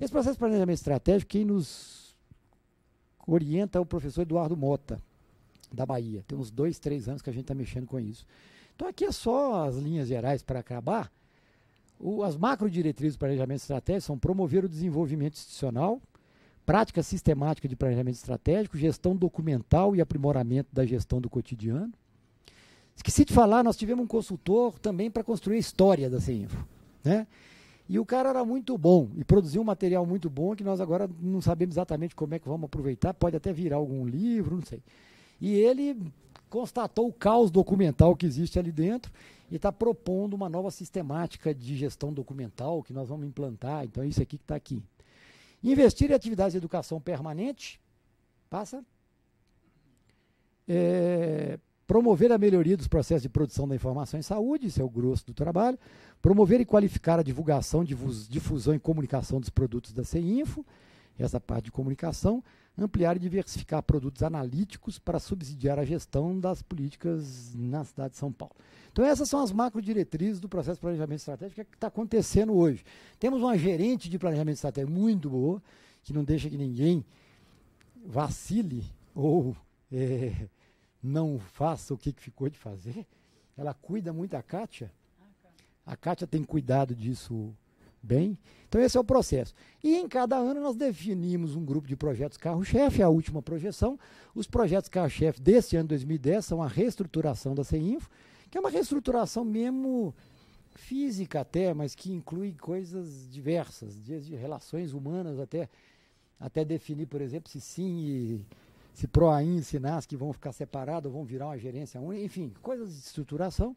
Esse processo de planejamento estratégico, quem nos orienta é o professor Eduardo Mota da Bahia. Tem uns dois, três anos que a gente está mexendo com isso. Então aqui é só as linhas gerais para acabar. O, as macrodiretrizes do planejamento estratégico são promover o desenvolvimento institucional, prática sistemática de planejamento estratégico, gestão documental e aprimoramento da gestão do cotidiano. Esqueci de falar, nós tivemos um consultor também para construir a história da CEINFO, né? E o cara era muito bom e produziu um material muito bom que nós agora não sabemos exatamente como é que vamos aproveitar, pode até virar algum livro, não sei. E ele constatou o caos documental que existe ali dentro e está propondo uma nova sistemática de gestão documental que nós vamos implantar. Então, é isso aqui que está aqui. Investir em atividades de educação permanente. Passa. É, promover a melhoria dos processos de produção da informação em saúde, isso é o grosso do trabalho, promover e qualificar a divulgação, difusão e comunicação dos produtos da CEINFO, essa parte de comunicação, ampliar e diversificar produtos analíticos para subsidiar a gestão das políticas na cidade de São Paulo. Então essas são as macrodiretrizes do processo de planejamento estratégico que está acontecendo hoje. Temos uma gerente de planejamento estratégico muito boa, que não deixa que ninguém vacile ou é, não faça o que ficou de fazer. Ela cuida muito da Kátia. Ah, tá. A Kátia tem cuidado disso Bem, então esse é o processo. E em cada ano nós definimos um grupo de projetos carro-chefe, a última projeção. Os projetos carro-chefe deste ano 2010 são a reestruturação da CEINFO, que é uma reestruturação mesmo física até, mas que inclui coisas diversas, desde relações humanas até, até definir, por exemplo, se sim e se PROAIN e SINAS que vão ficar separados, vão virar uma gerência única, enfim, coisas de estruturação.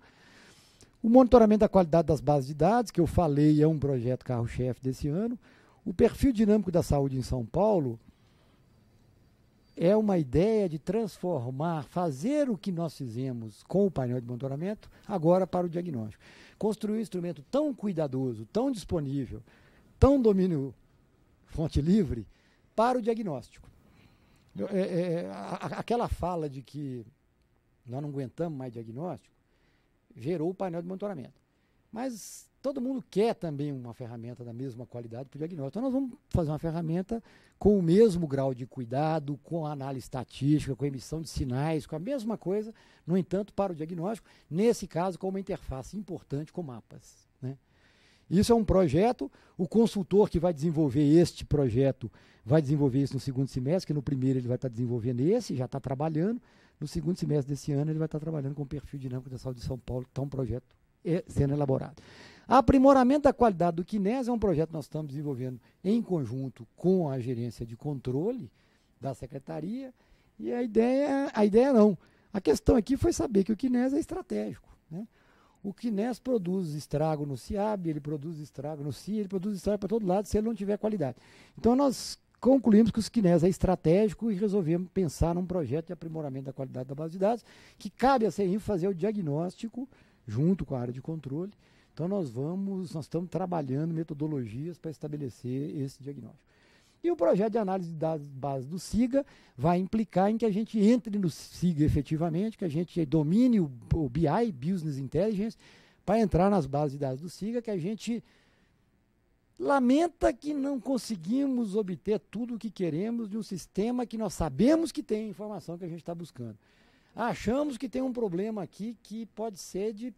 O monitoramento da qualidade das bases de dados, que eu falei, é um projeto carro-chefe desse ano. O perfil dinâmico da saúde em São Paulo é uma ideia de transformar, fazer o que nós fizemos com o painel de monitoramento, agora para o diagnóstico. Construir um instrumento tão cuidadoso, tão disponível, tão domínio fonte livre, para o diagnóstico. É, é, a, aquela fala de que nós não aguentamos mais diagnóstico, gerou o painel de monitoramento. Mas todo mundo quer também uma ferramenta da mesma qualidade para o diagnóstico. Então nós vamos fazer uma ferramenta com o mesmo grau de cuidado, com análise estatística, com emissão de sinais, com a mesma coisa, no entanto, para o diagnóstico, nesse caso com uma interface importante com mapas. Né? Isso é um projeto, o consultor que vai desenvolver este projeto vai desenvolver isso no segundo semestre, que no primeiro ele vai estar desenvolvendo esse, já está trabalhando, no segundo semestre desse ano, ele vai estar trabalhando com o perfil dinâmico da saúde de São Paulo, que está um projeto sendo elaborado. Aprimoramento da qualidade do Kines é um projeto que nós estamos desenvolvendo em conjunto com a gerência de controle da secretaria. E a ideia, a ideia não. A questão aqui foi saber que o Kines é estratégico. Né? O Kines produz estrago no CIAB, ele produz estrago no CIA, ele produz estrago para todo lado se ele não tiver qualidade. Então nós concluímos que o SCNES é estratégico e resolvemos pensar num projeto de aprimoramento da qualidade da base de dados, que cabe a CEIM fazer o diagnóstico junto com a área de controle. Então nós vamos, nós estamos trabalhando metodologias para estabelecer esse diagnóstico. E o projeto de análise de dados base do SIGA vai implicar em que a gente entre no SIGA efetivamente, que a gente domine o, o BI, Business Intelligence, para entrar nas bases de dados do SIGA, que a gente Lamenta que não conseguimos obter tudo o que queremos de um sistema que nós sabemos que tem a informação que a gente está buscando. Achamos que tem um problema aqui que pode ser de,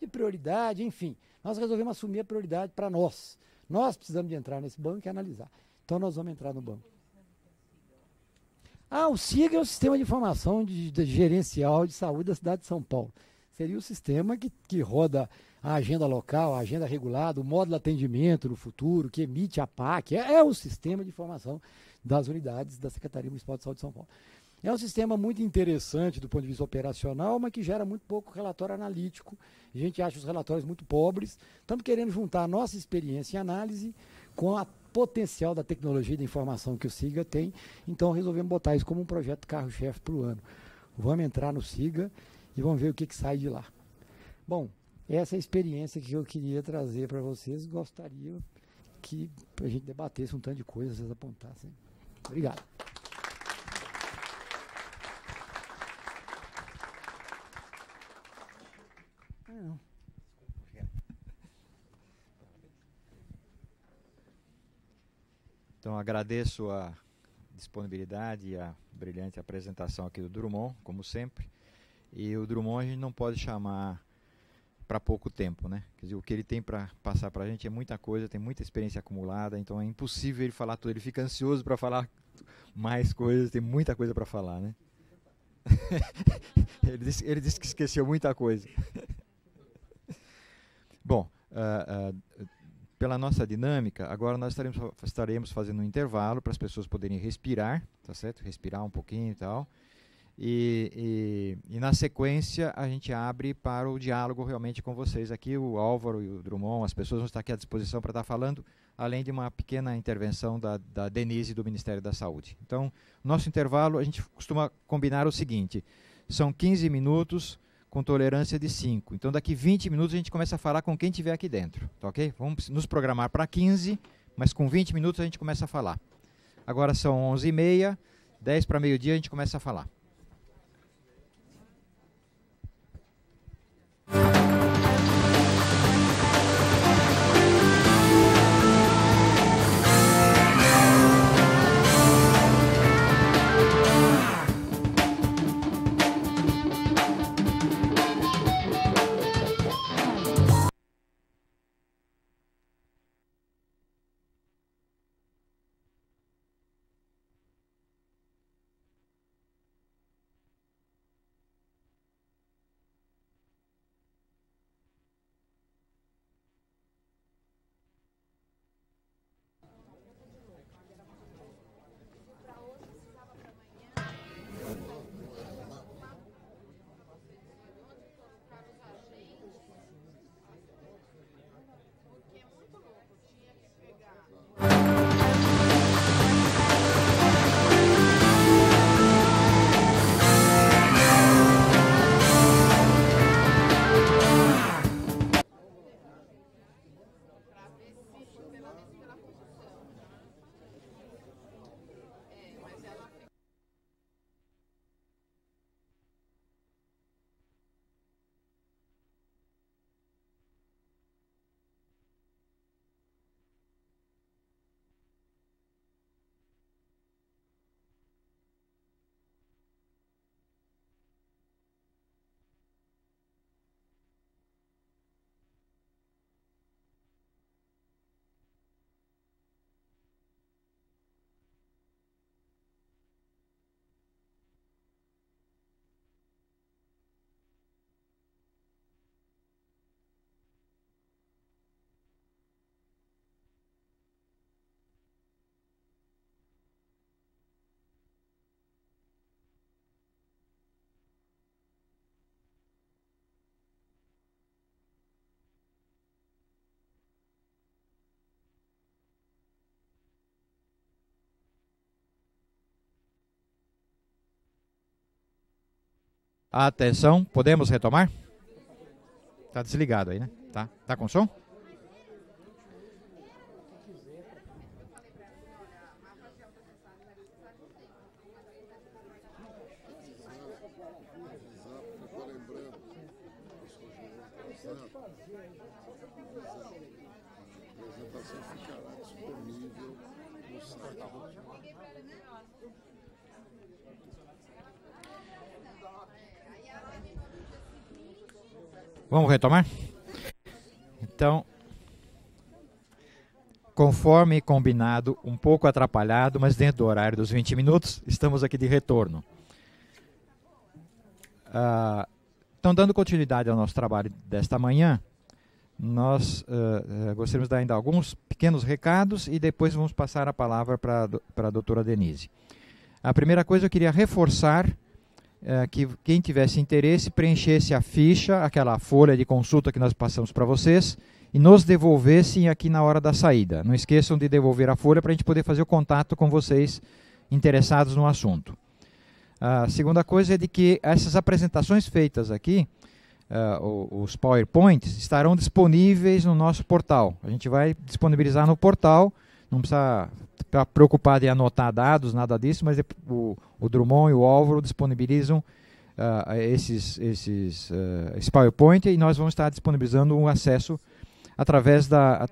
de prioridade, enfim. Nós resolvemos assumir a prioridade para nós. Nós precisamos de entrar nesse banco e analisar. Então nós vamos entrar no banco. Ah, o SIGA é o Sistema de Informação de, de Gerencial de Saúde da cidade de São Paulo. Seria o sistema que, que roda a agenda local, a agenda regulada, o módulo de atendimento no futuro, que emite a PAC, é, é o sistema de formação das unidades da Secretaria Municipal de Saúde de São Paulo. É um sistema muito interessante do ponto de vista operacional, mas que gera muito pouco relatório analítico. A gente acha os relatórios muito pobres. Estamos querendo juntar a nossa experiência em análise com a potencial da tecnologia da informação que o SIGA tem. Então resolvemos botar isso como um projeto carro-chefe para o ano. Vamos entrar no SIGA e vamos ver o que, que sai de lá. Bom, essa é a experiência que eu queria trazer para vocês. Gostaria que a gente debatesse um tanto de coisas, vocês apontassem. Obrigado. Ah, então agradeço a disponibilidade e a brilhante apresentação aqui do Drummond, como sempre. E o Drummond a gente não pode chamar para pouco tempo, né? Quer dizer, o que ele tem para passar para a gente é muita coisa, tem muita experiência acumulada, então é impossível ele falar tudo. Ele fica ansioso para falar mais coisas, tem muita coisa para falar, né? ele, disse, ele, disse, que esqueceu muita coisa. Bom, uh, uh, pela nossa dinâmica, agora nós estaremos, estaremos fazendo um intervalo para as pessoas poderem respirar, tá certo? Respirar um pouquinho e tal. E, e, e, na sequência a gente abre para o diálogo realmente com vocês aqui, o Álvaro e o Drummond, as pessoas vão estar aqui à disposição para estar falando, além de uma pequena intervenção da, da Denise do Ministério da Saúde. Então, nosso intervalo, a gente costuma combinar o seguinte, são 15 minutos com tolerância de 5. Então, daqui 20 minutos a gente começa a falar com quem tiver aqui dentro, tá ok? Vamos nos programar para 15, mas com 20 minutos a gente começa a falar. Agora são 11h30, 10 para meio-dia a gente começa a falar. Atenção, podemos retomar? Tá desligado aí, né? Tá, tá com som? Vamos retomar? Então, conforme combinado, um pouco atrapalhado, mas dentro do horário dos 20 minutos, estamos aqui de retorno. Ah, então, dando continuidade ao nosso trabalho desta manhã, nós uh, gostaríamos de dar ainda alguns pequenos recados e depois vamos passar a palavra para a doutora Denise. A primeira coisa eu queria reforçar é, que quem tivesse interesse preenchesse a ficha, aquela folha de consulta que nós passamos para vocês, e nos devolvessem aqui na hora da saída. Não esqueçam de devolver a folha para a gente poder fazer o contato com vocês interessados no assunto. A segunda coisa é de que essas apresentações feitas aqui, uh, os PowerPoints, estarão disponíveis no nosso portal. A gente vai disponibilizar no portal, não precisa ficar preocupado em anotar dados, nada disso, mas é o, o Drummond e o Álvaro disponibilizam uh, esses, esses, uh, esse PowerPoint e nós vamos estar disponibilizando um acesso através, da, a,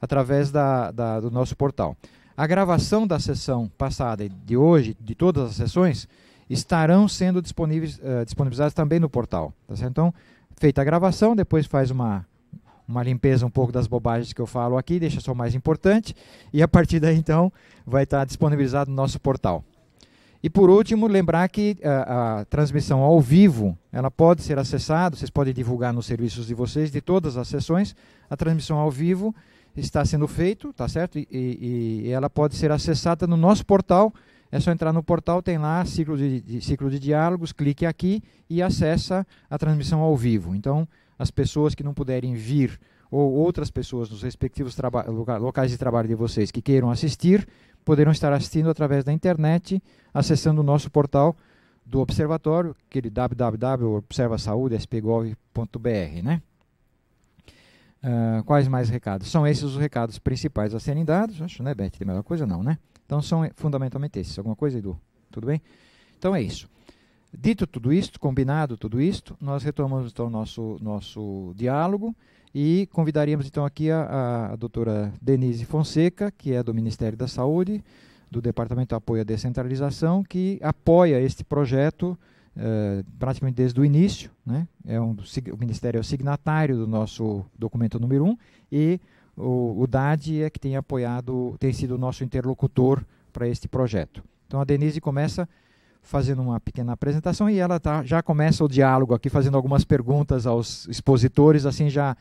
através da, da, do nosso portal. A gravação da sessão passada e de hoje, de todas as sessões, estarão sendo disponíveis, uh, disponibilizadas também no portal. Tá então, feita a gravação, depois faz uma, uma limpeza um pouco das bobagens que eu falo aqui, deixa só o mais importante, e a partir daí então vai estar disponibilizado no nosso portal. E por último, lembrar que a, eh, a, transmissão ao vivo, ela pode ser acessada, vocês podem divulgar nos serviços de vocês, de todas as sessões, a transmissão ao vivo está sendo feito, tá certo? E, e, e ela pode ser acessada no nosso portal, é só entrar no portal, tem lá ciclo de, de, ciclo de diálogos, clique aqui e acessa a transmissão ao vivo. Então, as pessoas que não puderem vir ou outras pessoas nos respectivos locais de trabalho de vocês que queiram assistir, poderão estar assistindo através da internet, acessando o nosso portal do Observatório, aquele é www.observasaude.sp.gov.br, né? Uh, quais mais recados? São esses os recados principais a serem dados, acho, né, Beth? Tem melhor coisa não, né? Então são fundamentalmente esses. Alguma coisa, Edu? Tudo bem? Então é isso. Dito tudo isto, combinado tudo isto, nós retomamos então nosso nosso diálogo. E convidaríamos então aqui a, a doutora Denise Fonseca, que é do Ministério da Saúde, do Departamento de Apoio à Decentralização, que apoia este projeto eh, praticamente desde o início. Né? É um, o Ministério é o signatário do nosso documento número 1 um, e o, o DAD é que tem apoiado, tem sido o nosso interlocutor para este projeto. Então a Denise começa fazendo uma pequena apresentação e ela tá, já começa o diálogo aqui fazendo algumas perguntas aos expositores, assim já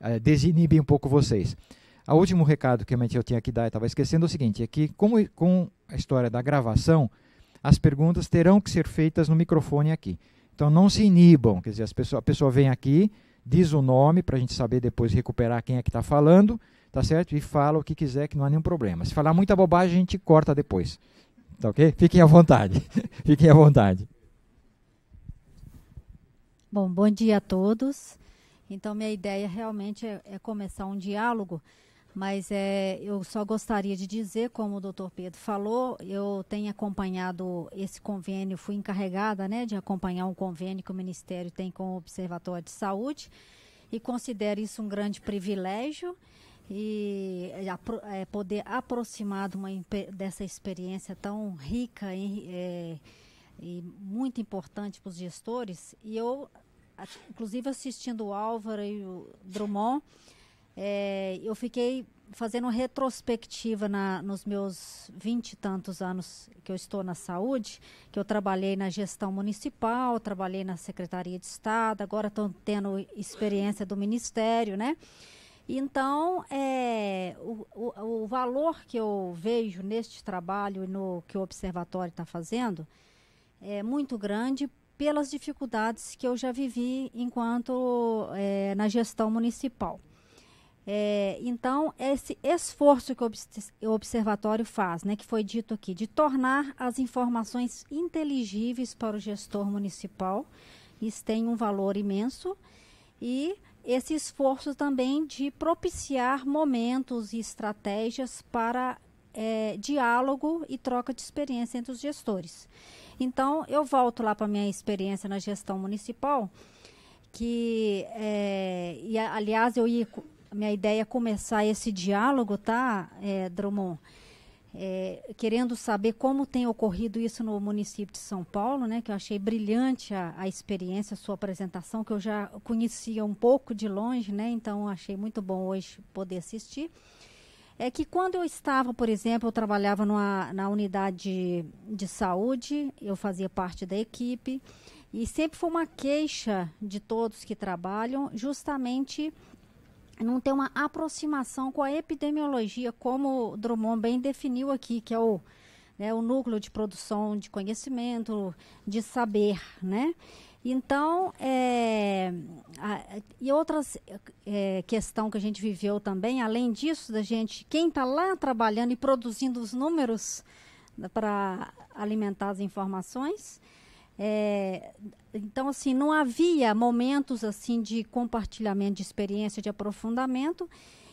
é, desinibe um pouco vocês. O último recado que eu tinha que dar eu estava esquecendo é o seguinte: é que, como com a história da gravação, as perguntas terão que ser feitas no microfone aqui. Então não se inibam, quer dizer, as pessoa, a pessoa vem aqui, diz o nome para a gente saber depois recuperar quem é que está falando, tá certo? E fala o que quiser, que não há nenhum problema. Se falar muita bobagem, a gente corta depois. Tá ok? Fiquem à vontade. Fiquem à vontade. Bom, bom dia a todos. Então, minha ideia realmente é, é começar um diálogo, mas é, eu só gostaria de dizer, como o doutor Pedro falou, eu tenho acompanhado esse convênio, fui encarregada né, de acompanhar um convênio que o Ministério tem com o Observatório de Saúde, e considero isso um grande privilégio e é, é poder aproximar de uma, dessa experiência tão rica e, é, e muito importante para os gestores. E eu inclusive assistindo o Álvaro e o Drummond, é, eu fiquei fazendo retrospectiva na, nos meus vinte e tantos anos que eu estou na saúde, que eu trabalhei na gestão municipal, trabalhei na Secretaria de Estado, agora estou tendo experiência do Ministério, né? Então, é, o, o, o, valor que eu vejo neste trabalho e no que o Observatório está fazendo é muito grande pelas dificuldades que eu já vivi enquanto é, na gestão municipal. É, então, esse esforço que o observatório faz, né, que foi dito aqui, de tornar as informações inteligíveis para o gestor municipal, isso tem um valor imenso, e esse esforço também de propiciar momentos e estratégias para é, diálogo e troca de experiência entre os gestores. Então, eu volto lá para minha experiência na gestão municipal, que, é, e, aliás, eu ia, minha ideia é começar esse diálogo, tá, é, Drummond? É, querendo saber como tem ocorrido isso no município de São Paulo, né, que eu achei brilhante a, a experiência, a sua apresentação, que eu já conhecia um pouco de longe, né, então achei muito bom hoje poder assistir é que quando eu estava, por exemplo, eu trabalhava numa, na unidade de saúde, eu fazia parte da equipe, e sempre foi uma queixa de todos que trabalham, justamente não ter uma aproximação com a epidemiologia, como o Drummond bem definiu aqui, que é o, né, o núcleo de produção de conhecimento, de saber, né? Então, é, a, e outra é, questão que a gente viveu também, além disso, da gente, quem está lá trabalhando e produzindo os números para alimentar as informações. É, então, assim, não havia momentos assim de compartilhamento de experiência, de aprofundamento.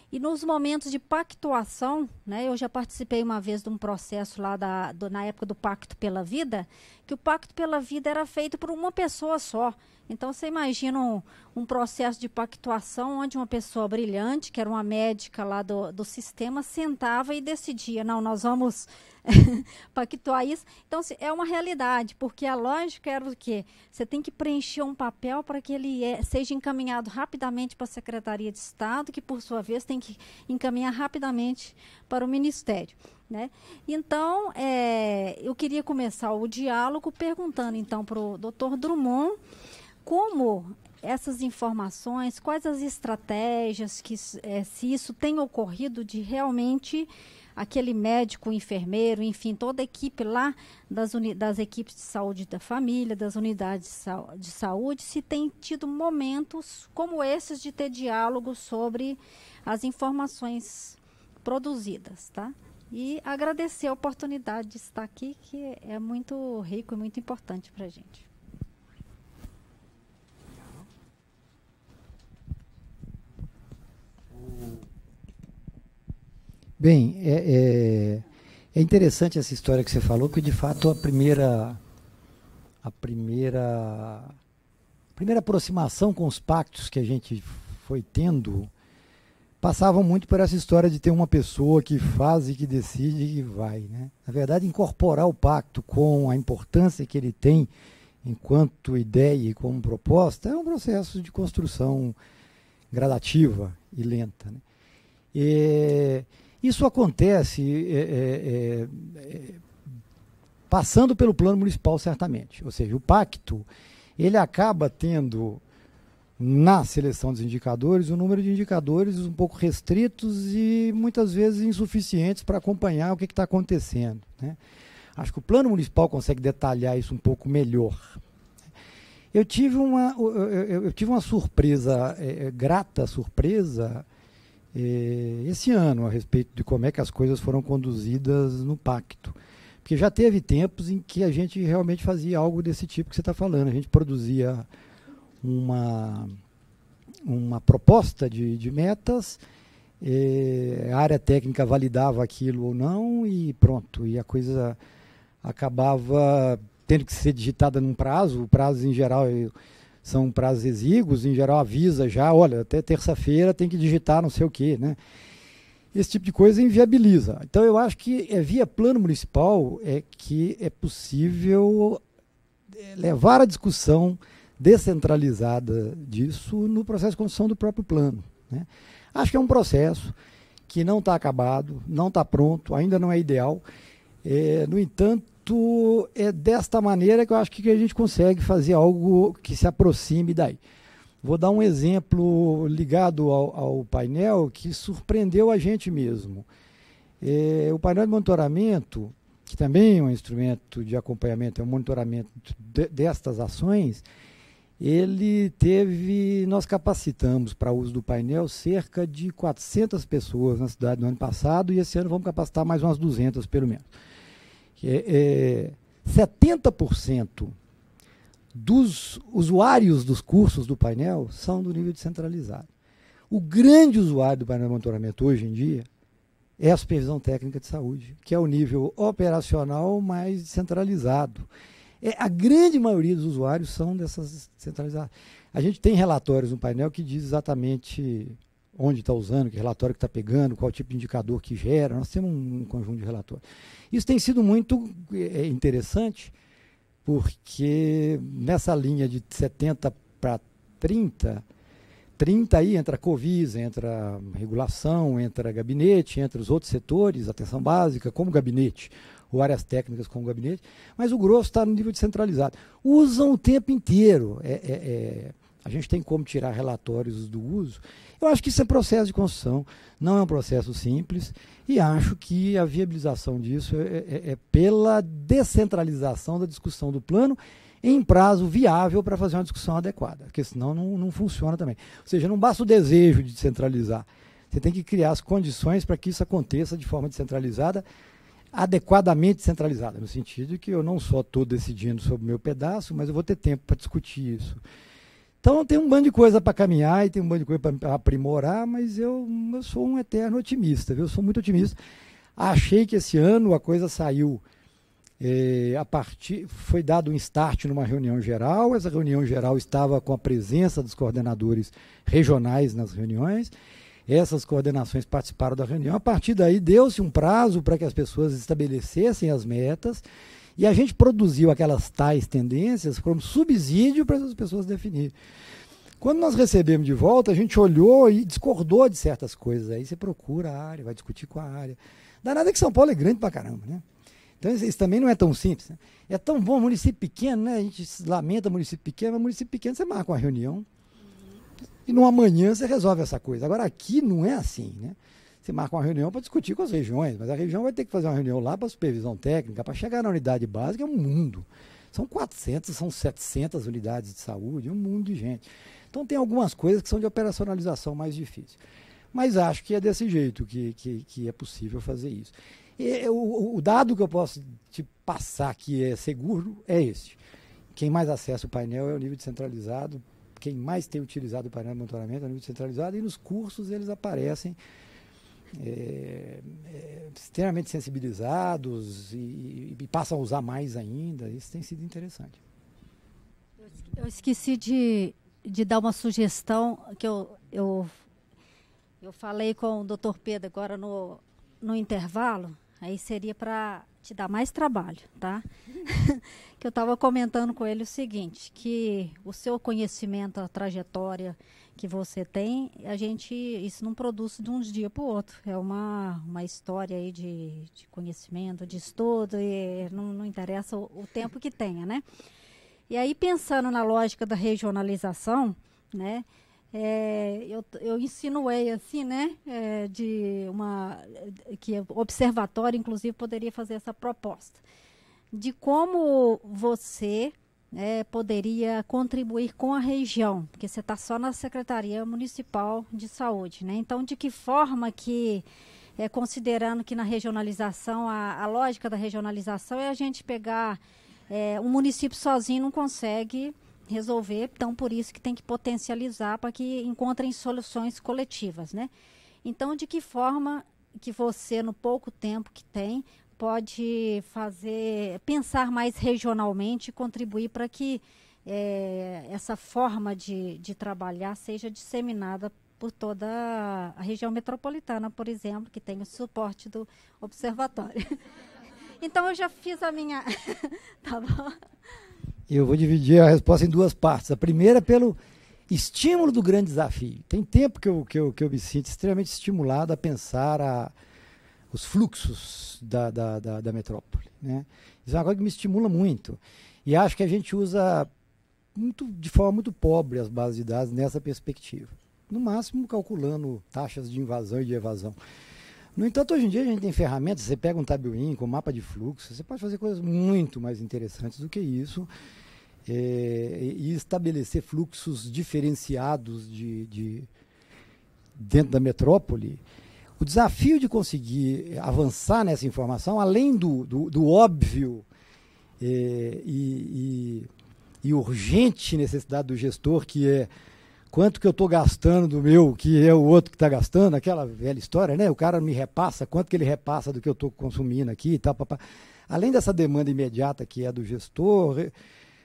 E nos momentos de pactuação, né, eu já participei uma vez de um processo lá da, do, na época do Pacto pela Vida, que o pacto pela vida era feito por uma pessoa só. Então você imagina um, um, processo de pactuação onde uma pessoa brilhante, que era uma médica lá do, do sistema, sentava e decidia, não, nós vamos pactuar isso. Então é uma realidade, porque a lógica era o quê? Você tem que preencher um papel para que ele é, seja encaminhado rapidamente para a Secretaria de Estado, que por sua vez tem que encaminhar rapidamente para o Ministério. Né? Então, é, eu queria começar o diálogo perguntando então para o doutor Drummond como essas informações, quais as estratégias que é, se isso tem ocorrido de realmente aquele médico, enfermeiro, enfim, toda a equipe lá das, das equipes de saúde da família, das unidades de, de saúde, se tem tido momentos como esses de ter diálogo sobre as informações produzidas, tá? e agradecer a oportunidade de estar aqui, que é muito rico e muito importante para a gente. Bem, é, é, é, interessante essa história que você falou, que de fato a primeira a primeira a primeira aproximação com os pactos que a gente foi tendo passavam muito por essa história de ter uma pessoa que faz e que decide e que vai. Né? Na verdade, incorporar o pacto com a importância que ele tem enquanto ideia e como proposta é um processo de construção gradativa e lenta. Né? E isso acontece é, é, é, é passando pelo plano municipal, certamente. Ou seja, o pacto ele acaba tendo na seleção dos indicadores, o número de indicadores um pouco restritos e muitas vezes insuficientes para acompanhar o que está acontecendo. Né? Acho que o plano municipal consegue detalhar isso um pouco melhor. Eu tive uma, eu, eu tive uma surpresa, é, é, grata surpresa, é, esse ano a respeito de como é que as coisas foram conduzidas no pacto. Porque já teve tempos em que a gente realmente fazia algo desse tipo que você está falando. A gente produzia uma, uma proposta de, de metas, é, a área técnica validava aquilo ou não e pronto. E a coisa acabava tendo que ser digitada num prazo, o prazo em geral eu, é, são prazos exíguos, em geral avisa já, olha, até terça-feira tem que digitar não sei o quê, né? Esse tipo de coisa inviabiliza. Então eu acho que é via plano municipal é que é possível é, levar a discussão descentralizada disso no processo de construção do próprio plano. Né? Acho que é um processo que não está acabado, não está pronto, ainda não é ideal. É, no entanto, é desta maneira que eu acho que a gente consegue fazer algo que se aproxime daí. Vou dar um exemplo ligado ao, ao painel que surpreendeu a gente mesmo. É, o painel de monitoramento, que também é um instrumento de acompanhamento, é um monitoramento de, destas ações, ele teve, nós capacitamos para uso do painel cerca de 400 pessoas na cidade no ano passado e esse ano vamos capacitar mais umas 200 pelo menos. É, é, 70% dos usuários dos cursos do painel são do nível descentralizado. O grande usuário do painel de monitoramento hoje em dia é a supervisão técnica de saúde, que é o nível operacional mais descentralizado. É, a grande maioria dos usuários são dessas centralizadas. A gente tem relatórios no painel que diz exatamente onde está usando, que relatório que está pegando, qual tipo de indicador que gera. Nós temos um, um conjunto de relatórios. Isso tem sido muito é, é interessante, porque nessa linha de 70 para 30, 30 aí entra a Covid, entra a regulação, entra o gabinete, entra os outros setores, atenção básica, como gabinete ou áreas técnicas como o gabinete, mas o grosso está no nível descentralizado. Usam o tempo inteiro. É, é, é, a gente tem como tirar relatórios do uso. Eu acho que isso é processo de construção, não é um processo simples, e acho que a viabilização disso é, é, é, é pela descentralização da discussão do plano em prazo viável para fazer uma discussão adequada, porque senão não, não funciona também. Ou seja, não basta o desejo de descentralizar. Você tem que criar as condições para que isso aconteça de forma descentralizada, adequadamente centralizada, no sentido de que eu não só estou decidindo sobre o meu pedaço, mas eu vou ter tempo para discutir isso. Então tem um bando de coisa para caminhar e tem um bando de coisa para aprimorar, mas eu, eu sou um eterno otimista, viu? eu sou muito otimista. Achei que esse ano a coisa saiu é, a partir foi dado um start numa reunião geral. Essa reunião geral estava com a presença dos coordenadores regionais nas reuniões essas coordenações participaram da reunião. A partir daí, deu-se um prazo para que as pessoas estabelecessem as metas e a gente produziu aquelas tais tendências como subsídio para as pessoas definirem. Quando nós recebemos de volta, a gente olhou e discordou de certas coisas. Aí você procura a área, vai discutir com a área. nada é que São Paulo é grande pra caramba, né? Então isso, também não é tão simples. Né? É tão bom, município pequeno, né? A gente lamenta município pequeno, mas município pequeno você marca uma reunião, e no amanhã você resolve essa coisa. Agora aqui não é assim, né? Você marca uma reunião para discutir com as regiões, mas a região vai ter que fazer uma reunião lá para supervisão técnica, para chegar na unidade básica é um mundo. São 400, são 700 unidades de saúde, é um mundo de gente. Então tem algumas coisas que são de operacionalização mais difíceis. Mas acho que é desse jeito que, que, que é possível fazer isso. E, o, o dado que eu posso te passar que é seguro é este: Quem mais acessa o painel é o nível descentralizado, quem mais tem utilizado o painel de monitoramento a nível centralizado e nos cursos eles aparecem é, é, extremamente sensibilizados e, e, passam a usar mais ainda. Isso tem sido interessante. Eu esqueci de, de dar uma sugestão que eu, eu, eu falei com o Dr. Pedro agora no, no intervalo. Aí seria para te dá mais trabalho, tá? Uhum. que eu estava comentando com ele o seguinte, que o seu conhecimento, a trajetória que você tem, a gente isso não produz de um dia para o outro. É uma, uma história aí de, de conhecimento, de estudo, e não, não interessa o, o tempo que tenha, né? E aí pensando na lógica da regionalização, né? é, eu, eu insinuei assim, né, é, de uma que o observatório, inclusive, poderia fazer essa proposta de como você é, poderia contribuir com a região, porque você está só na Secretaria Municipal de Saúde, né? Então, de que forma que, é, considerando que na regionalização, a, a lógica da regionalização é a gente pegar é, um município sozinho não consegue resolver, então por isso que tem que potencializar para que encontrem soluções coletivas, né? Então, de que forma que você, no pouco tempo que tem, pode fazer, pensar mais regionalmente e contribuir para que é, essa forma de, de trabalhar seja disseminada por toda a região metropolitana, por exemplo, que tem o suporte do observatório. então, eu já fiz a minha. tá bom? Eu vou dividir a resposta em duas partes. A primeira é pelo estímulo do grande desafio. Tem tempo que eu, que eu, que eu me sinto extremamente estimulado a pensar a, os fluxos da, da, da, da metrópole. Né? Isso é uma coisa que me estimula muito. E acho que a gente usa muito, de forma muito pobre as bases de dados nessa perspectiva. No máximo, calculando taxas de invasão e de evasão. No entanto, hoje em dia a gente tem ferramentas, você pega um tabuinho com mapa de fluxo, você pode fazer coisas muito mais interessantes do que isso é, e estabelecer fluxos diferenciados de, de, dentro da metrópole. O desafio de conseguir avançar nessa informação, além do, do, do óbvio é, e, e, e urgente necessidade do gestor, que é quanto que eu estou gastando do meu, que é o outro que está gastando, aquela velha história, né? O cara me repassa, quanto que ele repassa do que eu estou consumindo aqui e tal. Papá. Além dessa demanda imediata que é do gestor,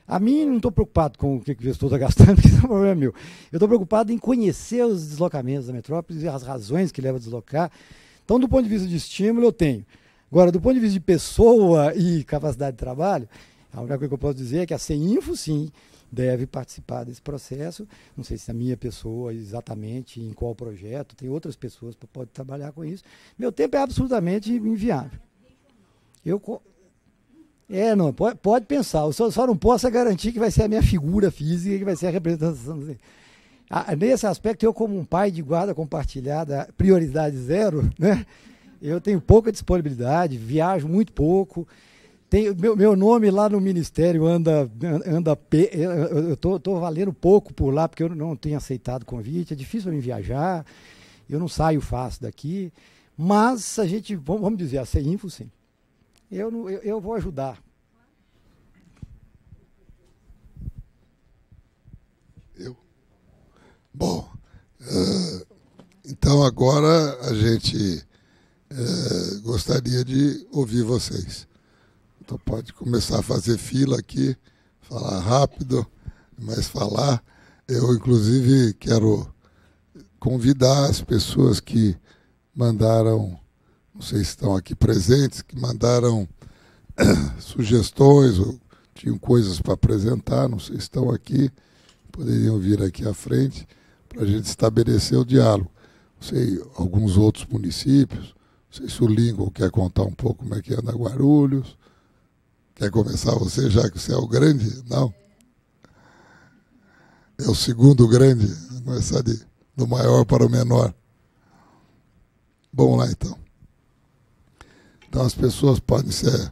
a mim não estou preocupado com o que o gestor está gastando, que é um problema meu. Eu estou preocupado em conhecer os deslocamentos da metrópole e as razões que levam a deslocar. Então, do ponto de vista de estímulo, eu tenho. Agora, do ponto de vista de pessoa e capacidade de trabalho, a única coisa que eu posso dizer é que a CEINFO, sim, deve participar desse processo. Não sei se a minha pessoa exatamente em qual projeto, tem outras pessoas que podem trabalhar com isso. Meu tempo é absolutamente inviável. Eu é, não, pode, pode pensar. Eu só, só não posso é garantir que vai ser a minha figura física, que vai ser a representação. Ah, nesse aspecto, eu, como um pai de guarda compartilhada, prioridade zero, né? eu tenho pouca disponibilidade, viajo muito pouco, tem, meu, meu nome lá no ministério anda, anda eu tô, tô valendo pouco por lá, porque eu não tenho aceitado convite, é difícil eu viajar, eu não saio fácil daqui, mas a gente, vamos dizer, a CEINFO, sim, eu, não, eu, eu vou ajudar, Eu? Bom, uh, então agora a gente uh, gostaria de ouvir vocês. Então pode começar a fazer fila aqui, falar rápido, mas falar. Eu, inclusive, quero convidar as pessoas que mandaram, não sei se estão aqui presentes, que mandaram sugestões ou tinham coisas para apresentar, não sei se estão aqui, poderiam vir aqui à frente para a gente estabelecer o diálogo. Não sei, alguns outros municípios, não sei se o Lincoln quer contar um pouco como é que anda Guarulhos, Quer começar você, já que você é o grande? Não. É o segundo grande. Começar de, do maior para o menor. Bom lá então. Então as pessoas podem se eh,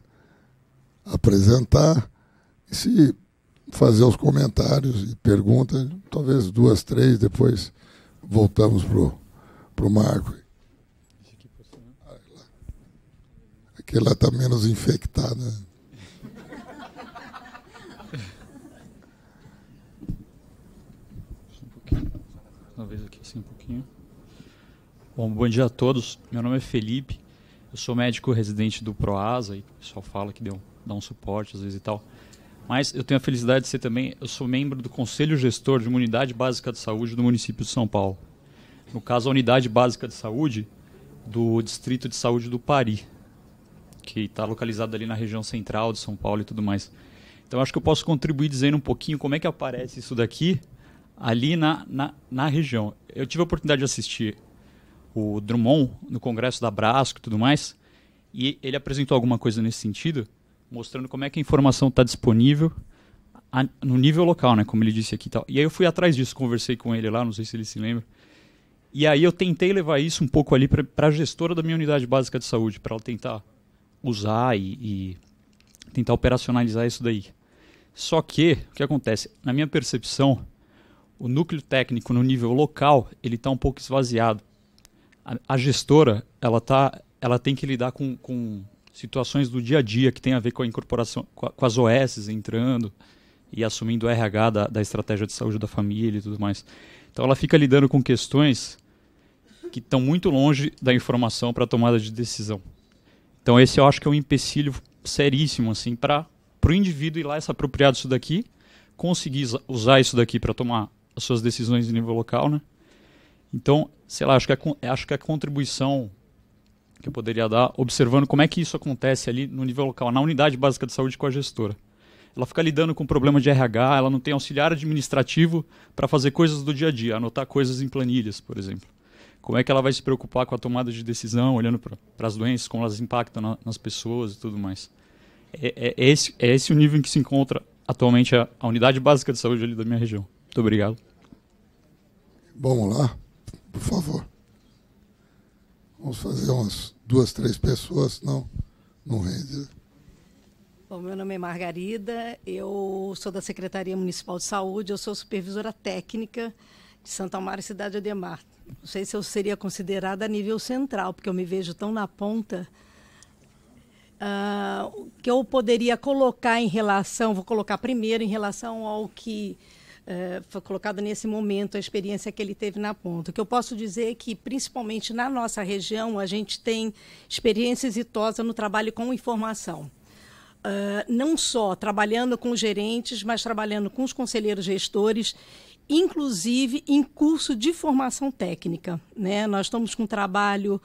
apresentar e se fazer os comentários e perguntas, talvez duas, três, depois voltamos para o Marco. Aquele lá está menos infectado. Né? aqui assim um pouquinho. Bom, bom dia a todos. Meu nome é Felipe. Eu sou médico residente do Proasa e o pessoal fala que deu, dá um suporte às vezes e tal. Mas eu tenho a felicidade de ser também, eu sou membro do Conselho Gestor de uma Unidade Básica de Saúde do município de São Paulo. No caso, a Unidade Básica de Saúde do Distrito de Saúde do Pari, que está localizado ali na região central de São Paulo e tudo mais. Então acho que eu posso contribuir dizendo um pouquinho como é que aparece isso daqui ali na, na, na, região. Eu tive a oportunidade de assistir o Drummond no congresso da Brasco e tudo mais, e ele apresentou alguma coisa nesse sentido, mostrando como é que a informação está disponível a, no nível local, né, como ele disse aqui e tal. E aí eu fui atrás disso, conversei com ele lá, não sei se ele se lembra. E aí eu tentei levar isso um pouco ali para a gestora da minha unidade básica de saúde, para ela tentar usar e, e tentar operacionalizar isso daí. Só que, o que acontece? Na minha percepção, o núcleo técnico no nível local ele está um pouco esvaziado. A, a, gestora ela tá, ela tem que lidar com, com situações do dia a dia que tem a ver com a incorporação, com, a, com as OSs entrando e assumindo o RH da, da estratégia de saúde da família e tudo mais. Então ela fica lidando com questões que estão muito longe da informação para tomada de decisão. Então esse eu acho que é um empecilho seríssimo assim para o indivíduo ir lá e se apropriar disso daqui, conseguir usar isso daqui para tomar as suas decisões em nível local, né? Então, sei lá, acho que a, acho que a contribuição que eu poderia dar, observando como é que isso acontece ali no nível local, na unidade básica de saúde com a gestora. Ela fica lidando com o problema de RH, ela não tem auxiliar administrativo para fazer coisas do dia a dia, anotar coisas em planilhas, por exemplo. Como é que ela vai se preocupar com a tomada de decisão, olhando para as doenças, como elas impactam na, nas pessoas e tudo mais? É, é, é, esse, é esse o nível em que se encontra atualmente a, a unidade básica de saúde ali da minha região. Muito obrigado. Vamos lá, por favor. Vamos fazer umas duas, três pessoas, não, não rende. Bom, meu nome é Margarida, eu sou da Secretaria Municipal de Saúde, eu sou supervisora técnica de Santa Amaro e Cidade Ademar. Não sei se eu seria considerada a nível central, porque eu me vejo tão na ponta. Uh, que eu poderia colocar em relação, vou colocar primeiro em relação ao que é, foi colocado nesse momento, a experiência que ele teve na ponta. O que eu posso dizer é que, principalmente na nossa região, a gente tem experiência exitosa no trabalho com informação. Uh, não só trabalhando com os gerentes, mas trabalhando com os conselheiros gestores inclusive em curso de formação técnica. Né? Nós estamos com trabalho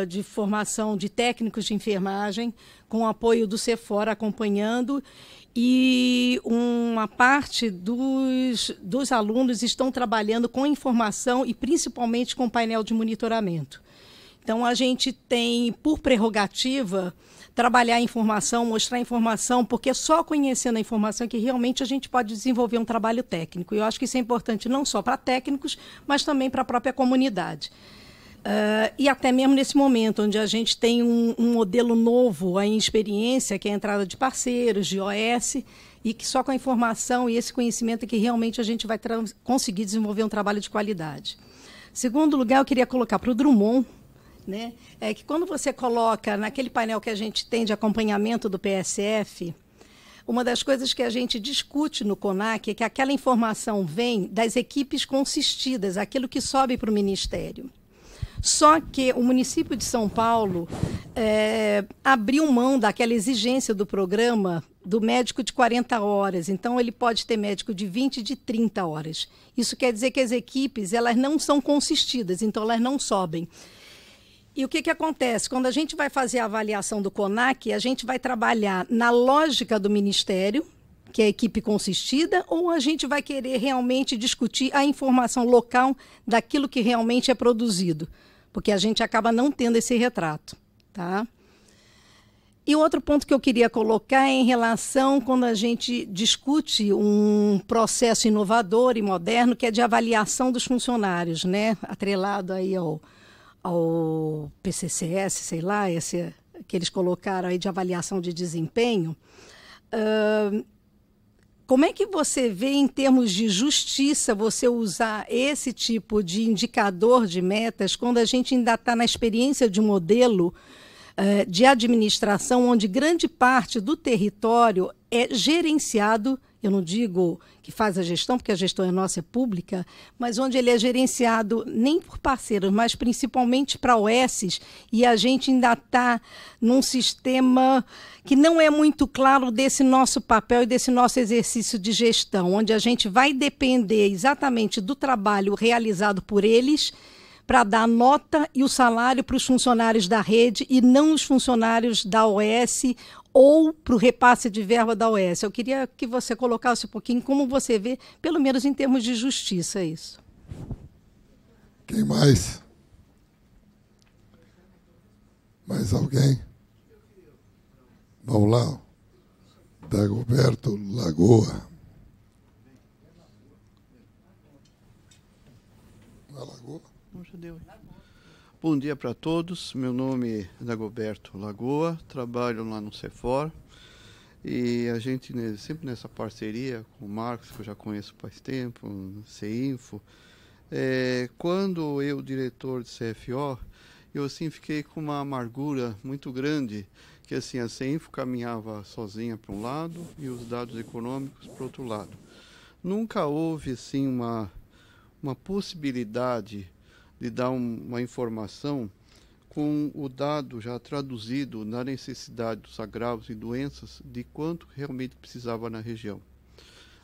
uh, de formação de técnicos de enfermagem, com o apoio do Cefor acompanhando, e uma parte dos, dos alunos estão trabalhando com informação e principalmente com painel de monitoramento. Então, a gente tem, por prerrogativa, trabalhar a informação, mostrar a informação, porque só conhecendo a informação é que realmente a gente pode desenvolver um trabalho técnico. E eu acho que isso é importante não só para técnicos, mas também para a própria comunidade. Uh, e até mesmo nesse momento, onde a gente tem um, um modelo novo em experiência, que é a entrada de parceiros, de OS, e que só com a informação e esse conhecimento é que realmente a gente vai conseguir desenvolver um trabalho de qualidade. Segundo lugar, eu queria colocar para o Drummond, né, é que quando você coloca naquele painel que a gente tem de acompanhamento do PSF, uma das coisas que a gente discute no CONAC é que aquela informação vem das equipes consistidas, aquilo que sobe para o Ministério. Só que o município de São Paulo é, abriu mão daquela exigência do programa do médico de 40 horas. Então, ele pode ter médico de 20 de 30 horas. Isso quer dizer que as equipes elas não são consistidas, então elas não sobem. E o que, que acontece? Quando a gente vai fazer a avaliação do CONAC, a gente vai trabalhar na lógica do Ministério, que é a equipe consistida, ou a gente vai querer realmente discutir a informação local daquilo que realmente é produzido porque a gente acaba não tendo esse retrato, tá? E outro ponto que eu queria colocar é em relação quando a gente discute um processo inovador e moderno que é de avaliação dos funcionários, né? Atrelado aí ao, ao PCCS, sei lá, esse que eles colocaram aí de avaliação de desempenho. Uh, como é que você vê, em termos de justiça, você usar esse tipo de indicador de metas quando a gente ainda está na experiência de um modelo uh, de administração onde grande parte do território é gerenciado eu não digo que faz a gestão, porque a gestão é nossa, é pública, mas onde ele é gerenciado nem por parceiros, mas principalmente para OSs, e a gente ainda está num sistema que não é muito claro desse nosso papel e desse nosso exercício de gestão, onde a gente vai depender exatamente do trabalho realizado por eles para dar nota e o salário para os funcionários da rede e não os funcionários da OS ou para o repasse de verba da OES. Eu queria que você colocasse um pouquinho como você vê, pelo menos em termos de justiça, é isso. Quem mais? Mais alguém? Vamos lá. Dagoberto Lagoa. Bom dia para todos. Meu nome é Dagoberto Lagoa, trabalho lá no Cefor e a gente sempre nessa parceria com o Marcos, que eu já conheço faz tempo, no CINFO. É, quando eu, diretor de CFO, eu assim fiquei com uma amargura muito grande, que assim a CINFO caminhava sozinha para um lado e os dados econômicos para outro lado. Nunca houve assim uma, uma possibilidade de dar um, uma informação com o dado já traduzido na necessidade dos agravos e doenças de quanto realmente precisava na região.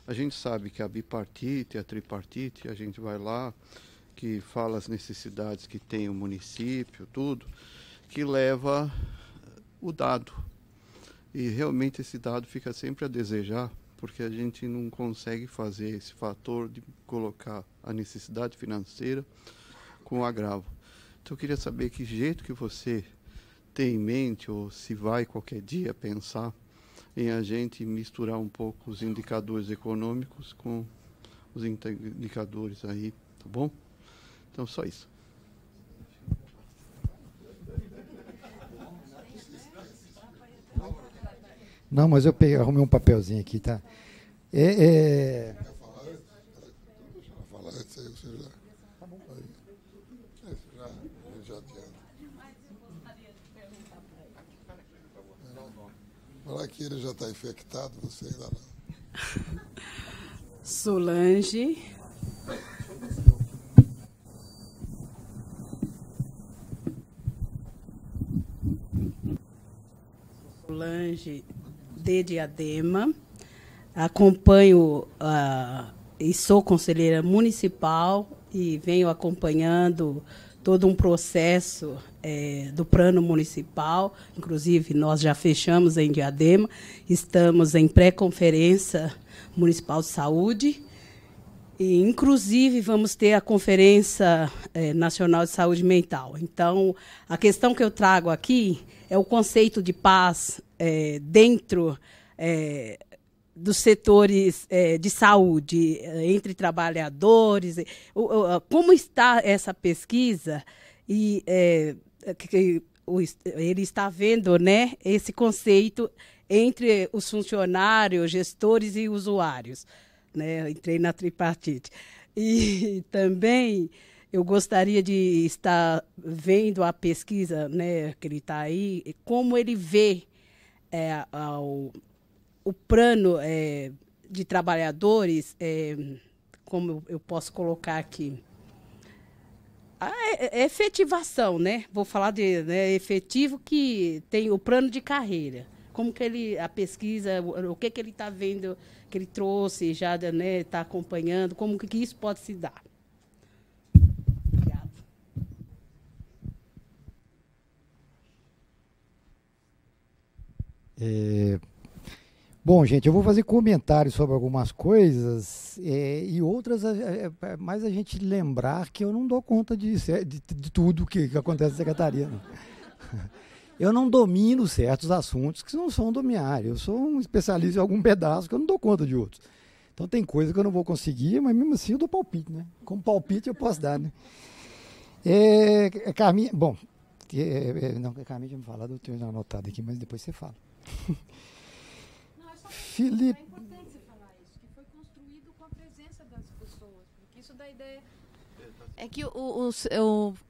A gente sabe que a bipartite, a tripartite, a gente vai lá, que fala as necessidades que tem o município, tudo, que leva o dado. E realmente esse dado fica sempre a desejar, porque a gente não consegue fazer esse fator de colocar a necessidade financeira com o agravo. Então eu queria saber que jeito que você tem em mente ou se vai qualquer dia pensar em a gente misturar um pouco os indicadores econômicos com os indicadores aí, tá bom? Então só isso. Não, mas eu peguei, arrumei um papelzinho aqui, tá? É, é... Falar que ele já está infectado, você ainda não. Solange. Solange de Diadema. Acompanho uh, e sou conselheira municipal e venho acompanhando todo um processo é, do plano municipal. Inclusive, nós já fechamos em Diadema, estamos em pré-conferência municipal de saúde. E, inclusive, vamos ter a Conferência é, Nacional de Saúde Mental. Então, a questão que eu trago aqui é o conceito de paz é, dentro é, dos setores é, de saúde, é, entre trabalhadores, como está essa pesquisa e eh, que ele está vendo né, esse conceito entre os funcionários, gestores e usuários. Né? Entrei na tripartite. E também eu gostaria de estar vendo a pesquisa né, que ele está aí, como ele vê é, eh, ao, o plano é, de trabalhadores, é, como eu posso colocar aqui, a ah, é, é, é efetivação, né? Vou falar de né, efetivo que tem o plano de carreira. Como que ele, a pesquisa, o, que que ele está vendo, que ele trouxe, já está né, tá acompanhando, como que, que isso pode se dar? Obrigada. É, Bom, gente, eu vou fazer comentários sobre algumas coisas é, e outras, é, é, é mais a gente lembrar que eu não dou conta de, de, de tudo que, que, acontece na secretaria. Não. Eu não domino certos assuntos que não são do Eu sou um especialista em algum pedaço que eu não dou conta de outros. Então tem coisa que eu não vou conseguir, mas mesmo assim eu dou palpite, né? Como palpite eu posso dar, né? É, é Carminha, bom, é, não, Carminha já me falado, eu tenho anotado aqui, mas depois você fala. É importante você falar isso, que foi construído com a presença das pessoas, porque isso dá ideia. É que o, o,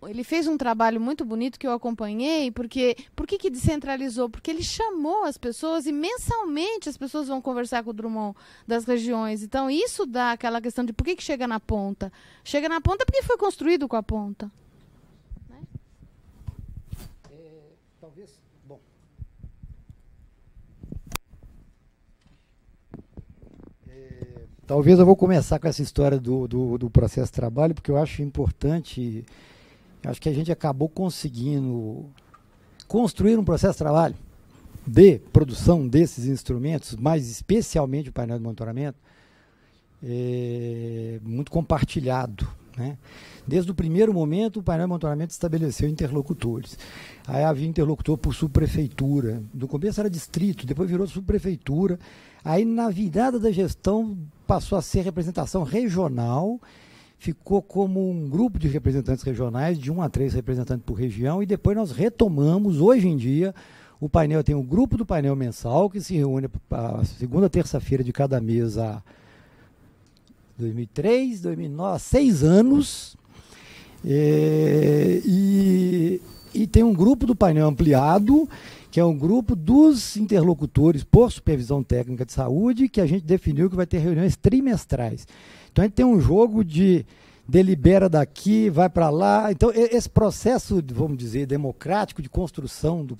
o, ele fez um trabalho muito bonito que eu acompanhei, porque por que, que descentralizou? Porque ele chamou as pessoas e mensalmente as pessoas vão conversar com o Drummond das regiões. Então isso dá aquela questão de por que, que chega na ponta. Chega na ponta porque foi construído com a ponta. Talvez eu vou começar com essa história do, do, do processo de trabalho, porque eu acho importante, acho que a gente acabou conseguindo construir um processo de trabalho de produção desses instrumentos, mais especialmente o painel de monitoramento, é muito compartilhado. Né? Desde o primeiro momento, o painel de monitoramento estabeleceu interlocutores. Aí havia interlocutor por subprefeitura. No começo era distrito, depois virou subprefeitura. Aí, na virada da gestão, passou a ser representação regional, ficou como um grupo de representantes regionais, de um a três representantes por região, e depois nós retomamos, hoje em dia, o painel tem o um grupo do painel mensal, que se reúne a segunda terça-feira de cada mês há 2003, 2009, há seis anos. É, e, e tem um grupo do painel ampliado que é um grupo dos interlocutores por supervisão técnica de saúde, que a gente definiu que vai ter reuniões trimestrais. Então a gente tem um jogo de delibera daqui, vai para lá. Então esse processo, vamos dizer, democrático de construção do,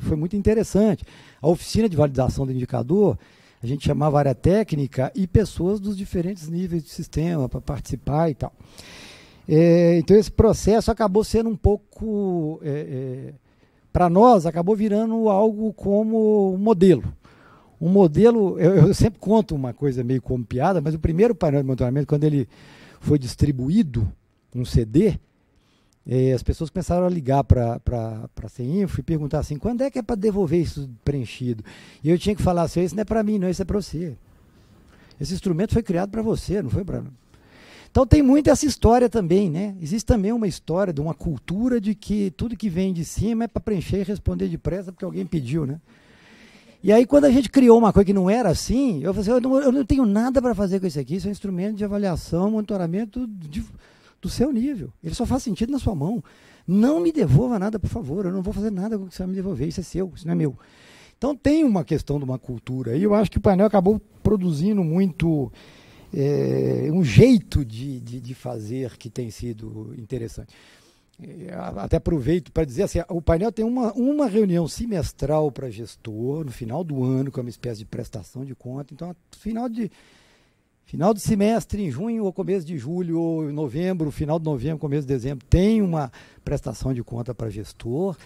foi muito interessante. A oficina de validação do indicador a gente chamava área técnica e pessoas dos diferentes níveis de sistema para participar e tal. É, então esse processo acabou sendo um pouco é, é, para nós acabou virando algo como um modelo. Um modelo, eu, eu, sempre conto uma coisa meio como piada, mas o primeiro painel de monitoramento, quando ele foi distribuído, um CD, eh, as pessoas começaram a ligar para a CEINFO e perguntar assim, quando é que é para devolver isso preenchido? E eu tinha que falar assim, isso não é para mim, não, isso é para você. Esse instrumento foi criado para você, não foi para mim. Então tem muito essa história também, né? Existe também uma história de uma cultura de que tudo que vem de cima é para preencher e responder depressa porque alguém pediu, né? E aí quando a gente criou uma coisa que não era assim, eu falei assim, eu não, eu não tenho nada para fazer com isso aqui, isso é um instrumento de avaliação, monitoramento de, do seu nível. Ele só faz sentido na sua mão. Não me devolva nada, por favor, eu não vou fazer nada com o que você vai me devolver, isso é seu, isso não é meu. Então tem uma questão de uma cultura. E eu acho que o painel acabou produzindo muito é, um jeito de, de, de, fazer que tem sido interessante. É, até aproveito para dizer assim, o painel tem uma, uma reunião semestral para gestor no final do ano, que é uma espécie de prestação de conta. Então, final de, final de semestre, em junho, ou começo de julho, ou novembro, final de novembro, começo de dezembro, tem uma prestação de conta para gestor,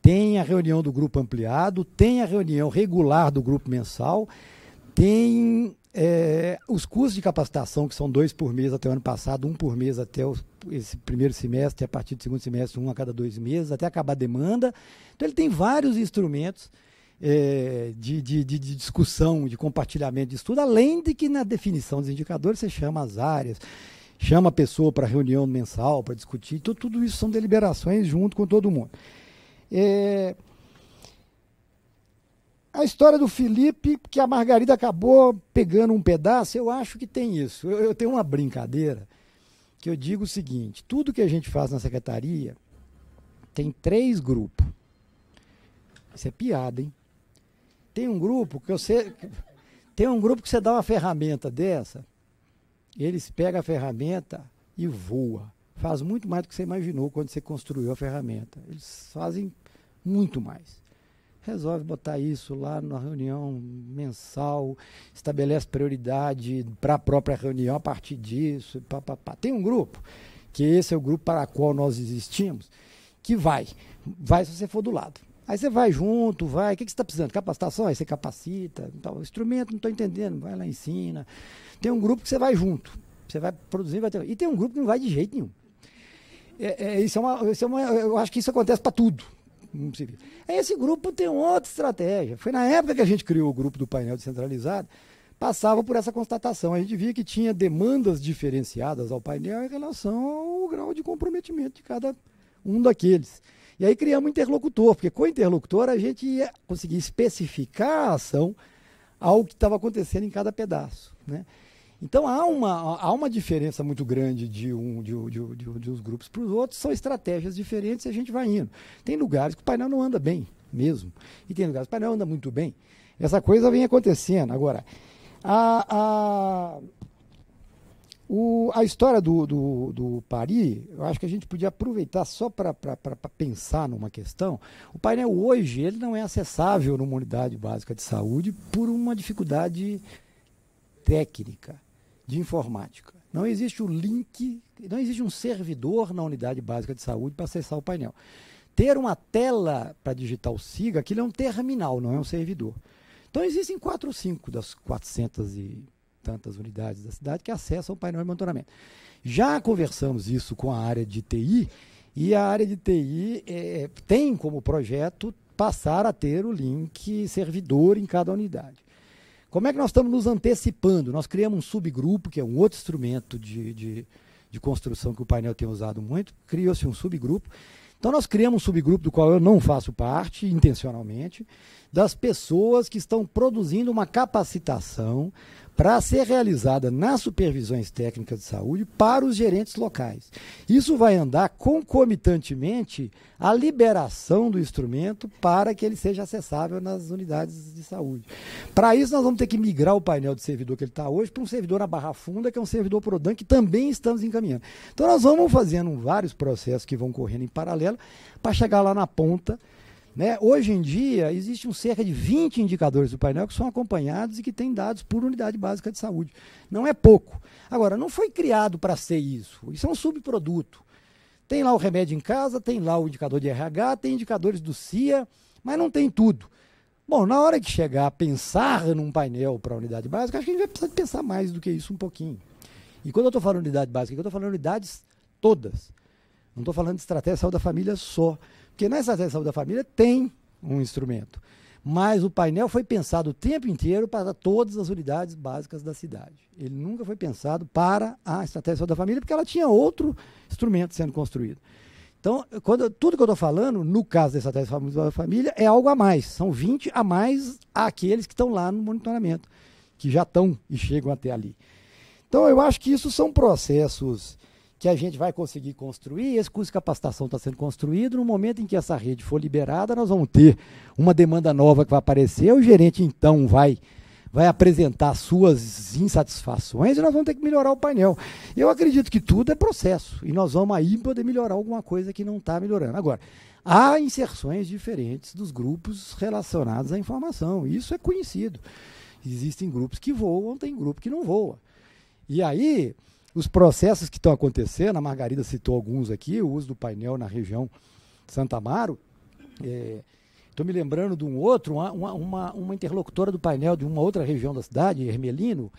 tem a reunião do grupo ampliado, tem a reunião regular do grupo mensal, tem é, os cursos de capacitação, que são dois por mês até o ano passado, um por mês até o, esse primeiro semestre, a partir do segundo semestre, um a cada dois meses, até acabar a demanda. Então, ele tem vários instrumentos é, de, de, de, discussão, de compartilhamento de estudo, além de que na definição dos indicadores você chama as áreas, chama a pessoa para reunião mensal, para discutir. Então, tudo isso são deliberações junto com todo mundo. É, a história do Felipe, que a Margarida acabou pegando um pedaço, eu acho que tem isso. Eu, eu, tenho uma brincadeira que eu digo o seguinte: tudo que a gente faz na secretaria tem três grupos. Isso é piada, hein? Tem um grupo que você. Tem um grupo que você dá uma ferramenta dessa, eles pegam a ferramenta e voa. Faz muito mais do que você imaginou quando você construiu a ferramenta. Eles fazem muito mais resolve botar isso lá na reunião mensal, estabelece prioridade para a própria reunião a partir disso. Pá, pá, pá. Tem um grupo, que esse é o grupo para o qual nós existimos, que vai. Vai se você for do lado. Aí você vai junto, vai. O que, que você está precisando? Capacitação? Aí você capacita. Então, instrumento, não estou entendendo. Vai lá, ensina. Tem um grupo que você vai junto. Você vai produzir, vai ter. E tem um grupo que não vai de jeito nenhum. É, é, isso, é uma, isso é uma, eu acho que isso acontece para tudo. Esse grupo tem outra estratégia. Foi na época que a gente criou o grupo do painel descentralizado, passava por essa constatação. A gente via que tinha demandas diferenciadas ao painel em relação ao grau de comprometimento de cada um daqueles. E aí criamos um interlocutor, porque com o interlocutor a gente ia conseguir especificar a ação ao que estava acontecendo em cada pedaço. Né? Então há uma, há uma diferença muito grande de, um, de, de, de, de uns grupos para os outros, são estratégias diferentes e a gente vai indo. Tem lugares que o painel não anda bem mesmo, e tem lugares que o painel anda muito bem. Essa coisa vem acontecendo. Agora, a, a, o, a história do, do, do Paris, eu acho que a gente podia aproveitar só para pensar numa questão. O painel hoje ele não é acessável numa unidade básica de saúde por uma dificuldade técnica de informática. Não existe o link, não existe um servidor na unidade básica de saúde para acessar o painel. Ter uma tela para digitar o SIGA, aquilo é um terminal, não é um servidor. Então existem quatro ou cinco das 400 e tantas unidades da cidade que acessam o painel de monitoramento. Já conversamos isso com a área de TI e a área de TI é, é, tem como projeto passar a ter o link servidor em cada unidade. Como é que nós estamos nos antecipando? Nós criamos um subgrupo, que é um outro instrumento de, de, de construção que o painel tem usado muito, criou-se um subgrupo. Então nós criamos um subgrupo do qual eu não faço parte, intencionalmente, das pessoas que estão produzindo uma capacitação para ser realizada nas supervisões técnicas de saúde para os gerentes locais. Isso vai andar concomitantemente à liberação do instrumento para que ele seja acessável nas unidades de saúde. Para isso, nós vamos ter que migrar o painel de servidor que ele está hoje para um servidor na Barra Funda, que é um servidor Prodan, que também estamos encaminhando. Então, nós vamos fazendo vários processos que vão correndo em paralelo para chegar lá na ponta né? Hoje em dia, existem cerca de 20 indicadores do painel que são acompanhados e que têm dados por unidade básica de saúde. Não é pouco. Agora, não foi criado para ser isso. Isso é um subproduto. Tem lá o remédio em casa, tem lá o indicador de RH, tem indicadores do CIA, mas não tem tudo. Bom, na hora que chegar a pensar num painel para a unidade básica, acho que a gente vai precisar pensar mais do que isso um pouquinho. E quando eu estou falando unidade básica, eu estou falando unidades todas. Não estou falando de estratégia de saúde da família só. Porque nessa sessão da família tem um instrumento. Mas o painel foi pensado o tempo inteiro para todas as unidades básicas da cidade. Ele nunca foi pensado para a estratégia da família, porque ela tinha outro instrumento sendo construído. Então, quando, tudo que eu estou falando, no caso da estratégia da família, é algo a mais. São 20 a mais aqueles que estão lá no monitoramento, que já estão e chegam até ali. Então, eu acho que isso são processos que a gente vai conseguir construir. Esse curso de capacitação está sendo construído. No momento em que essa rede for liberada, nós vamos ter uma demanda nova que vai aparecer. O gerente, então, vai vai apresentar suas insatisfações e nós vamos ter que melhorar o painel. Eu acredito que tudo é processo e nós vamos aí poder melhorar alguma coisa que não está melhorando. Agora, há inserções diferentes dos grupos relacionados à informação, isso é conhecido. Existem grupos que voam, tem grupo que não voa. E aí, os processos que estão acontecendo, a Margarida citou alguns aqui, o uso do painel na região Santa Amaro. Estou é, me lembrando de um outro, uma, uma, uma, interlocutora do painel de uma outra região da cidade, Hermelino,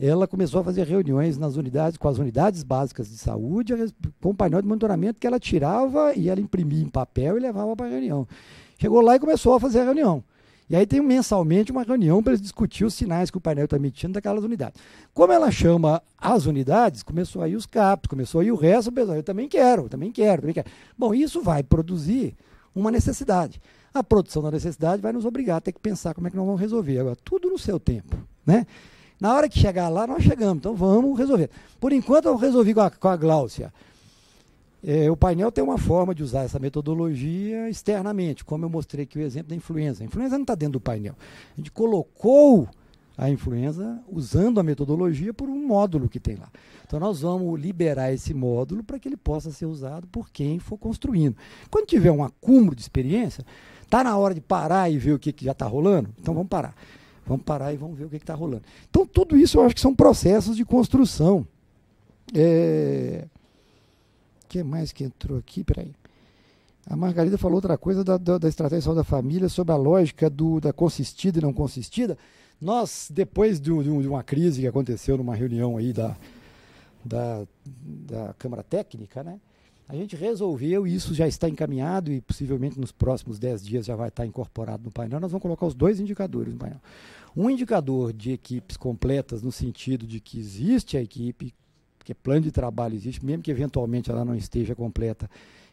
ela começou a fazer reuniões nas unidades, com as unidades básicas de saúde, com o um painel de monitoramento que ela tirava e ela imprimia em papel e levava para a reunião. Chegou lá e começou a fazer a reunião. E aí tem mensalmente uma reunião para discutir os sinais que o painel está emitindo daquelas unidades. Como ela chama as unidades, começou aí os captos, começou aí o resto, pessoal, eu também quero, também quero, também quero. Bom, isso vai produzir uma necessidade. A produção da necessidade vai nos obrigar a ter que pensar como é que nós vamos resolver. Agora, tudo no seu tempo, né? Na hora que chegar lá, nós chegamos, então vamos resolver. Por enquanto, eu resolvi com a, com a Gláucia. É, o painel tem uma forma de usar essa metodologia externamente, como eu mostrei aqui o exemplo da influenza. A influenza não está dentro do painel. A gente colocou a influenza usando a metodologia por um módulo que tem lá. Então nós vamos liberar esse módulo para que ele possa ser usado por quem for construindo. Quando tiver um acúmulo de experiência, está na hora de parar e ver o que, que já está rolando? Então vamos parar. Vamos parar e vamos ver o que está rolando. Então tudo isso eu acho que são processos de construção. É que mais que entrou aqui? Peraí. A Margarida falou outra coisa da, da, da estratégia de saúde da família, sobre a lógica do, da consistida e não consistida. Nós, depois de, de uma crise que aconteceu numa reunião aí da, da, da Câmara Técnica, né? A gente resolveu, e isso já está encaminhado e possivelmente nos próximos 10 dias já vai estar incorporado no painel. Nós vamos colocar os dois indicadores no painel. Um indicador de equipes completas, no sentido de que existe a equipe porque plano de trabalho existe, mesmo que eventualmente ela não esteja completa,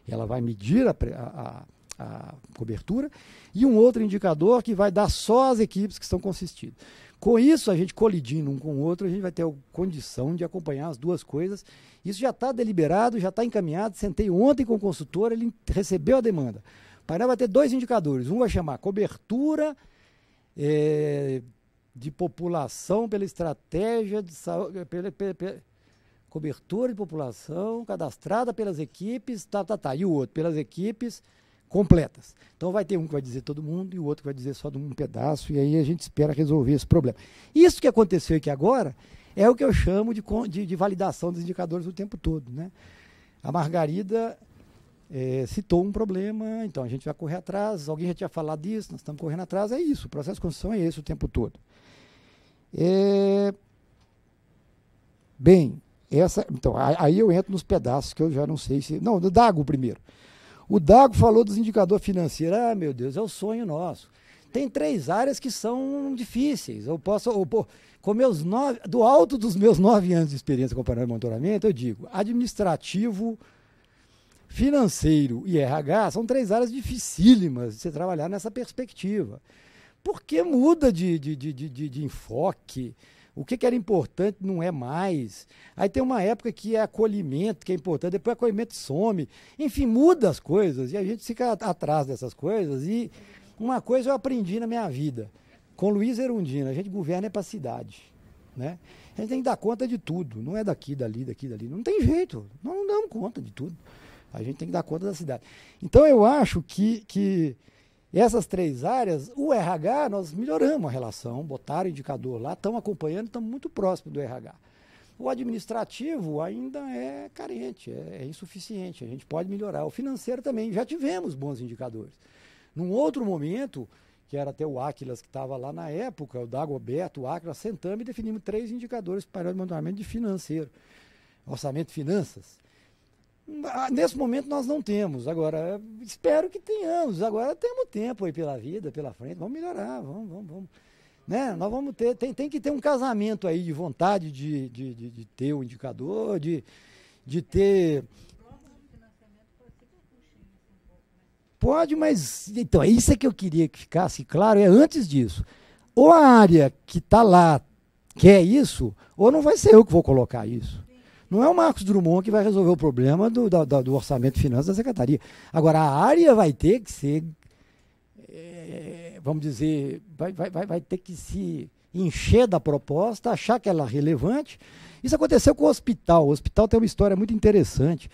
ela vai medir a, a, a cobertura, e um outro indicador que vai dar só as equipes que estão consistidas. Com isso, a gente colidindo um com o outro, a gente vai ter a condição de acompanhar as duas coisas. Isso já está deliberado, já está encaminhado. Sentei ontem com o consultor, ele recebeu a demanda. O painel vai ter dois indicadores. Um vai chamar cobertura é, de população pela estratégia de saúde. Pela, pela, pela, cobertura de população cadastrada pelas equipes, tá, tá, tá, e o outro pelas equipes completas. Então vai ter um que vai dizer todo mundo e o outro que vai dizer só de um pedaço, e aí a gente espera resolver esse problema. Isso que aconteceu aqui agora é o que eu chamo de, de, de validação dos indicadores o tempo todo. Né? A Margarida é, citou um problema, então a gente vai correr atrás, alguém já tinha falado disso, nós estamos correndo atrás, é isso, o processo de construção é esse o tempo todo. É... Bem, essa, então, aí eu entro nos pedaços que eu já não sei se. Não, o Dago primeiro. O Dago falou dos indicadores financeiros. Ah, meu Deus, é o sonho nosso. Tem três áreas que são difíceis. Eu posso. Eu, pô, com meus nove, do alto dos meus nove anos de experiência com de monitoramento, eu digo administrativo, financeiro e RH são três áreas dificílimas de você trabalhar nessa perspectiva. Porque muda de, de, de, de, de enfoque o que, que, era importante não é mais. Aí tem uma época que é acolhimento, que é importante, depois acolhimento some. Enfim, muda as coisas e a gente fica atrás dessas coisas. E uma coisa eu aprendi na minha vida, com Luiz Erundina, a gente governa é para a cidade. Né? A gente tem que dar conta de tudo, não é daqui, dali, daqui, dali. Não tem jeito, nós não damos conta de tudo. A gente tem que dar conta da cidade. Então eu acho que, que essas três áreas, o RH, nós melhoramos a relação, botaram indicador lá, estão acompanhando, estamos muito próximos do RH. O administrativo ainda é carente, é, é, insuficiente, a gente pode melhorar. O financeiro também, já tivemos bons indicadores. Num outro momento, que era até o Áquilas que estava lá na época, o Dagoberto, o Áquilas, sentamos e definimos três indicadores para o monitoramento de financeiro. Orçamento e finanças. Ah, nesse momento nós não temos. Agora, eh, espero que tenhamos. Agora temos tempo aí pela vida, pela frente. Vamos melhorar, vamos, vamos, vamos. Né? Nós vamos ter, tem, tem que ter um casamento aí de vontade de, de, de, de ter o indicador, de, de ter. Pode, mas. Então, é isso é que eu queria que ficasse claro, é antes disso. Ou a área que está lá quer isso, ou não vai ser eu que vou colocar isso. Não é o Marcos Drummond que vai resolver o problema do, do orçamento de finanças da secretaria. Agora, a área vai ter que ser, é, vamos dizer, vai, vai, vai, vai ter que se encher da proposta, achar que ela é relevante. Isso aconteceu com o hospital. O hospital tem uma história muito interessante.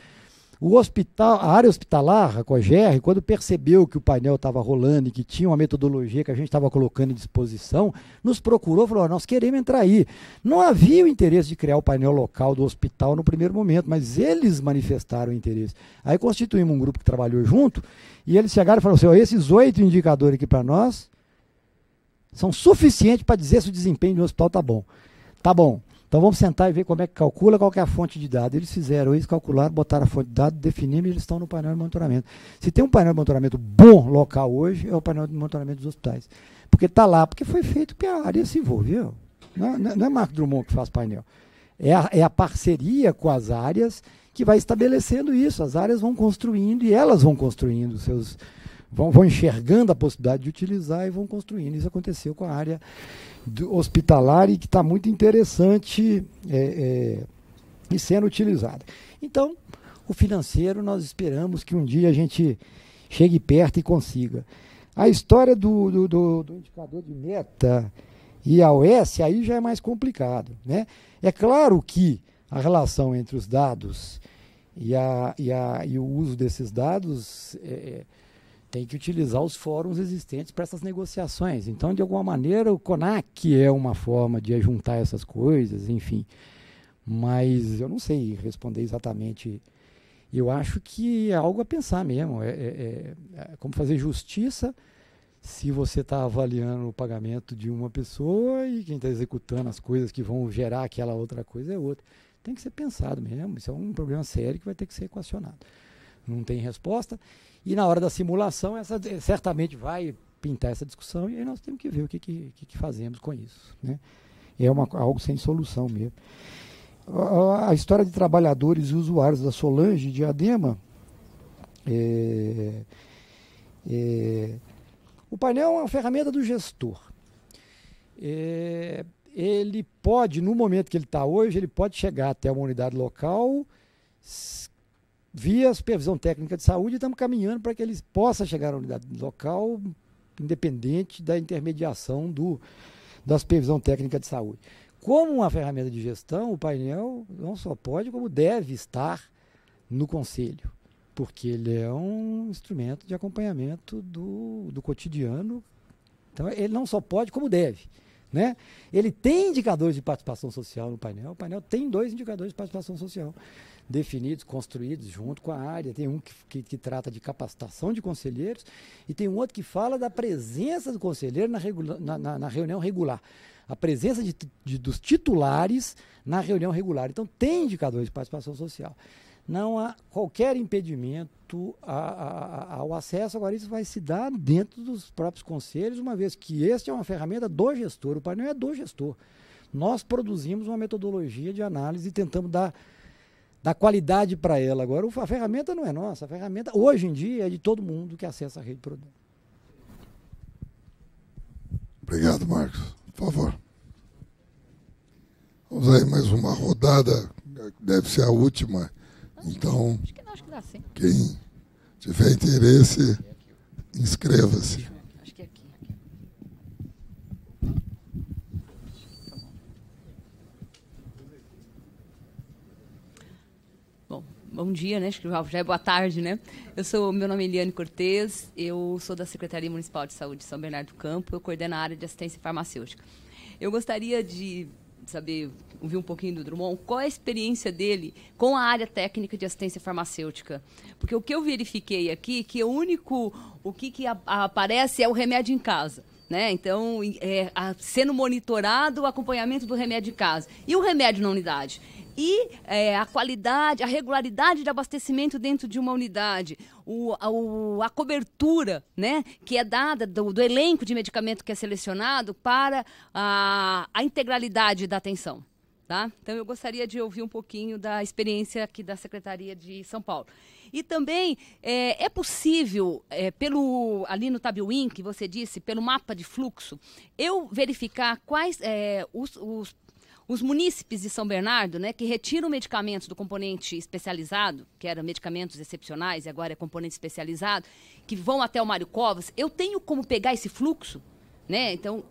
O hospital, a área hospitalar, a COGER, quando percebeu que o painel estava rolando e que tinha uma metodologia que a gente estava colocando em disposição, nos procurou e falou: nós queremos entrar aí. Não havia o interesse de criar o painel local do hospital no primeiro momento, mas eles manifestaram interesse. Aí constituímos um grupo que trabalhou junto e eles chegaram e falaram assim: esses oito indicadores aqui para nós são suficientes para dizer se o desempenho do hospital está bom. Tá bom. Então vamos sentar e ver como é que calcula, qual que é a fonte de dados. Eles fizeram isso, calcularam, botaram a fonte de dados, definiram e eles estão no painel de monitoramento. Se tem um painel de monitoramento bom local hoje, é o painel de monitoramento dos hospitais. Porque está lá, porque foi feito porque a área se envolveu. Não, não é, é, é Marco Drummond que faz painel. É a, é a parceria com as áreas que vai estabelecendo isso. As áreas vão construindo e elas vão construindo seus. Vão, vão enxergando a possibilidade de utilizar e vão construindo. Isso aconteceu com a área hospitalar e que está muito interessante é, é, e sendo utilizada. Então, o financeiro, nós esperamos que um dia a gente chegue perto e consiga. A história do, do, do, do indicador de meta e a OS, aí já é mais complicado. Né? É claro que a relação entre os dados e, a, e, a, e o uso desses dados é, é tem que utilizar os fóruns existentes para essas negociações. Então, de alguma maneira, o CONAC é uma forma de juntar essas coisas, enfim. Mas eu não sei responder exatamente. Eu acho que é algo a pensar mesmo. É, é, é, é como fazer justiça se você está avaliando o pagamento de uma pessoa e quem está executando as coisas que vão gerar aquela outra coisa é outra. Tem que ser pensado mesmo. Isso é um problema sério que vai ter que ser equacionado. Não tem resposta. E na hora da simulação, essa certamente vai pintar essa discussão e aí nós temos que ver o que, que, que fazemos com isso. Né? É uma, algo sem solução mesmo. A, a história de trabalhadores e usuários da Solange de Adema. É, é, o painel é uma ferramenta do gestor. É, ele pode, no momento que ele está hoje, ele pode chegar até uma unidade local via supervisão técnica de saúde, estamos caminhando para que eles possam chegar à unidade local, independente da intermediação do, da supervisão técnica de saúde. Como uma ferramenta de gestão, o painel não só pode, como deve estar no conselho, porque ele é um instrumento de acompanhamento do, do cotidiano. Então, ele não só pode, como deve. Né? Ele tem indicadores de participação social no painel, o painel tem dois indicadores de participação social definidos, construídos junto com a área. Tem um que, que, que, trata de capacitação de conselheiros e tem um outro que fala da presença do conselheiro na, regula, na, na, na reunião regular. A presença de, de, dos titulares na reunião regular. Então, tem indicadores de participação social. Não há qualquer impedimento a, a, a, ao acesso, agora isso vai se dar dentro dos próprios conselhos, uma vez que este é uma ferramenta do gestor, o painel é do gestor. Nós produzimos uma metodologia de análise e tentamos dar dar qualidade para ela. Agora, a ferramenta não é nossa, a ferramenta hoje em dia é de todo mundo que acessa a rede Prodom. Obrigado, Marcos. Por favor. Vamos aí, mais uma rodada, deve ser a última. Então, acho que acho que quem tiver interesse, inscreva-se. Bom dia, né? Acho que já é boa tarde, né? Eu sou, meu nome é Eliane Cortez, eu sou da Secretaria Municipal de Saúde de São Bernardo do Campo, eu coordeno a área de assistência farmacêutica. Eu gostaria de saber, ouvir um pouquinho do Drummond, qual é a experiência dele com a área técnica de assistência farmacêutica? Porque o que eu verifiquei aqui, é que o único, o que, que a, a, aparece é o remédio em casa. Né? Então, é, a, sendo monitorado o acompanhamento do remédio em casa. E o remédio na unidade? e é, a qualidade, a regularidade de abastecimento dentro de uma unidade, o, a, o, a cobertura né, que é dada do, do, elenco de medicamento que é selecionado para a, a integralidade da atenção. Tá? Então eu gostaria de ouvir um pouquinho da experiência aqui da Secretaria de São Paulo. E também é, é possível, é, pelo ali no Tabuin que você disse, pelo mapa de fluxo, eu verificar quais é, os, os, os munícipes de São Bernardo, né, que retiram medicamentos do componente especializado, que eram medicamentos excepcionais e agora é componente especializado, que vão até o Mário Covas, eu tenho como pegar esse fluxo, né? Então,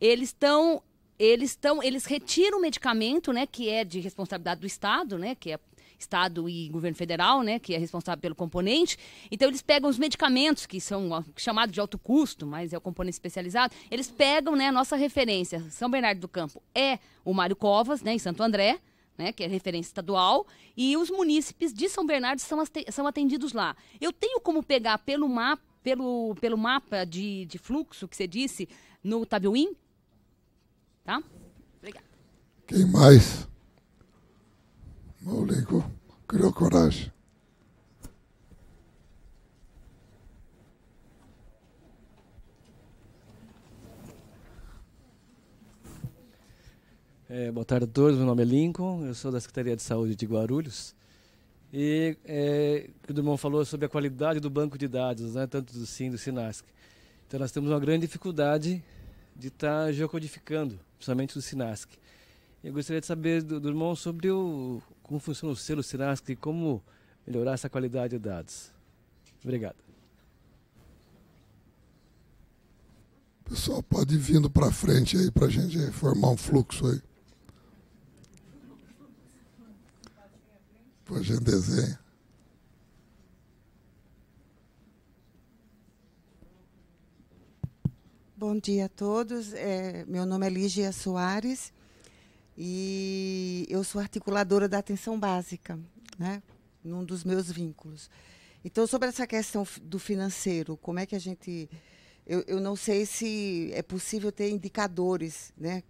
eles estão eles estão eles retiram o medicamento né que é de responsabilidade do estado né que é Estado e governo federal, né, que é responsável pelo componente. Então eles pegam os medicamentos, que são chamados de alto custo, mas é o componente especializado, eles pegam né, a nossa referência. São Bernardo do Campo é o Mário Covas, né, em Santo André. Né, que é referência estadual, e os munícipes de São Bernardo são, são atendidos lá. Eu tenho como pegar pelo mapa, pelo, pelo mapa de, de fluxo que você disse no Tabuim? Tá? Obrigada. Quem mais? público criou coragem. É, boa tarde a todos, meu nome é Lincoln, eu sou da Secretaria de Saúde de Guarulhos. E é, o irmão falou sobre a qualidade do banco de dados, né, tanto do SIM, do SINASC. Então nós temos uma grande dificuldade de estar tá geocodificando, principalmente do SINASC. Eu gostaria de saber do, do sobre o, como funciona o selo Sinasc e como melhorar essa qualidade de dados. Obrigado. Pessoal, pode ir vindo para frente aí para a gente formar um fluxo aí. Para a gente desenhar. Bom dia a todos. É, meu nome é Lígia Soares e eu sou articuladora da atenção básica, né? Num dos meus vínculos. Então, sobre essa questão do financeiro, como é que a gente. Eu, eu não sei se é possível ter indicadores né,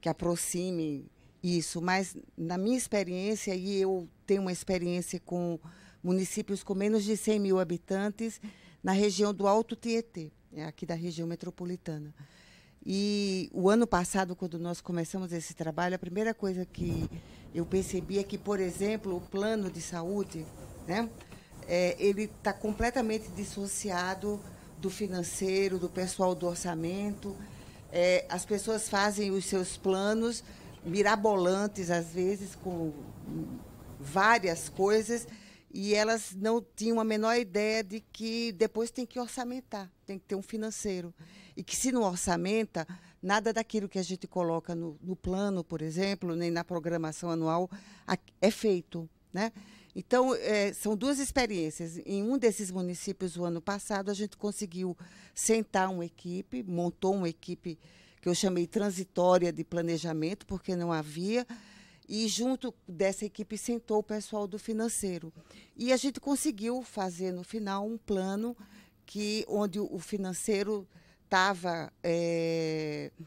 que aproximem isso, mas na minha experiência, e eu tenho uma experiência com municípios com menos de 100 mil habitantes, na região do Alto Tietê, é aqui da região metropolitana. E o ano passado, quando nós começamos esse trabalho, a primeira coisa que eu percebi é que, por exemplo, o plano de saúde, né, é, ele está completamente dissociado do financeiro, do pessoal do orçamento. É, as pessoas fazem os seus planos mirabolantes, às vezes, com várias coisas, e elas não tinham a menor ideia de que depois tem que orçamentar, tem que ter um financeiro e que se não orçamenta, nada daquilo que a gente coloca no, no plano, por exemplo, nem na programação anual, é feito. Né? Então, é, são duas experiências. Em um desses municípios, o ano passado, a gente conseguiu sentar uma equipe, montou uma equipe que eu chamei transitória de planejamento, porque não havia, e junto dessa equipe sentou o pessoal do financeiro. E a gente conseguiu fazer, no final, um plano que onde o financeiro estava é, eh,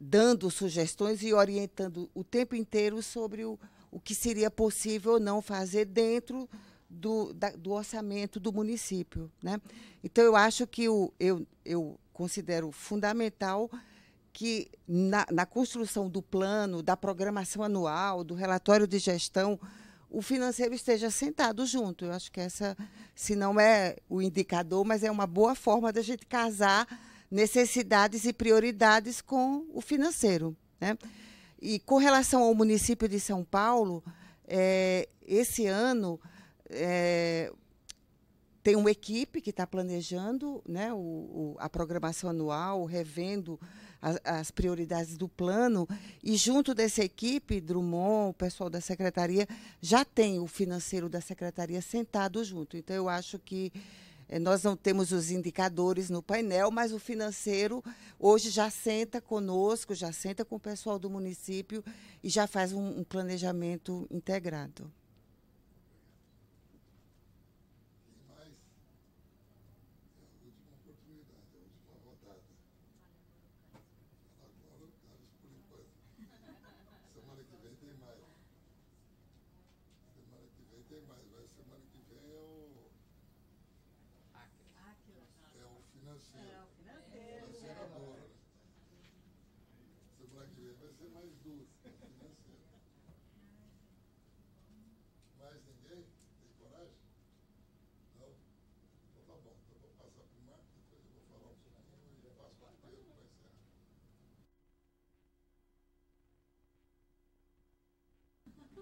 dando sugestões e orientando o tempo inteiro sobre o, o que seria possível ou não fazer dentro do, da, do orçamento do município. Né? Então, eu acho que o, eu, eu considero fundamental que na, na, construção do plano, da programação anual, do relatório de gestão, o financeiro esteja sentado junto. Eu acho que essa, se não é o indicador, mas é uma boa forma da gente casar necessidades e prioridades com o financeiro. Né? E com relação ao município de São Paulo, é, esse ano é, tem uma equipe que está planejando né, o, o, a programação anual, revendo as, as, prioridades do plano, e junto dessa equipe, Drummond, o pessoal da secretaria, já tem o financeiro da secretaria sentado junto. Então, eu acho que é, nós não temos os indicadores no painel, mas o financeiro hoje já senta conosco, já senta com o pessoal do município e já faz um, um planejamento integrado.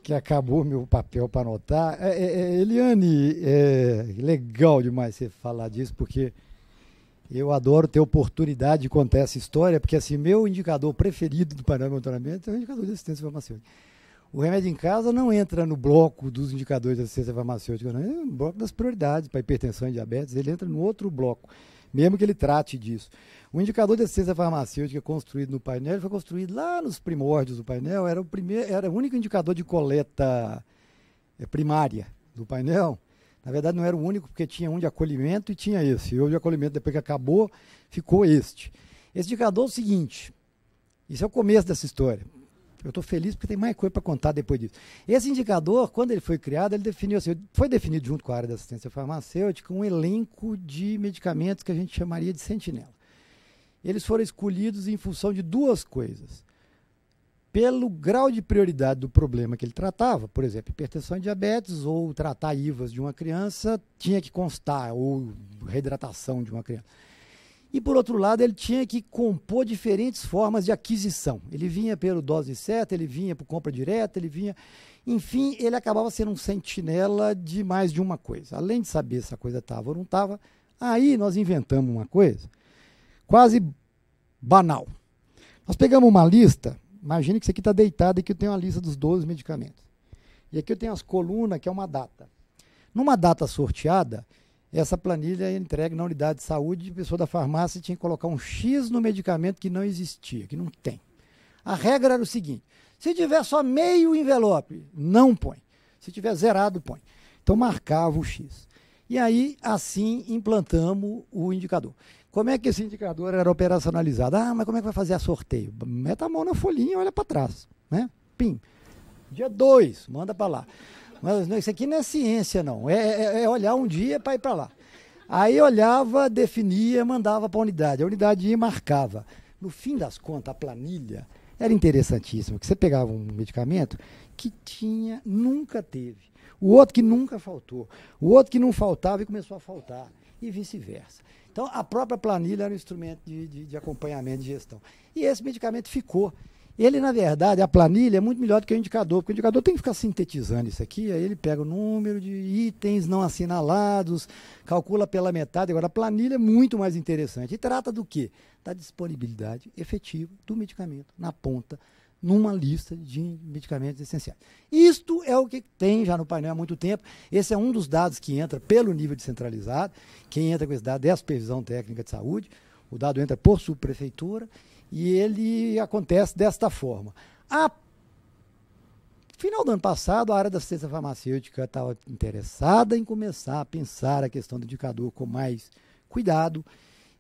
que acabou meu papel para anotar. É, é, é, Eliane, é legal demais você falar disso, porque eu adoro ter oportunidade de contar essa história, porque assim, meu indicador preferido do Panamá do monitoramento é o indicador de assistência farmacêutica. O remédio em casa não entra no bloco dos indicadores de assistência farmacêutica, não. é no bloco das prioridades para hipertensão e diabetes, ele entra no outro bloco mesmo que ele trate disso. O indicador de assistência farmacêutica construído no painel foi construído lá nos primórdios do painel, era o, primeiro, era o único indicador de coleta eh, primária do painel. Na verdade, não era o único, porque tinha um de acolhimento e tinha esse. E o de acolhimento, depois que acabou, ficou este. Esse indicador é o seguinte: isso é o começo dessa história. Eu estou feliz porque tem mais coisa para contar depois disso. Esse indicador, quando ele foi criado, ele definiu assim, foi definido junto com a área da assistência farmacêutica um elenco de medicamentos que a gente chamaria de sentinela. Eles foram escolhidos em função de duas coisas. Pelo grau de prioridade do problema que ele tratava, por exemplo, hipertensão e diabetes ou tratar IVAs de uma criança, tinha que constar, ou reidratação de uma criança e por outro lado, ele tinha que compor diferentes formas de aquisição. Ele vinha pelo dose certa, ele vinha por compra direta, ele vinha. Enfim, ele acabava sendo um sentinela de mais de uma coisa. Além de saber se a coisa estava ou não estava, aí nós inventamos uma coisa quase banal. Nós pegamos uma lista, imagine que isso aqui está deitado e que eu tenho a lista dos 12 medicamentos. E aqui eu tenho as colunas, que é uma data. Numa data sorteada, essa planilha era é entregue na unidade de saúde, a pessoa da farmácia tinha que colocar um X no medicamento que não existia, que não tem. A regra era o seguinte: se tiver só meio envelope, não põe. Se tiver zerado, põe. Então marcava o X. E aí, assim, implantamos o indicador. Como é que esse indicador era operacionalizado? Ah, mas como é que vai fazer a sorteio? Meta a mão na folhinha e olha para trás. Né? Pim. Dia 2, manda para lá. Mas não, isso aqui não é ciência, não. É, é, é olhar um dia para ir para lá. Aí olhava, definia, mandava para a unidade. A unidade ia e marcava. No fim das contas, a planilha era interessantíssima, que você pegava um medicamento que tinha, nunca teve. O outro que nunca faltou. O outro que não faltava e começou a faltar. E vice-versa. Então, a própria planilha era um instrumento de, de, de acompanhamento de gestão. E esse medicamento ficou. Ele, na verdade, a planilha é muito melhor do que o indicador, porque o indicador tem que ficar sintetizando isso aqui, aí ele pega o número de itens não assinalados, calcula pela metade. Agora, a planilha é muito mais interessante. E trata do quê? Da disponibilidade efetiva do medicamento na ponta, numa lista de medicamentos essenciais. Isto é o que tem já no painel há muito tempo. Esse é um dos dados que entra pelo nível descentralizado. Quem entra com esse dado é a Supervisão Técnica de Saúde. O dado entra por subprefeitura e ele acontece desta forma. A final do ano passado, a área da assistência farmacêutica estava interessada em começar a pensar a questão do indicador com mais cuidado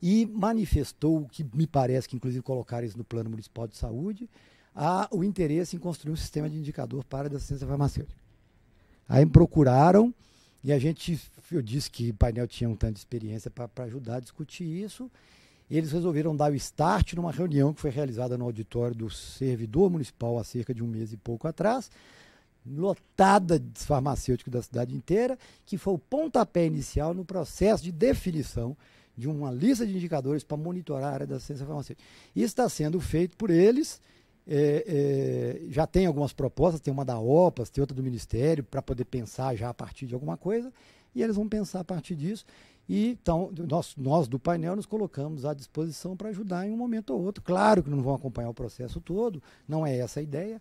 e manifestou, que me parece que inclusive colocaram isso no Plano Municipal de Saúde, a, o interesse em construir um sistema de indicador para a área da assistência farmacêutica. Aí procuraram e a gente, eu disse que o painel tinha um tanto de experiência para ajudar a discutir isso eles resolveram dar o start numa reunião que foi realizada no auditório do servidor municipal há cerca de um mês e pouco atrás, lotada de farmacêuticos da cidade inteira, que foi o pontapé inicial no processo de definição de uma lista de indicadores para monitorar a área da assistência farmacêutica. Isso está sendo feito por eles. É, é, já tem algumas propostas, tem uma da OPAS, tem outra do Ministério, para poder pensar já a partir de alguma coisa, e eles vão pensar a partir disso. E então, nós, nós do painel nos colocamos à disposição para ajudar em um momento ou outro. Claro que não vão acompanhar o processo todo, não é essa a ideia.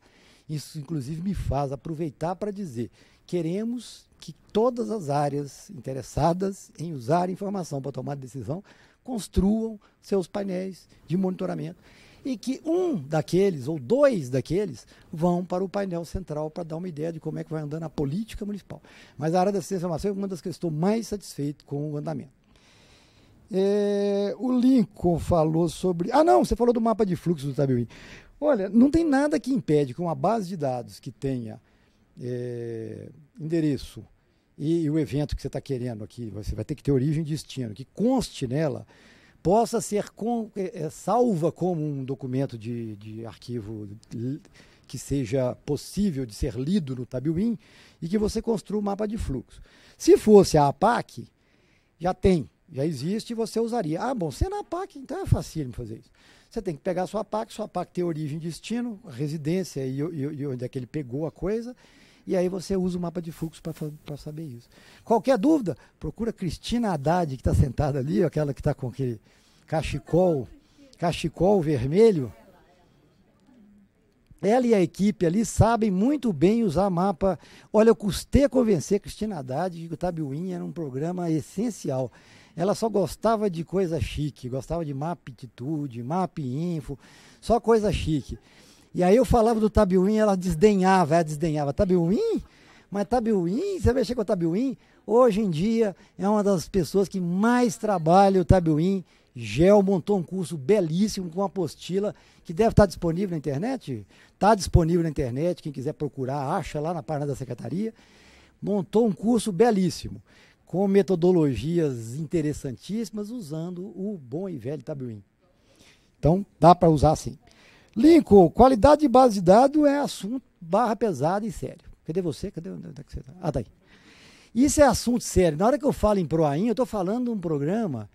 Isso, inclusive, me faz aproveitar para dizer: queremos que todas as áreas interessadas em usar informação para tomar decisão construam seus painéis de monitoramento e que um daqueles, ou dois daqueles, vão para o painel central para dar uma ideia de como é que vai andando a política municipal. Mas a área da ciência e informação é uma das que eu estou mais satisfeito com o andamento. É, o Lincoln falou sobre. Ah, não, você falou do mapa de fluxo do Itabiuí. Olha, não tem nada que impede que uma base de dados que tenha é, endereço e, e, o evento que você está querendo aqui, você vai ter que ter origem e destino, que conste nela possa ser com, é, é, salva como um documento de, de arquivo que seja possível de ser lido no Tailwind e que você construa o um mapa de fluxo. Se fosse a APAC, já tem, já existe e você usaria. Ah, bom, sendo é a APAC, então é facílimo fazer isso. Você tem que pegar a sua APAC, sua APAC tem origem, e destino, residência e, e, e onde é que ele pegou a coisa, e aí você usa o mapa de fluxo para saber isso. Qualquer dúvida, procura Cristina Haddad, que está sentada ali, aquela que está com aquele cachecol, cachecol vermelho. Ela e a equipe ali sabem muito bem usar mapa. Olha, eu custei a convencer a Cristina Haddad de que o In era um programa essencial. Ela só gostava de coisa chique, gostava de de map info, só coisa chique. E aí eu falava do Tabiuim, ela desdenhava, ela é, desdenhava. Tabiuim? Mas Tabiuim, você mexer com o Tabiuim? Hoje em dia é uma das pessoas que mais trabalha o Tabiuim. Gel montou um curso belíssimo com apostila que deve estar disponível na internet. Está disponível na internet, quem quiser procurar, acha lá na página da secretaria. Montou um curso belíssimo, com metodologias interessantíssimas, usando o bom e velho Tabiuim. Então, dá para usar sim. Lincoln, qualidade de base de dados é assunto barra pesada e sério. Cadê você? Cadê onde é que você tá? Ah, tá aí. Isso é assunto sério. Na hora que eu falo em Proain, eu estou falando de um programa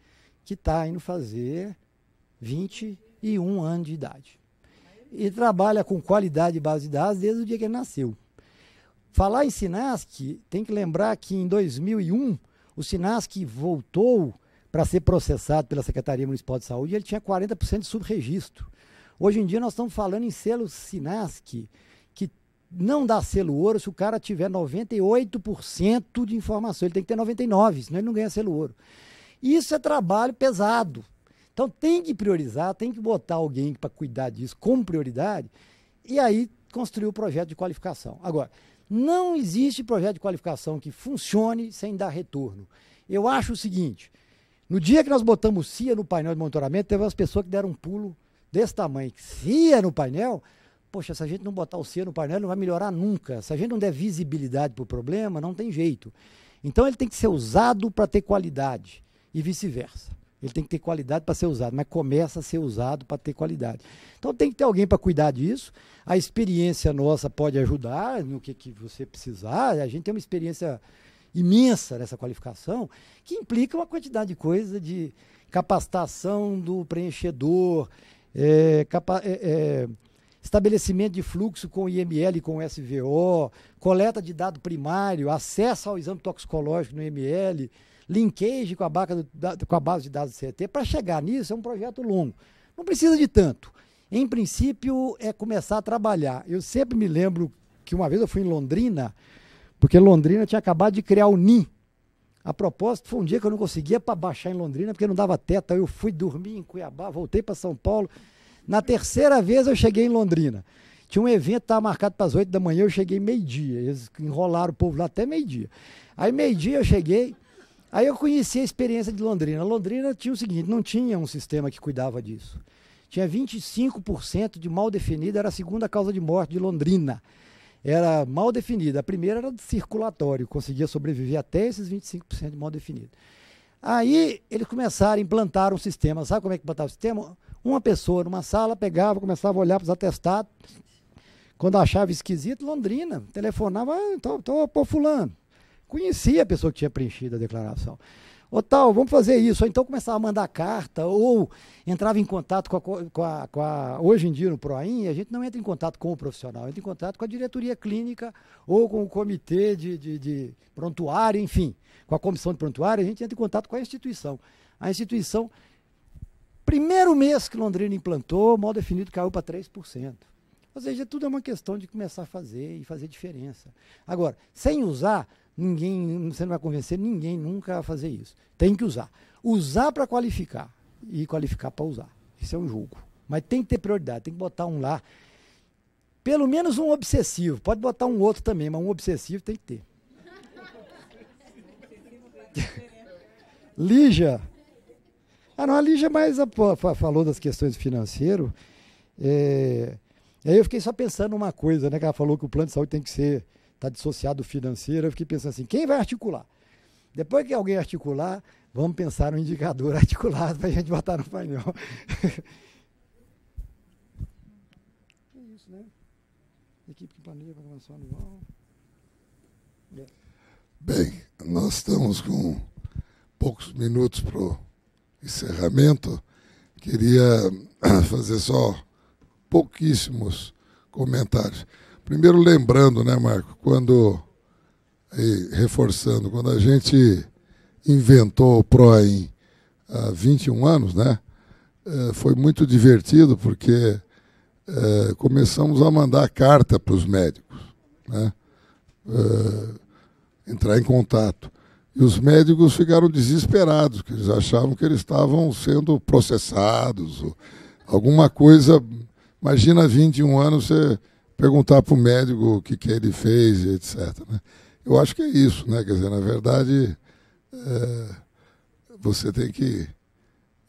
que está indo fazer 21 anos de idade. E trabalha com qualidade de base de dados desde o dia que ele nasceu. Falar em Sinasc, tem que lembrar que em 2001, o Sinasc voltou para ser processado pela Secretaria Municipal de Saúde e ele tinha 40% de subregistro. Hoje em dia nós estamos falando em selo Sinasc, que não dá selo ouro se o cara tiver 98% de informação. Ele tem que ter 99%, senão ele não ganha selo ouro. Isso é trabalho pesado. Então tem que priorizar, tem que botar alguém para cuidar disso com prioridade e aí construir o projeto de qualificação. Agora, não existe projeto de qualificação que funcione sem dar retorno. Eu acho o seguinte: no dia que nós botamos CIA no painel de monitoramento, teve umas pessoas que deram um pulo desse tamanho que se é no painel, poxa, se a gente não botar o C no painel, não vai melhorar nunca. Se a gente não der visibilidade para o problema, não tem jeito. Então ele tem que ser usado para ter qualidade e vice-versa. Ele tem que ter qualidade para ser usado, mas começa a ser usado para ter qualidade. Então tem que ter alguém para cuidar disso. A experiência nossa pode ajudar no que, que você precisar. A gente tem uma experiência imensa nessa qualificação, que implica uma quantidade de coisa de capacitação do preenchedor, é, capa, é, é, estabelecimento de fluxo com IML e com SVO, coleta de dado primário, acesso ao exame toxicológico no IML, linkage com a, do, da, com a base de dados do CT. Para chegar nisso é um projeto longo. Não precisa de tanto. Em princípio, é começar a trabalhar. Eu sempre me lembro que uma vez eu fui em Londrina, porque Londrina tinha acabado de criar o NIM, a propósito, foi um dia que eu não conseguia para baixar em Londrina, porque não dava teto. Eu fui dormir em Cuiabá, voltei para São Paulo. Na terceira vez eu cheguei em Londrina. Tinha um evento, estava marcado para as 8 da manhã, eu cheguei meio-dia. Eles enrolaram o povo lá até meio-dia. Aí, meio-dia, eu cheguei. Aí eu conheci a experiência de Londrina. Londrina tinha o seguinte: não tinha um sistema que cuidava disso. Tinha 25% de mal definido, era a segunda causa de morte de Londrina era mal definida. A primeira era circulatória, circulatório, conseguia sobreviver até esses 25% de mal definido. Aí eles começaram a implantar um sistema. Sabe como é que implantava o sistema? Uma pessoa numa sala pegava, começava a olhar para os atestados. Quando achava esquisito, Londrina telefonava, Estou ah, fulano. Conhecia a pessoa que tinha preenchido a declaração. Ô tal, vamos fazer isso. Ou então começava a mandar carta, ou entrava em contato com a, com a, com a Hoje em dia no PROIN, a gente não entra em contato com o profissional, entra em contato com a diretoria clínica ou com o comitê de, de, de prontuário, enfim, com a comissão de prontuário, a gente entra em contato com a instituição. A instituição, primeiro mês que Londrina implantou, mal definido caiu para 3%. Ou seja, tudo é uma questão de começar a fazer e fazer diferença. Agora, sem usar, Ninguém, você não vai convencer ninguém nunca a fazer isso. Tem que usar. Usar para qualificar e qualificar para usar. Isso é um jogo. Mas tem que ter prioridade, tem que botar um lá. Pelo menos um obsessivo. Pode botar um outro também, mas um obsessivo tem que ter. Lígia. Ah, não, a Lígia é mais a, a, falou das questões financeiras. É, aí eu fiquei só pensando uma coisa, né? Que ela falou que o plano de saúde tem que ser está dissociado financeiro, eu fiquei pensando assim, quem vai articular? Depois que alguém articular, vamos pensar um indicador articulado para a gente botar no painel. é isso, né? Equipe que planeja programação anual. É. Bem, nós estamos com poucos minutos para o encerramento. Queria fazer só pouquíssimos comentários. Primeiro lembrando, né, Marco, quando e reforçando, quando a gente inventou o PROIN há 21 anos, né, eh, foi muito divertido porque é, começamos a mandar carta para os médicos, né, é, entrar em contato. E os médicos ficaram desesperados, que eles achavam que eles estavam sendo processados, alguma coisa. Imagina 21 anos você perguntar para o médico o que, que ele fez, etc. Né? Eu acho que é isso, né? Quer dizer, na verdade, é, você tem que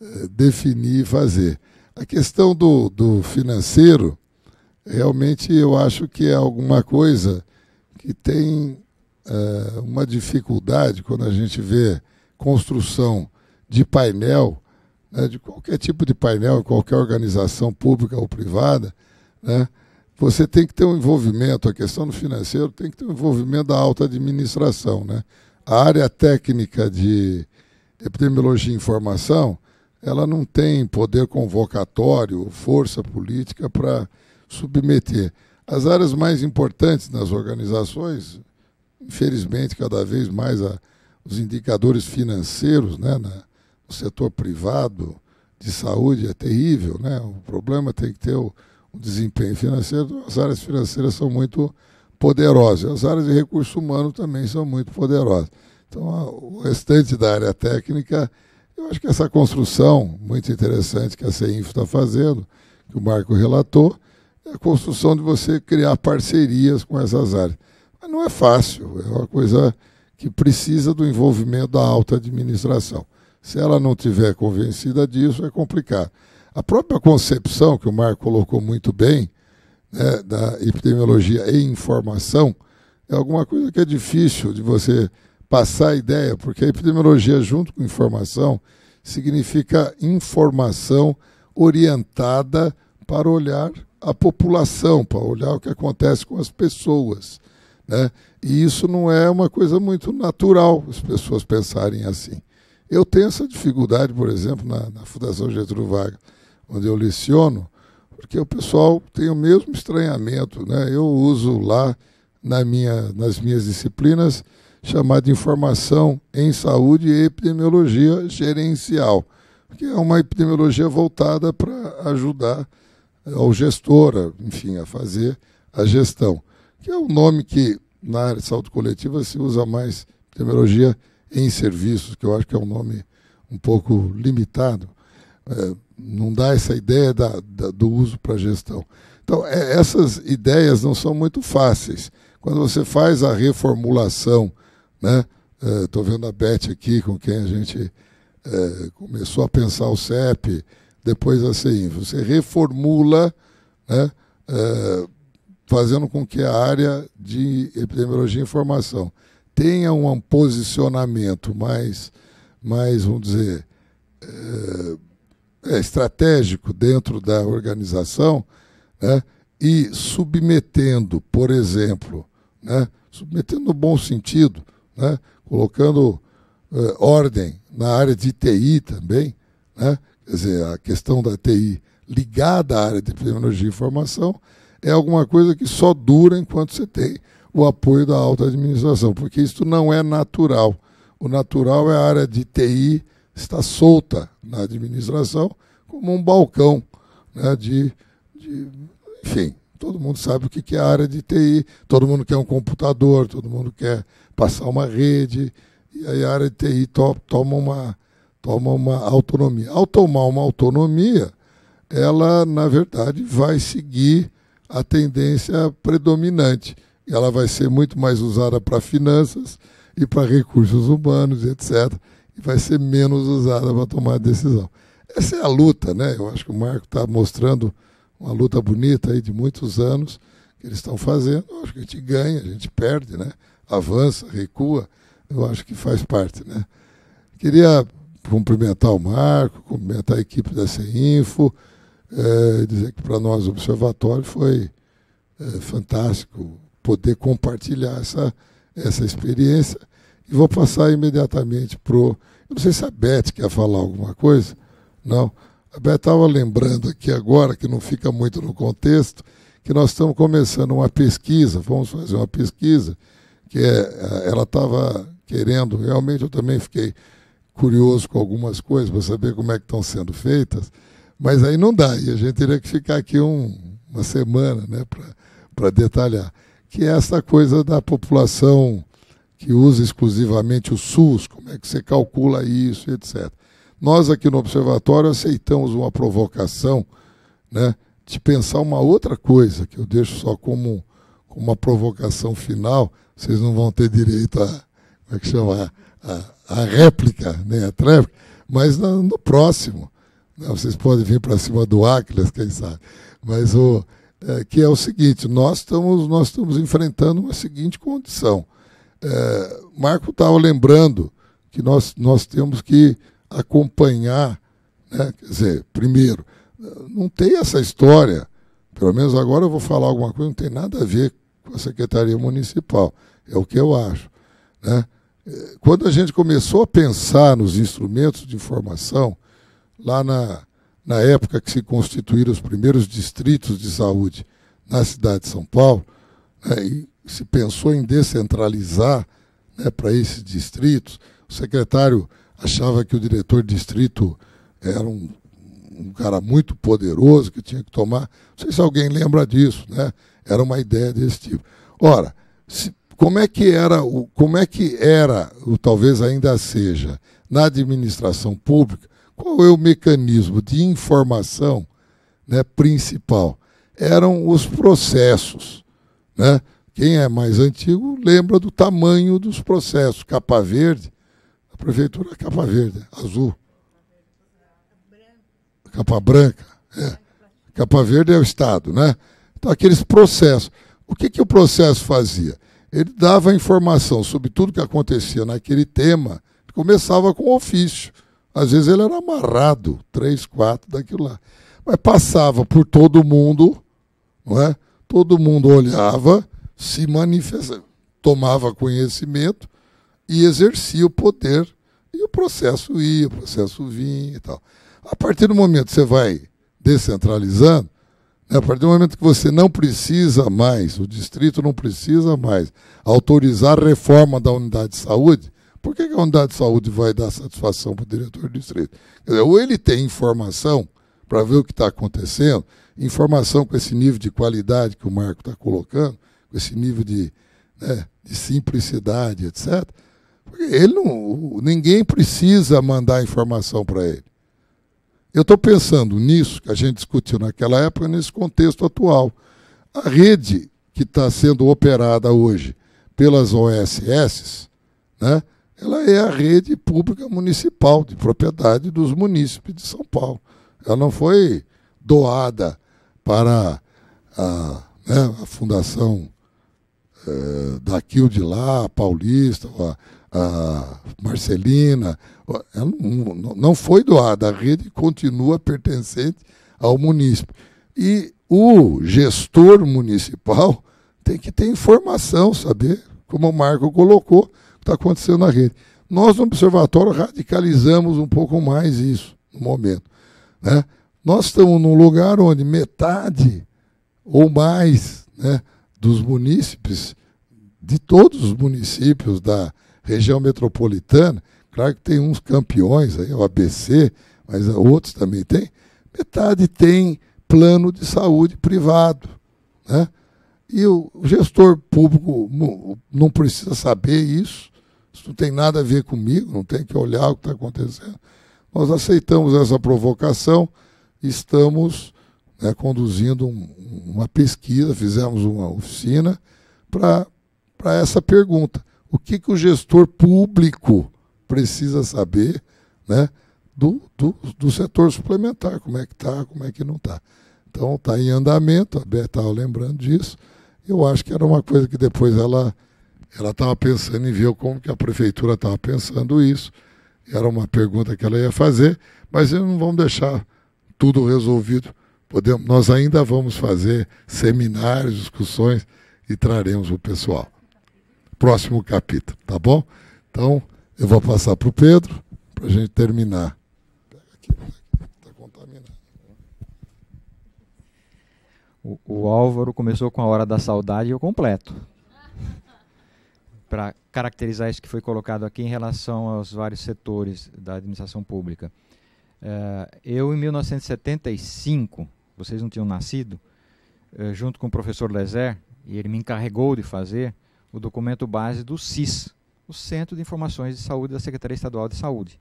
é, definir e fazer. A questão do, do financeiro, realmente eu acho que é alguma coisa que tem é, uma dificuldade quando a gente vê construção de painel, né, de qualquer tipo de painel, qualquer organização pública ou privada, né? você tem que ter um envolvimento, a questão do financeiro tem que ter um envolvimento da alta administração. Né? A área técnica de epidemiologia e informação, ela não tem poder convocatório, força política para submeter. As áreas mais importantes nas organizações, infelizmente, cada vez mais a, os indicadores financeiros né, na, no setor privado de saúde é terrível. Né? O problema tem que ter o o desempenho financeiro, as áreas financeiras são muito poderosas. As áreas de recurso humano também são muito poderosas. Então, o restante da área técnica, eu acho que essa construção muito interessante que a CEINF está fazendo, que o Marco relatou, é a construção de você criar parcerias com essas áreas. Mas não é fácil, é uma coisa que precisa do envolvimento da alta administração. Se ela não tiver convencida disso, é complicado. A própria concepção, que o Marco colocou muito bem, né, da epidemiologia e informação, é alguma coisa que é difícil de você passar a ideia, porque a epidemiologia, junto com informação, significa informação orientada para olhar a população, para olhar o que acontece com as pessoas. Né? E isso não é uma coisa muito natural as pessoas pensarem assim. Eu tenho essa dificuldade, por exemplo, na, na Fundação Getúlio Vargas onde eu leciono, porque o pessoal tem o mesmo estranhamento. Né? Eu uso lá na minha, nas minhas disciplinas chamado Informação em Saúde e Epidemiologia Gerencial, que é uma epidemiologia voltada para ajudar ao eh, gestora, enfim, a fazer a gestão, que é o um nome que na área de saúde coletiva se usa mais epidemiologia em serviços, que eu acho que é um nome um pouco limitado. Eh, não dá essa ideia da, da, do uso para gestão. Então, é, essas ideias não são muito fáceis. Quando você faz a reformulação, né? Estou é, vendo a Beth aqui, com quem a gente é, começou a pensar o CEP, depois a CEIM. Você reformula, né? É, fazendo com que a área de epidemiologia e informação tenha um posicionamento mais, mais vamos dizer é, é, estratégico dentro da organização né, e submetendo, por exemplo, né, submetendo no bom sentido, né, colocando eh, ordem na área de TI também, né, quer dizer, a questão da TI ligada à área de tecnologia e informação é alguma coisa que só dura enquanto você tem o apoio da alta administração, porque isso não é natural. O natural é a área de TI está solta na administração como um balcão né, de, de, Enfim, todo mundo sabe o que é a área de TI, todo mundo quer um computador, todo mundo quer passar uma rede, e aí a área de TI to, toma, uma, toma uma autonomia. Ao tomar uma autonomia, ela, na verdade, vai seguir a tendência predominante. Ela vai ser muito mais usada para finanças e para recursos humanos, etc e vai ser menos usada para tomar decisão. Essa é a luta, né? Eu acho que o Marco está mostrando uma luta bonita aí de muitos anos que eles estão fazendo. Eu acho que a gente ganha, a gente perde, né? Avança, recua. Eu acho que faz parte, né? Queria cumprimentar o Marco, cumprimentar a equipe da CINFO, é, dizer que para nós o observatório foi é, fantástico poder compartilhar essa, essa experiência e vou passar imediatamente para o. Eu não sei se a Beth quer falar alguma coisa. Não. A Beth estava lembrando aqui agora, que não fica muito no contexto, que nós estamos começando uma pesquisa, vamos fazer uma pesquisa, que é, ela estava querendo, realmente eu também fiquei curioso com algumas coisas para saber como é que estão sendo feitas, mas aí não dá, e a gente teria que ficar aqui um, uma semana né, para detalhar, que é essa coisa da população que usa exclusivamente o SUS, como é que você calcula isso, etc. Nós aqui no Observatório aceitamos uma provocação né, de pensar uma outra coisa, que eu deixo só como, como uma provocação final, vocês não vão ter direito a, como é que chama, a, a réplica, né, a tréplica, mas no, no próximo. Né, vocês podem vir para cima do Áquilas, quem sabe. Mas o, é, que é o seguinte, nós estamos, nós estamos enfrentando uma seguinte condição. É, Marco estava lembrando que nós, nós temos que acompanhar, né? quer dizer, primeiro, não tem essa história, pelo menos agora eu vou falar alguma coisa, não tem nada a ver com a Secretaria Municipal, é o que eu acho. Né? É, quando a gente começou a pensar nos instrumentos de informação, lá na, na época que se constituíram os primeiros distritos de saúde na cidade de São Paulo, né, se pensou em descentralizar né, para esses distritos. O secretário achava que o diretor de distrito era um, um, cara muito poderoso que tinha que tomar. Não sei se alguém lembra disso, né? Era uma ideia desse tipo. Ora, se, como é que era, o, como é que era, ou talvez ainda seja, na administração pública, qual é o mecanismo de informação né, principal? Eram os processos. Né? Quem é mais antigo lembra do tamanho dos processos. Capa Verde, a prefeitura é Capa Verde, azul. Capa Branca, é. Capa Verde é o Estado, né? Então, aqueles processos. O que, que o processo fazia? Ele dava informação sobre tudo que acontecia naquele tema, começava com o ofício. Às vezes ele era amarrado, três, quatro, daquilo lá. Mas passava por todo mundo, não é? todo mundo olhava se manifestava, tomava conhecimento e exercia o poder e o processo ia, o processo vinha e tal. A partir do momento que você vai descentralizando, né, a partir do momento que você não precisa mais, o distrito não precisa mais autorizar a reforma da unidade de saúde, por que, que a unidade de saúde vai dar satisfação para o diretor do distrito? Quer dizer, ou ele tem informação para ver o que está acontecendo, informação com esse nível de qualidade que o Marco está colocando, com esse nível de, né, de simplicidade, etc. Porque ele não, ninguém precisa mandar informação para ele. Eu estou pensando nisso que a gente discutiu naquela época, nesse contexto atual. A rede que está sendo operada hoje pelas OSS, né, ela é a rede pública municipal de propriedade dos munícipes de São Paulo. Ela não foi doada para a, né, a Fundação eh, daqui ou de lá, a Paulista, a, a Marcelina. Ela não, não foi doada, a rede continua pertencente ao município. E o gestor municipal tem que ter informação, saber, como o Marco colocou, o que está acontecendo na rede. Nós, no Observatório, radicalizamos um pouco mais isso no momento. Né? Nós estamos num lugar onde metade ou mais né, dos munícipes, de todos os municípios da região metropolitana. Claro que tem uns campeões aí, o ABC, mas outros também tem. Metade tem plano de saúde privado. Né? E o gestor público não precisa saber isso. Isso não tem nada a ver comigo, não tem que olhar o que está acontecendo. Nós aceitamos essa provocação, estamos né, conduzindo um, uma pesquisa, fizemos uma oficina para essa pergunta. O que, que o gestor público precisa saber né, do, do, do setor suplementar, como é que está, como é que não está. Então está em andamento, a Beth estava lembrando disso. Eu acho que era uma coisa que depois ela ela estava pensando em ver como que a prefeitura estava pensando isso. Era uma pergunta que ela ia fazer, mas não vamos deixar tudo resolvido podemos, nós ainda vamos fazer seminários, discussões e traremos o pessoal. Próximo capítulo, tá bom? Então, eu vou passar para o Pedro para a gente terminar. O, o Álvaro começou com a hora da saudade e eu completo. Para caracterizar isso que foi colocado aqui em relação aos vários setores da administração pública. É, eu, em 1975, vocês não tinham nascido, eh, junto com o professor Lezer, e ele me encarregou de fazer o documento base do CIS, o Centro de Informações de Saúde da Secretaria Estadual de Saúde.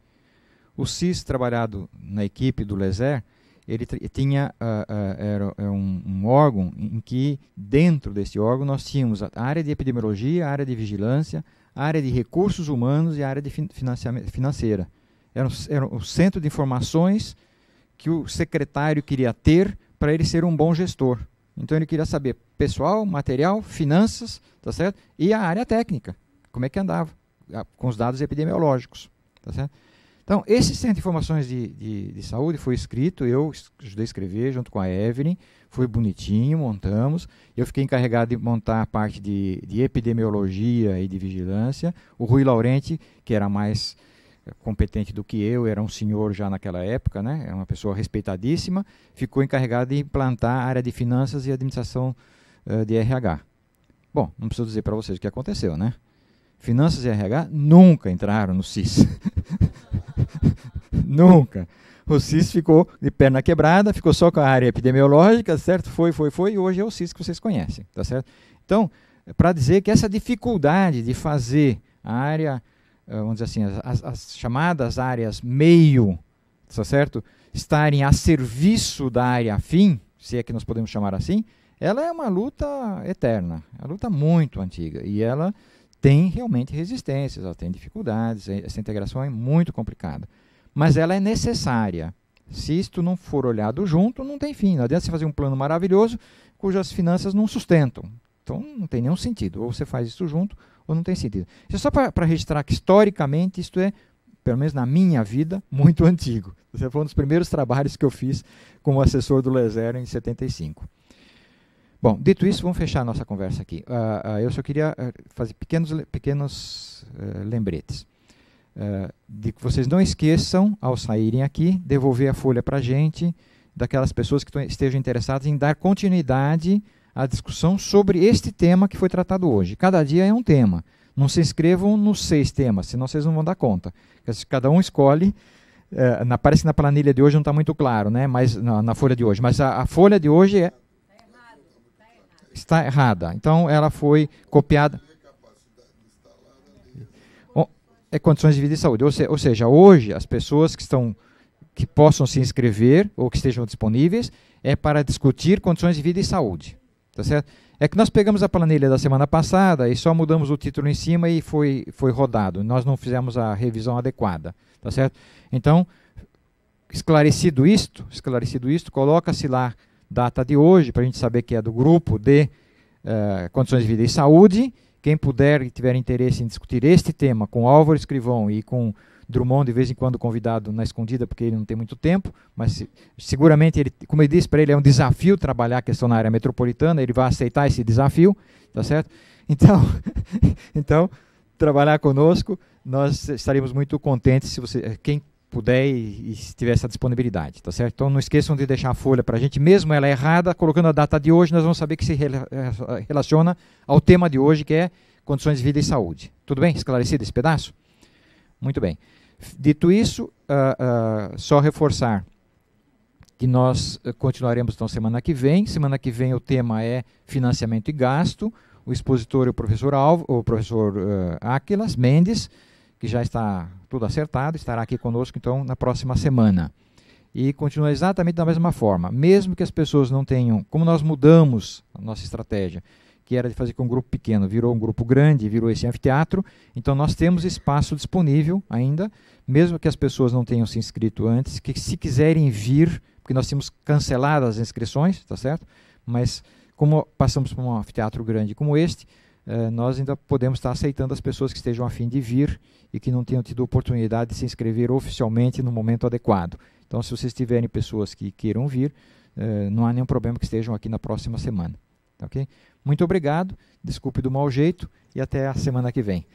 O CIS, trabalhado na equipe do Lezer, ele tinha uh, uh, era, é um, um, órgão em que, dentro desse órgão, nós tínhamos a área de epidemiologia, a área de vigilância, a área de recursos humanos e a área de financeira. Era, era o centro de informações que o secretário queria ter para ele ser um bom gestor. Então ele queria saber pessoal, material, finanças, tá certo? E a área técnica, como é que andava com os dados epidemiológicos, tá certo? Então, esse centro de informações de, de, de saúde foi escrito, eu ajudei a escrever junto com a Evelyn, foi bonitinho, montamos. Eu fiquei encarregado de montar a parte de, de epidemiologia e de vigilância. O Rui Laurenti, que era mais competente do que eu, era um senhor já naquela época, né? é uma pessoa respeitadíssima, ficou encarregado de implantar a área de finanças e administração uh, de RH. Bom, não preciso dizer para vocês o que aconteceu, né? Finanças e RH nunca entraram no CIS. nunca. O CIS ficou de perna quebrada, ficou só com a área epidemiológica, certo? Foi, foi, foi, e hoje é o CIS que vocês conhecem, tá certo? Então, para dizer que essa dificuldade de fazer a área eh, vamos dizer assim, as, as chamadas áreas meio, tá certo? Estarem a serviço da área fim, se é que nós podemos chamar assim, ela é uma luta eterna, é uma luta muito antiga e ela tem realmente resistências, ela tem dificuldades, essa integração é muito complicada, mas ela é necessária. Se isto não for olhado junto, não tem fim. Não adianta você fazer um plano maravilhoso cujas finanças não sustentam. Então não tem nenhum sentido. Ou você faz isso junto, não tem sentido. Isso é só para registrar que historicamente isto é, pelo menos na minha vida, muito antigo. Esse foi um dos primeiros trabalhos que eu fiz como assessor do Lezero em 75. Bom, dito isso, vamos fechar a nossa conversa aqui. Uh, uh, eu só queria ah, fazer pequenos, pequenos lembretes. de que vocês não esqueçam, ao saírem aqui, devolver a folha para a gente, daquelas pessoas que estejam interessadas em dar continuidade a discussão sobre este tema que foi tratado hoje. Cada dia é um tema. Não se inscrevam nos seis temas, senão vocês não vão dar conta. Cada um escolhe. É, na, parece que na planilha de hoje não está muito claro, né? Mas na, na, folha de hoje. Mas a, a folha de hoje é está errada. Então ela foi copiada. É condições de vida e saúde. Ou, seja, hoje as pessoas que estão que possam se inscrever ou que estejam disponíveis é para discutir condições de vida e saúde. Tá certo? É que nós pegamos a planilha da semana passada e só mudamos o título em cima e foi, foi rodado. Nós não fizemos a revisão adequada, tá certo? Então, esclarecido isto, esclarecido isto, coloca-se lá data de hoje para a gente saber que é do grupo de uh, condições de vida e saúde. Quem puder e tiver interesse em discutir este tema com Álvaro Escrivão e com Drummond de vez em quando convidado na escondida porque ele não tem muito tempo, mas seguramente ele, como eu disse para ele, é um desafio trabalhar a questão na área metropolitana, ele vai aceitar esse desafio, tá certo? Então, então trabalhar conosco, nós estaremos muito contentes se você, quem puder e, e tiver essa disponibilidade, tá certo? Então não esqueçam de deixar a folha para a gente, mesmo ela errada, colocando a data de hoje, nós vamos saber que se relaciona ao tema de hoje, que é condições de vida e saúde. Tudo bem? Esclarecido esse pedaço? Muito bem. Dito isso, uh, uh, só reforçar que nós ah, continuaremos então semana que vem. Semana que vem o tema é financiamento e gasto. O expositor é o professor Alvo, o professor uh, Aquilas Mendes, que já está tudo acertado, estará aqui conosco então na próxima semana. E continua exatamente da mesma forma. Mesmo que as pessoas não tenham, como nós mudamos a nossa estratégia, que era de fazer com um grupo pequeno, virou um grupo grande, virou esse anfiteatro. Então nós temos espaço disponível ainda, mesmo que as pessoas não tenham se inscrito antes, que se quiserem vir, porque nós tínhamos cancelado as inscrições, tá certo? Mas como passamos por um anfiteatro grande como este, eh, nós ainda podemos estar aceitando as pessoas que estejam afim de vir e que não tenham tido oportunidade de se inscrever oficialmente no momento adequado. Então, se vocês tiverem pessoas que queiram vir, eh, não há nenhum problema que estejam aqui na próxima semana. Tá ok? Muito obrigado, desculpe do mau jeito e até a semana que vem.